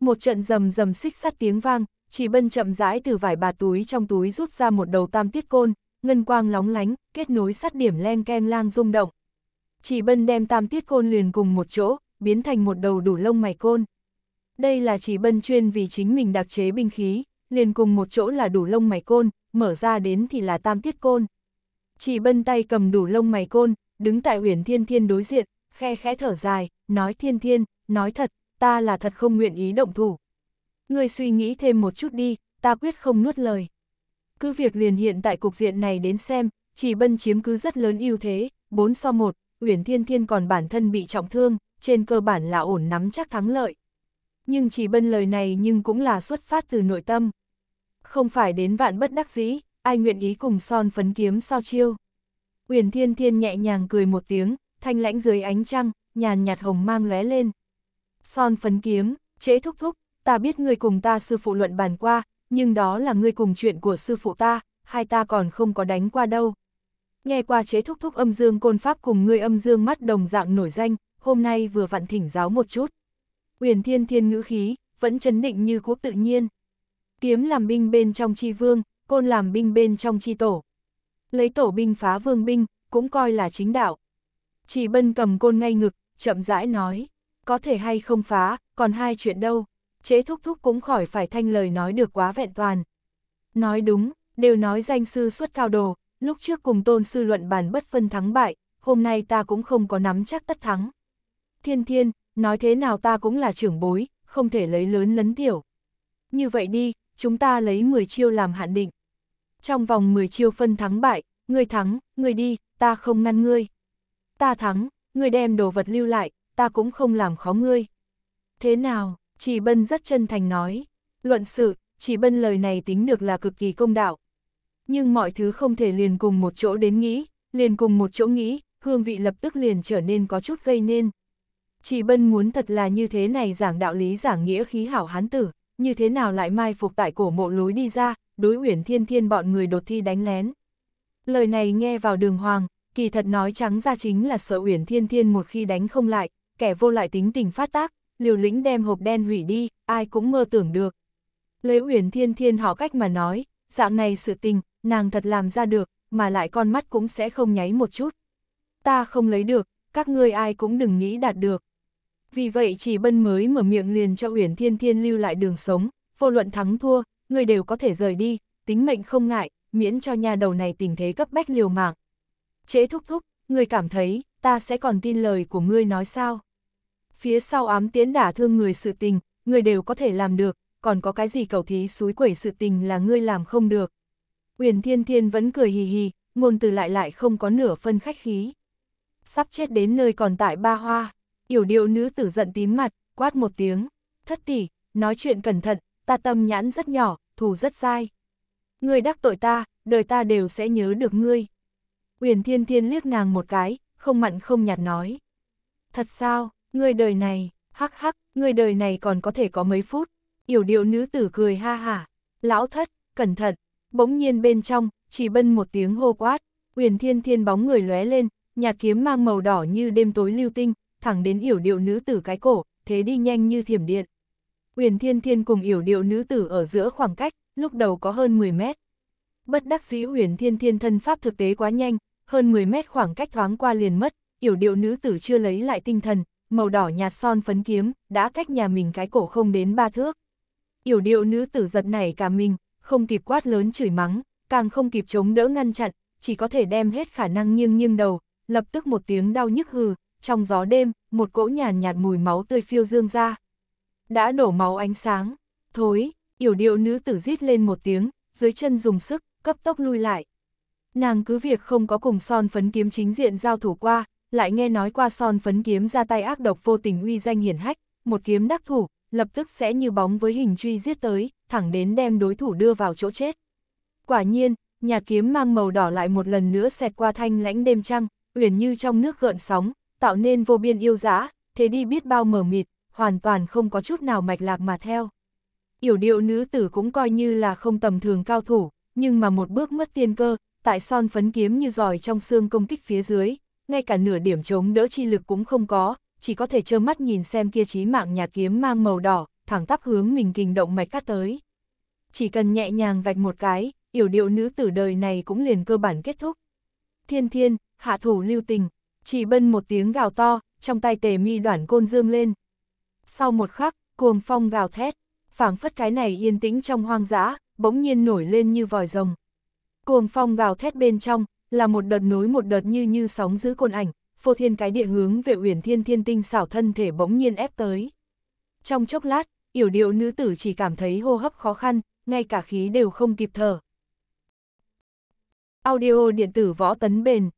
Một trận rầm rầm xích sắt tiếng vang, chỉ bân chậm rãi từ vải bà túi trong túi rút ra một đầu tam tiết côn, ngân quang lóng lánh, kết nối sát điểm len keng lang rung động. Chỉ bân đem tam tiết côn liền cùng một chỗ, biến thành một đầu đủ lông mày côn. Đây là chỉ bân chuyên vì chính mình đặc chế binh khí, liền cùng một chỗ là đủ lông mày côn, mở ra đến thì là tam tiết côn. Chỉ bân tay cầm đủ lông mày côn, đứng tại huyền thiên thiên đối diện, khe khẽ thở dài, nói thiên thiên, nói thật, ta là thật không nguyện ý động thủ, ngươi suy nghĩ thêm một chút đi, ta quyết không nuốt lời. Cứ việc liền hiện tại cục diện này đến xem, chỉ bân chiếm cứ rất lớn ưu thế, 4 so 1, Uyển Thiên Thiên còn bản thân bị trọng thương, trên cơ bản là ổn nắm chắc thắng lợi. Nhưng chỉ bân lời này nhưng cũng là xuất phát từ nội tâm. Không phải đến vạn bất đắc dĩ, ai nguyện ý cùng son phấn kiếm so chiêu. Uyển Thiên Thiên nhẹ nhàng cười một tiếng, thanh lãnh dưới ánh trăng, nhàn nhạt hồng mang lóe lên. Son phấn kiếm, trễ thúc thúc, ta biết ngươi cùng ta sư phụ luận bàn qua, nhưng đó là ngươi cùng chuyện của sư phụ ta, hai ta còn không có đánh qua đâu. Nghe qua chế thúc thúc âm dương côn pháp cùng ngươi âm dương mắt đồng dạng nổi danh, hôm nay vừa vặn thỉnh giáo một chút. Uyển thiên thiên ngữ khí, vẫn chấn định như quốc tự nhiên. Kiếm làm binh bên trong chi vương, côn làm binh bên trong chi tổ. Lấy tổ binh phá vương binh, cũng coi là chính đạo. Chỉ bân cầm côn ngay ngực, chậm rãi nói, có thể hay không phá, còn hai chuyện đâu chế thúc thúc cũng khỏi phải thanh lời nói được quá vẹn toàn. Nói đúng, đều nói danh sư xuất cao đồ, lúc trước cùng tôn sư luận bàn bất phân thắng bại, hôm nay ta cũng không có nắm chắc tất thắng. Thiên thiên, nói thế nào ta cũng là trưởng bối, không thể lấy lớn lấn tiểu. Như vậy đi, chúng ta lấy 10 chiêu làm hạn định. Trong vòng 10 chiêu phân thắng bại, người thắng, người đi, ta không ngăn ngươi. Ta thắng, người đem đồ vật lưu lại, ta cũng không làm khó ngươi. Thế nào? Chỉ Bân rất chân thành nói. Luận sự, Chỉ Bân lời này tính được là cực kỳ công đạo. Nhưng mọi thứ không thể liền cùng một chỗ đến nghĩ, liền cùng một chỗ nghĩ, hương vị lập tức liền trở nên có chút gây nên. Chỉ Bân muốn thật là như thế này giảng đạo lý giảng nghĩa khí hảo hán tử, như thế nào lại mai phục tại cổ mộ lối đi ra, đối uyển thiên thiên bọn người đột thi đánh lén. Lời này nghe vào đường hoàng, kỳ thật nói trắng ra chính là sợ uyển thiên thiên một khi đánh không lại, kẻ vô lại tính tình phát tác, liều lĩnh đem hộp đen hủy đi, ai cũng mơ tưởng được. Lấy Uyển Thiên Thiên họ cách mà nói, dạng này sự tình, nàng thật làm ra được, mà lại con mắt cũng sẽ không nháy một chút. Ta không lấy được, các ngươi ai cũng đừng nghĩ đạt được. Vì vậy chỉ bân mới mở miệng liền cho Uyển Thiên Thiên lưu lại đường sống, vô luận thắng thua, người đều có thể rời đi, tính mệnh không ngại, miễn cho nhà đầu này tình thế cấp bách liều mạng. Chế thúc thúc, người cảm thấy, ta sẽ còn tin lời của ngươi nói sao? phía sau ám tiễn đả thương người sự tình, người đều có thể làm được, còn có cái gì cầu thí suối quẩy sự tình là ngươi làm không được. Uyển Thiên Thiên vẫn cười hì hì, ngôn từ lại lại không có nửa phân khách khí. Sắp chết đến nơi còn tại ba hoa, yểu điệu nữ tử giận tím mặt, quát một tiếng, thất tỷ, nói chuyện cẩn thận, ta tâm nhãn rất nhỏ, thù rất dai. người đắc tội ta, đời ta đều sẽ nhớ được ngươi. Uyển Thiên Thiên liếc nàng một cái, không mặn không nhạt nói. Thật sao, Người đời này, hắc hắc, người đời này còn có thể có mấy phút. Yểu điệu nữ tử cười ha hả. Lão thất, cẩn thận. Bỗng nhiên bên trong, chỉ bân một tiếng hô quát. Uyển thiên thiên bóng người lóe lên, nhạt kiếm mang màu đỏ như đêm tối lưu tinh, thẳng đến yểu điệu nữ tử cái cổ, thế đi nhanh như thiểm điện. Uyển thiên thiên cùng yểu điệu nữ tử ở giữa khoảng cách, lúc đầu có hơn 10 mét. Bất đắc dĩ Uyển Thiên Thiên thân pháp thực tế quá nhanh, hơn 10 mét khoảng cách thoáng qua liền mất, yểu điệu nữ tử chưa lấy lại tinh thần, màu đỏ nhạt son phấn kiếm, đã cách nhà mình cái cổ không đến ba thước. Yểu điệu nữ tử giật này cả mình, không kịp quát lớn chửi mắng, càng không kịp chống đỡ ngăn chặn, chỉ có thể đem hết khả năng nghiêng nghiêng đầu, lập tức một tiếng đau nhức hừ, trong gió đêm, một cỗ nhàn nhạt mùi máu tươi phiêu dương ra. Đã đổ máu ánh sáng, thối, yểu điệu nữ tử rít lên một tiếng, dưới chân dùng sức, cấp tốc lui lại. Nàng cứ việc không có cùng son phấn kiếm chính diện giao thủ qua, lại nghe nói qua son phấn kiếm ra tay ác độc vô tình uy danh hiển hách, một kiếm đắc thủ, lập tức sẽ như bóng với hình truy giết tới, thẳng đến đem đối thủ đưa vào chỗ chết. Quả nhiên, nhà kiếm mang màu đỏ lại một lần nữa xẹt qua thanh lãnh đêm trăng, uyển như trong nước gợn sóng, tạo nên vô biên yêu dã, thế đi biết bao mờ mịt, hoàn toàn không có chút nào mạch lạc mà theo. Yểu điệu nữ tử cũng coi như là không tầm thường cao thủ, nhưng mà một bước mất tiên cơ, tại son phấn kiếm như giỏi trong xương công kích phía dưới, ngay cả nửa điểm chống đỡ chi lực cũng không có, chỉ có thể trơ mắt nhìn xem kia chí mạng nhạt kiếm mang màu đỏ, thẳng tắp hướng mình kình động mạch cắt tới. Chỉ cần nhẹ nhàng vạch một cái, yểu điệu nữ tử đời này cũng liền cơ bản kết thúc. Thiên thiên, hạ thủ lưu tình, chỉ bân một tiếng gào to, trong tay tề mi đoạn côn dương lên. Sau một khắc, cuồng phong gào thét, phảng phất cái này yên tĩnh trong hoang dã, bỗng nhiên nổi lên như vòi rồng. Cuồng phong gào thét bên trong, là một đợt nối một đợt như như sóng giữ côn ảnh, phô thiên cái địa hướng về uyển thiên thiên tinh xảo thân thể bỗng nhiên ép tới. Trong chốc lát, yểu điệu nữ tử chỉ cảm thấy hô hấp khó khăn, ngay cả khí đều không kịp thở. Audio điện tử võ tấn bền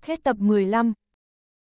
Hết tập 15